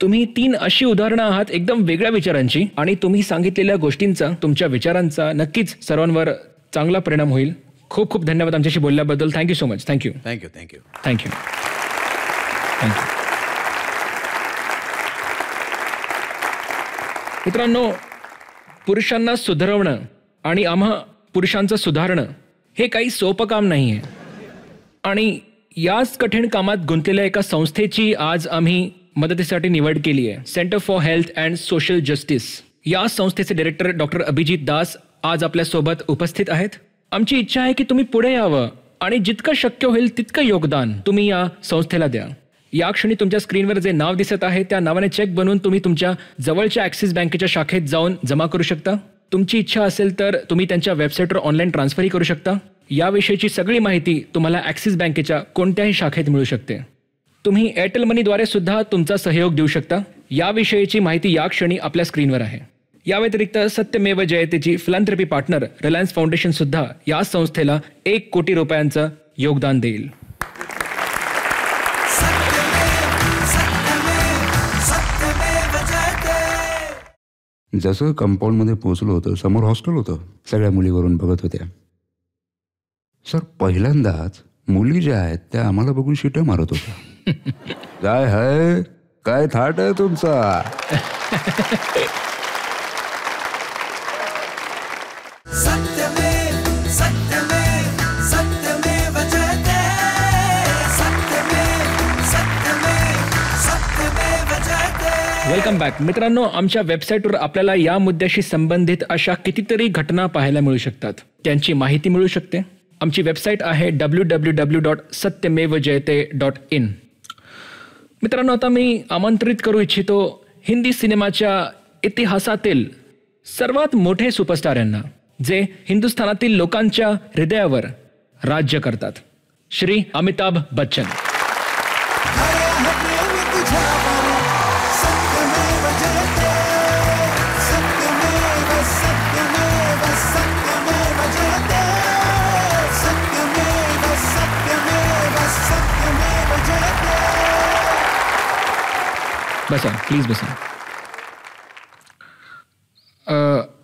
तुम्ही तीन अशी उदाहरणं आहात एकदम वेगळ्या विचारांची आणि तुम्ही सांगितलेल्या गोष्टींचा तुमच्या विचारांचा नक्कीच सर्वांवर चांगला परिणाम होईल खूप खूप धन्यवाद आमच्याशी बोलल्याबद्दल thank you so much thank you thank you thank you thank you thank you मित्रांनो पुरुषांना सुधारवणं आणि आम्हा पुरुषांचं सुधारणं हे काही सोपं काम नाही आहे आणि याच कठीण कामात गुंतलेल्या एका संस्थेची आज आम्ही मदतीसाठी निवड केली आहे centre for health and social justice या संस्थेचे डिरेक्टर डॉक्टर अभिजित दास आज आपल्यासोबत उपस्थित आहेत आमची इच्छा आहे की तुम्ही पुढे यावं आणि जितकं शक्य होईल तितकं योगदान तुम्ही या संस्थेला द्या या क्षणी तुमच्या स्क्रीनवर जे नाव दिसत आहे त्या नावाने चेक बनवून तुम्ही तुमच्या जवळच्या ॲक्सिस बँकेच्या शाखेत जाऊन जमा करू शकता तुमची इच्छा असेल तर तुम्ही त्यांच्या वेबसाईटवर ऑनलाईन ट्रान्सफरही करू शकता याविषयीची सगळी माहिती तुम्हाला ॲक्सिस बँकेच्या कोणत्याही शाखेत मिळू शकते तुम्ही एअरटेल मनीद्वारे सुद्धा तुमचा सहयोग देऊ शकता याविषयीची माहिती या क्षणी आपल्या स्क्रीनवर आहे या व्यतिरिक्त सत्यमेव जयतेची फिलांथ्रपी पार्टनर रिलायन्स फाउंडेशन सुद्धा या संस्थेला एक कोटी रुपयांचं योगदान देईल जसं कंपाऊंडमध्ये पोहोचलो होतं समोर हॉस्टेल होतं सगळ्या मुलीवरून बघत होत्या सर पहिल्यांदाच मुली ज्या आहेत त्या आम्हाला बघून शिट्या मारत होत्या काय [laughs] हाय काय थाट आहे तुमचा [laughs] वेलकम बॅक मित्रांनो आमच्या वेबसाईटवर आपल्याला या मुद्द्याशी संबंधित अशा कितीतरी घटना पाहायला मिळू शकतात त्यांची माहिती मिळू शकते आमची वेबसाईट आहे W W W dot Satyamev Jayate dot in मित्रांनो आता मी आमंत्रित करू इच्छितो हिंदी सिनेमाच्या इतिहासातील सर्वात मोठे सुपरस्टार यांना जे हिंदुस्थानातील लोकांच्या हृदयावर राज्य करतात श्री अमिताभ बच्चन बसा प्लीज बसा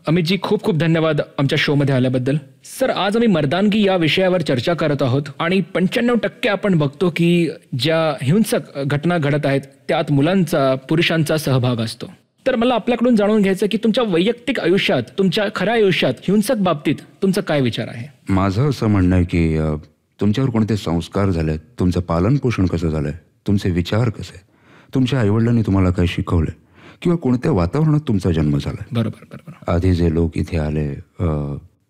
अमित जी खूप खूप धन्यवाद आमच्या शोमध्ये आल्याबद्दल सर आज आम्ही मर्दानगी या विषयावर चर्चा करत आहोत आणि पंच्याण्णव टक्के आपण बघतो की ज्या हिंसक घटना घडत आहेत त्यात मुलांचा पुरुषांचा सहभाग असतो तर मला आपल्याकडून जाणून घ्यायचं की तुमच्या वैयक्तिक आयुष्यात तुमच्या खऱ्या आयुष्यात हिंसक बाबतीत तुमचा काय विचार आहे माझं असं म्हणणं आहे की तुमच्यावर कोणते संस्कार झाले तुमचं पालन पोषण कसं झालंय तुमचे विचार कसे तुमच्या आईवडिलांनी तुम्हाला काय शिकवलं किंवा कोणत्या वातावरणात तुमचा जन्म झाला बरोबर बरोबर आधी जे लोक इथे आले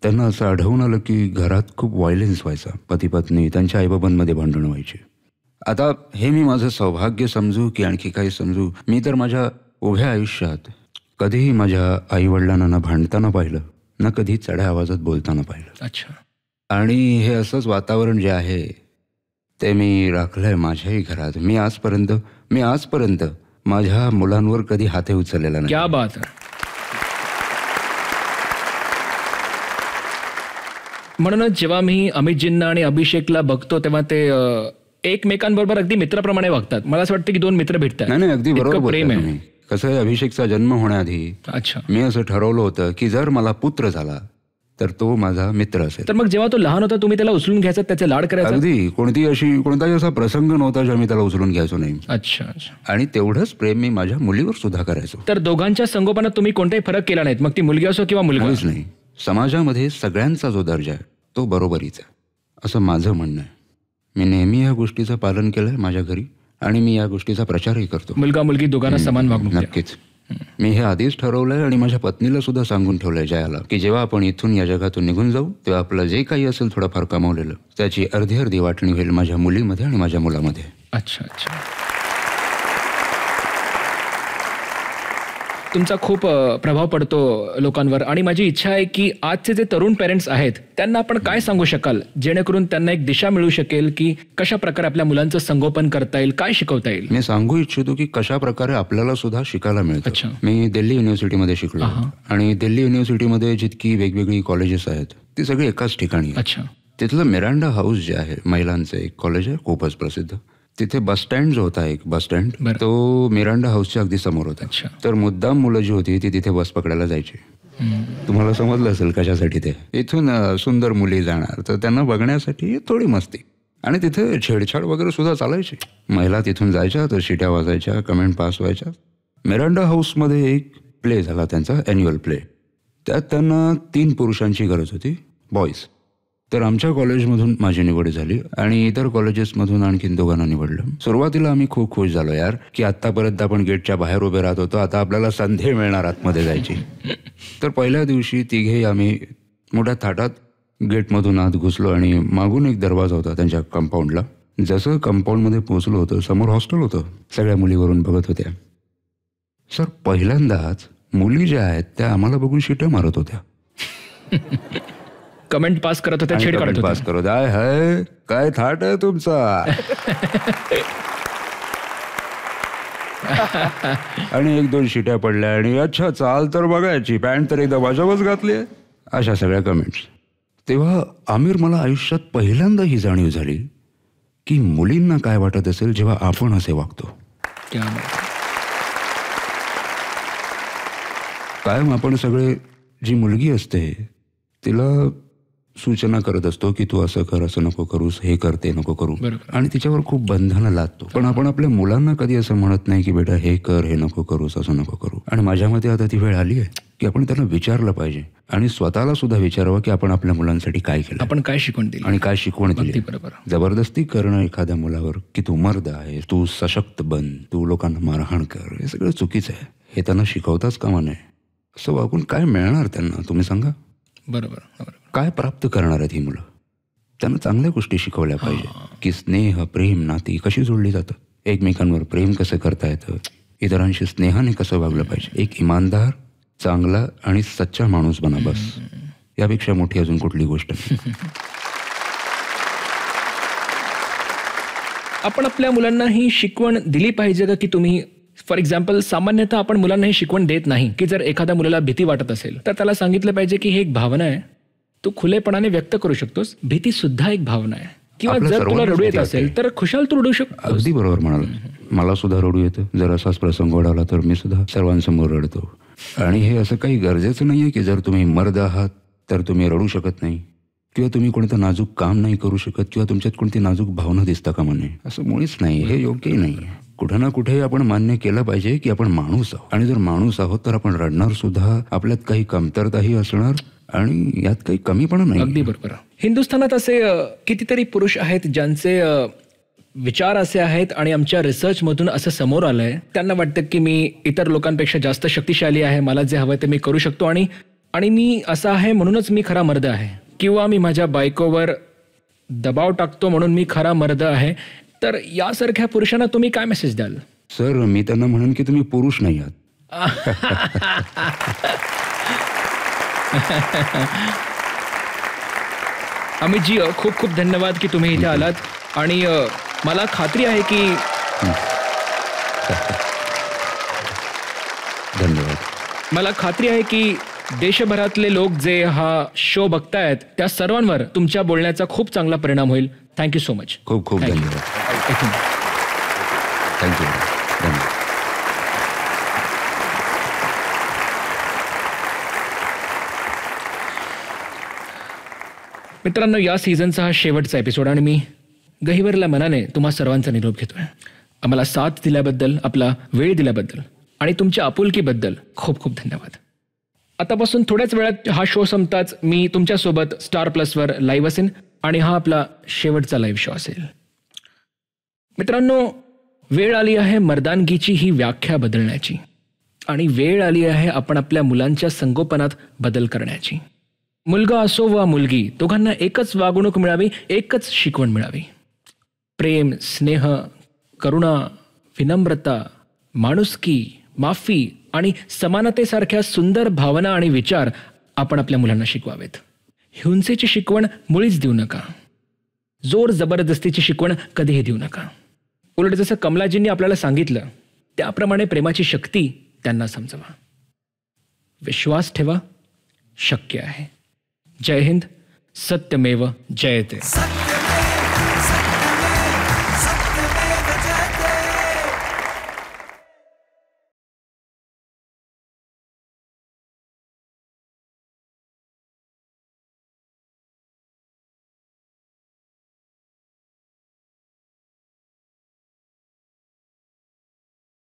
त्यांना असं आढळून आलं की घरात खूप व्हायलेन्स व्हायचा पती पत्नी त्यांच्या आईबाबांमध्ये भांडण व्हायचे आता हे मी माझं सौभाग्य समजू की आणखी काही समजू मी तर माझ्या उभ्या आयुष्यात कधीही माझ्या आईवडिलांना ना भांडताना पाहिलं ना कधी चढ्या आवाजात बोलताना पाहिलं अच्छा आणि हे असंच वातावरण जे आहे ते मी राखलं आहे माझ्याही घरात मी आजपर्यंत मी आजपर्यंत माझ्या मुलांवर कधी हाते उचललेला नाही क्या बात म्हणूनच जेव्हा मी अमितजींना आणि अभिषेकला बघतो तेव्हा ते एकमेकांबरोबर अगदी मित्राप्रमाणे वागतात मला असं वाटतं की दोन मित्र भेटतात नाही नाही अगदी बरोबर प्रेम आहे कसं अभिषेकचा जन्म होण्याआधी अच्छा मी असं ठरवलं होतं की जर मला पुत्र झाला तर तो माझा मित्र असेल तर मग जेव्हा तो लहान होता तुम्ही त्याला उचलून घ्यायचा त्याचे लाड करायचा अगदी कोणती अशी कोणताही असा प्रसंग नव्हता ज्या मी त्याला उचलून घ्यायचो नाही अच्छा अच्छा आणि तेवढंच प्रेम मी माझ्या मुलीवर सुद्धा करायचो तर दोघांच्या संगोपनात तुम्ही कोणताही फरक केला नाहीत मग ती मुलगी असो किंवा मुलगा नाही समाजामध्ये सगळ्यांचा जो दर्जा आहे तो बरोबरीचा असं माझं म्हणणं आहे मी नेहमी या गोष्टीचं पालन केलं माझ्या घरी आणि मी या गोष्टीचा प्रचारही करतो मुलगा मुलगी दोघांना समान वागणूक नक्कीच मी हे आधीच ठरवलंय आणि माझ्या पत्नीला सुद्धा सांगून ठेवलंय जयाला की जेव्हा आपण इथून या जगातून निघून जाऊ तेव्हा आपलं जे काही असेल थोडंफार कमावलेलं त्याची अर्धी अर्धी वाटणी होईल माझ्या मुलीमध्ये आणि माझ्या मुलामध्ये अच्छा अच्छा तुमचा खूप प्रभाव पडतो लोकांवर आणि माझी इच्छा आहे की आजचे जे तरुण पेरेंट्स आहेत त्यांना आपण काय सांगू शकाल जेणेकरून त्यांना एक दिशा मिळू शकेल की कशा प्रकारे आपल्या मुलांचं संगोपन करता येईल काय शिकवता येईल मी सांगू इच्छितो की कशा प्रकारे आपल्याला सुद्धा शिकायला मिळतं मी दिल्ली युनिव्हर्सिटीमध्ये शिकलो आणि दिल्ली युनिव्हर्सिटीमध्ये जितकी वेगवेगळी कॉलेजेस आहेत ती सगळी एकाच ठिकाणी अच्छा तिथलं मिरांडा हाऊस जे आहे महिलांचं एक कॉलेज आहे खूपच प्रसिद्ध तिथे बसस्टँड जो होता एक बसस्टँड तो मिरांडा हाऊसच्या अगदी समोर होता तर मुद्दाम मुलं जी होती ती तिथे बस पकडायला जायची तुम्हाला समजलं असेल कशासाठी ते इथून सुंदर मुली जाणार तर त्यांना बघण्यासाठी थोडी मस्ती आणि तिथे छेडछाड वगैरे सुद्धा चालायची महिला तिथून जायच्या तर शिट्या वाजायच्या कमेंट पास व्हायच्या मिरांडा हाऊसमध्ये एक प्ले झाला त्यांचा ॲन्युअल प्ले त्यात त्यांना तीन पुरुषांची गरज होती बॉईज तर आमच्या कॉलेजमधून माझी निवड झाली आणि इतर कॉलेजेसमधून आणखीन दोघांना निवडलं सुरुवातीला आम्ही खूप खुश झालो यार की आतापर्यंत आपण गेटच्या बाहेर उभे राहत होतो आता आपल्याला संधी मिळणार आतमध्ये जायची तर पहिल्या दिवशी तिघे आम्ही मोठ्या थाटात गेटमधून आत घुसलो आणि मागून एक दरवाजा होता त्यांच्या कंपाऊंडला जसं कंपाऊंडमध्ये पोचलो होतं समोर हॉस्टेल होतं सगळ्या मुलीवरून बघत होत्या सर पहिल्यांदाच मुली ज्या आहेत त्या आम्हाला बघून शिट्या मारत होत्या कमेंट पास करत होते छेड करत पास करत आहे काय थाट आहे तुमचा [laughs] आणि एक दोन शिट्या पडल्या आणि अच्छा चाल तर बघायची पॅन्ट तर एकदा वाजवच घातली अशा सगळ्या कमेंट्स तेव्हा आमिर मला आयुष्यात पहिल्यांदा ही जाणीव झाली की मुलींना काय वाटत असेल जेव्हा आपण असे वागतो कायम आपण सगळे जी मुलगी असते तिला सूचना करत असतो की तू असं कर असं नको करूस हे करते नको करू आणि तिच्यावर खूप बंधनं लागतो पण आपण आपल्या मुलांना कधी असं म्हणत नाही की बेटा हे कर हे नको करूस असं नको करू आणि माझ्या मते आता ती वेळ आली आहे की आपण त्यांना विचारलं पाहिजे आणि स्वतःला सुद्धा विचारावं की आपण आपल्या मुलांसाठी काय केलं आपण काय शिकवण दिली आणि काय शिकवण दिली जबरदस्ती करणं एखाद्या मुलावर की तू मर्द आहे तू सशक्त बन तू लोकांना मारहाण कर हे सगळं चुकीचं आहे हे त्यांना शिकवताच कामा नाही असं वागून काय मिळणार त्यांना तुम्ही सांगा बरोबर बरोबर काय प्राप्त करणार आहेत ही मुलं त्यांना चांगल्या गोष्टी शिकवल्या पाहिजे की स्नेह प्रेम नाती कशी जोडली जातं एकमेकांवर प्रेम कसं करता येतं इतरांशी स्नेहाने कसं वागलं पाहिजे एक इमानदार चांगला आणि सच्चा माणूस बना बस यापेक्षा मोठी अजून कुठली गोष्ट आपण आपल्या मुलांना ही शिकवण दिली पाहिजे का की तुम्ही फॉर एक्झाम्पल सामान्यतः आपण मुलांना ही शिकवण देत नाही की जर एखाद्या मुलाला भीती वाटत असेल तर त्याला सांगितलं पाहिजे की ही एक भावना आहे तू खुलेपणाने व्यक्त करू शकतोस भीती सुद्धा एक भावना आहे किंवा जर तुला रडू येत असेल तर खुशाल तू रडू शकतो अगदी बरोबर म्हणाल मला सुद्धा रडू येतं जर असाच प्रसंग ओढावला तर मी सुद्धा सर्वांसमोर रडतो आणि हे असं काही गरजेचं नाही आहे की जर तुम्ही मर्द आहात तर तुम्ही रडू शकत नाही किंवा तुम्ही कोणतं नाजूक काम नाही करू शकत किंवा तुमच्यात कोणती नाजूक भावना दिसता का म्हणे असं मुळीच नाही हे योग्यही नाही कुठे ना कुठे आपण मान्य केलं पाहिजे की आपण माणूस आहोत आणि जर माणूस आहोत तर आपण रडणार सुद्धा आपल्यात काही कमतरताही असणार आणि यात काही पण नाही अगदी बरोबर हिंदुस्थानात असे कितीतरी पुरुष आहेत ज्यांचे विचार असे आहेत आणि आमच्या रिसर्चमधून असं समोर आलंय त्यांना वाटतं की मी इतर लोकांपेक्षा जास्त शक्तिशाली आहे मला जे हवं ते मी करू शकतो आणि आणि मी असं आहे म्हणूनच मी खरा मर्द आहे किंवा मी माझ्या बायकोवर दबाव टाकतो म्हणून मी खरा मर्द आहे तर यासारख्या पुरुषांना तुम्ही काय मेसेज द्याल सर मी त्यांना म्हणून की तुम्ही पुरुष नाही आहात [laughs] अमित जी खूप खूप धन्यवाद की तुम्ही इथे आलात आणि मला खात्री आहे की धन्यवाद मला खात्री आहे की देशभरातले लोक जे हा शो बघतायत त्या सर्वांवर तुमच्या बोलण्याचा खूप चांगला परिणाम होईल थँक्यू सो मच खूप खूप धन्यवाद थँक्यू मित्रांनो या सीझनचा हा शेवटचा एपिसोड आणि मी गहिवरला मनाने तुम्हा सर्वांचा निरोप घेतोय आम्हाला साथ दिल्याबद्दल आपला वेळ दिल्याबद्दल आणि तुमच्या आपुलकीबद्दल खूप खूप धन्यवाद आतापासून थोड्याच वेळात हा शो संपताच मी तुमच्यासोबत स्टार प्लसवर लाईव्ह असेन आणि हा आपला शेवटचा लाईव्ह शो असेल मित्रांनो वेळ आली आहे मर्दानगीची ही व्याख्या बदलण्याची आणि वेळ आली आहे आपण आपल्या मुलांच्या संगोपनात बदल करण्याची मुलगा असो वा मुलगी दोघांना एकच वागणूक मिळावी एकच शिकवण मिळावी प्रेम स्नेह करुणा विनम्रता माणुसकी माफी आणि समानतेसारख्या सुंदर भावना आणि विचार आपण आपल्या मुलांना शिकवावेत हिंसेची शिकवण मुळीच देऊ नका जोर जबरदस्तीची शिकवण कधीही देऊ नका उलट जसं कमलाजींनी आपल्याला सांगितलं त्याप्रमाणे प्रेमाची शक्ती त्यांना समजवा विश्वास ठेवा शक्य आहे जय हिंद सत्यमेव जयते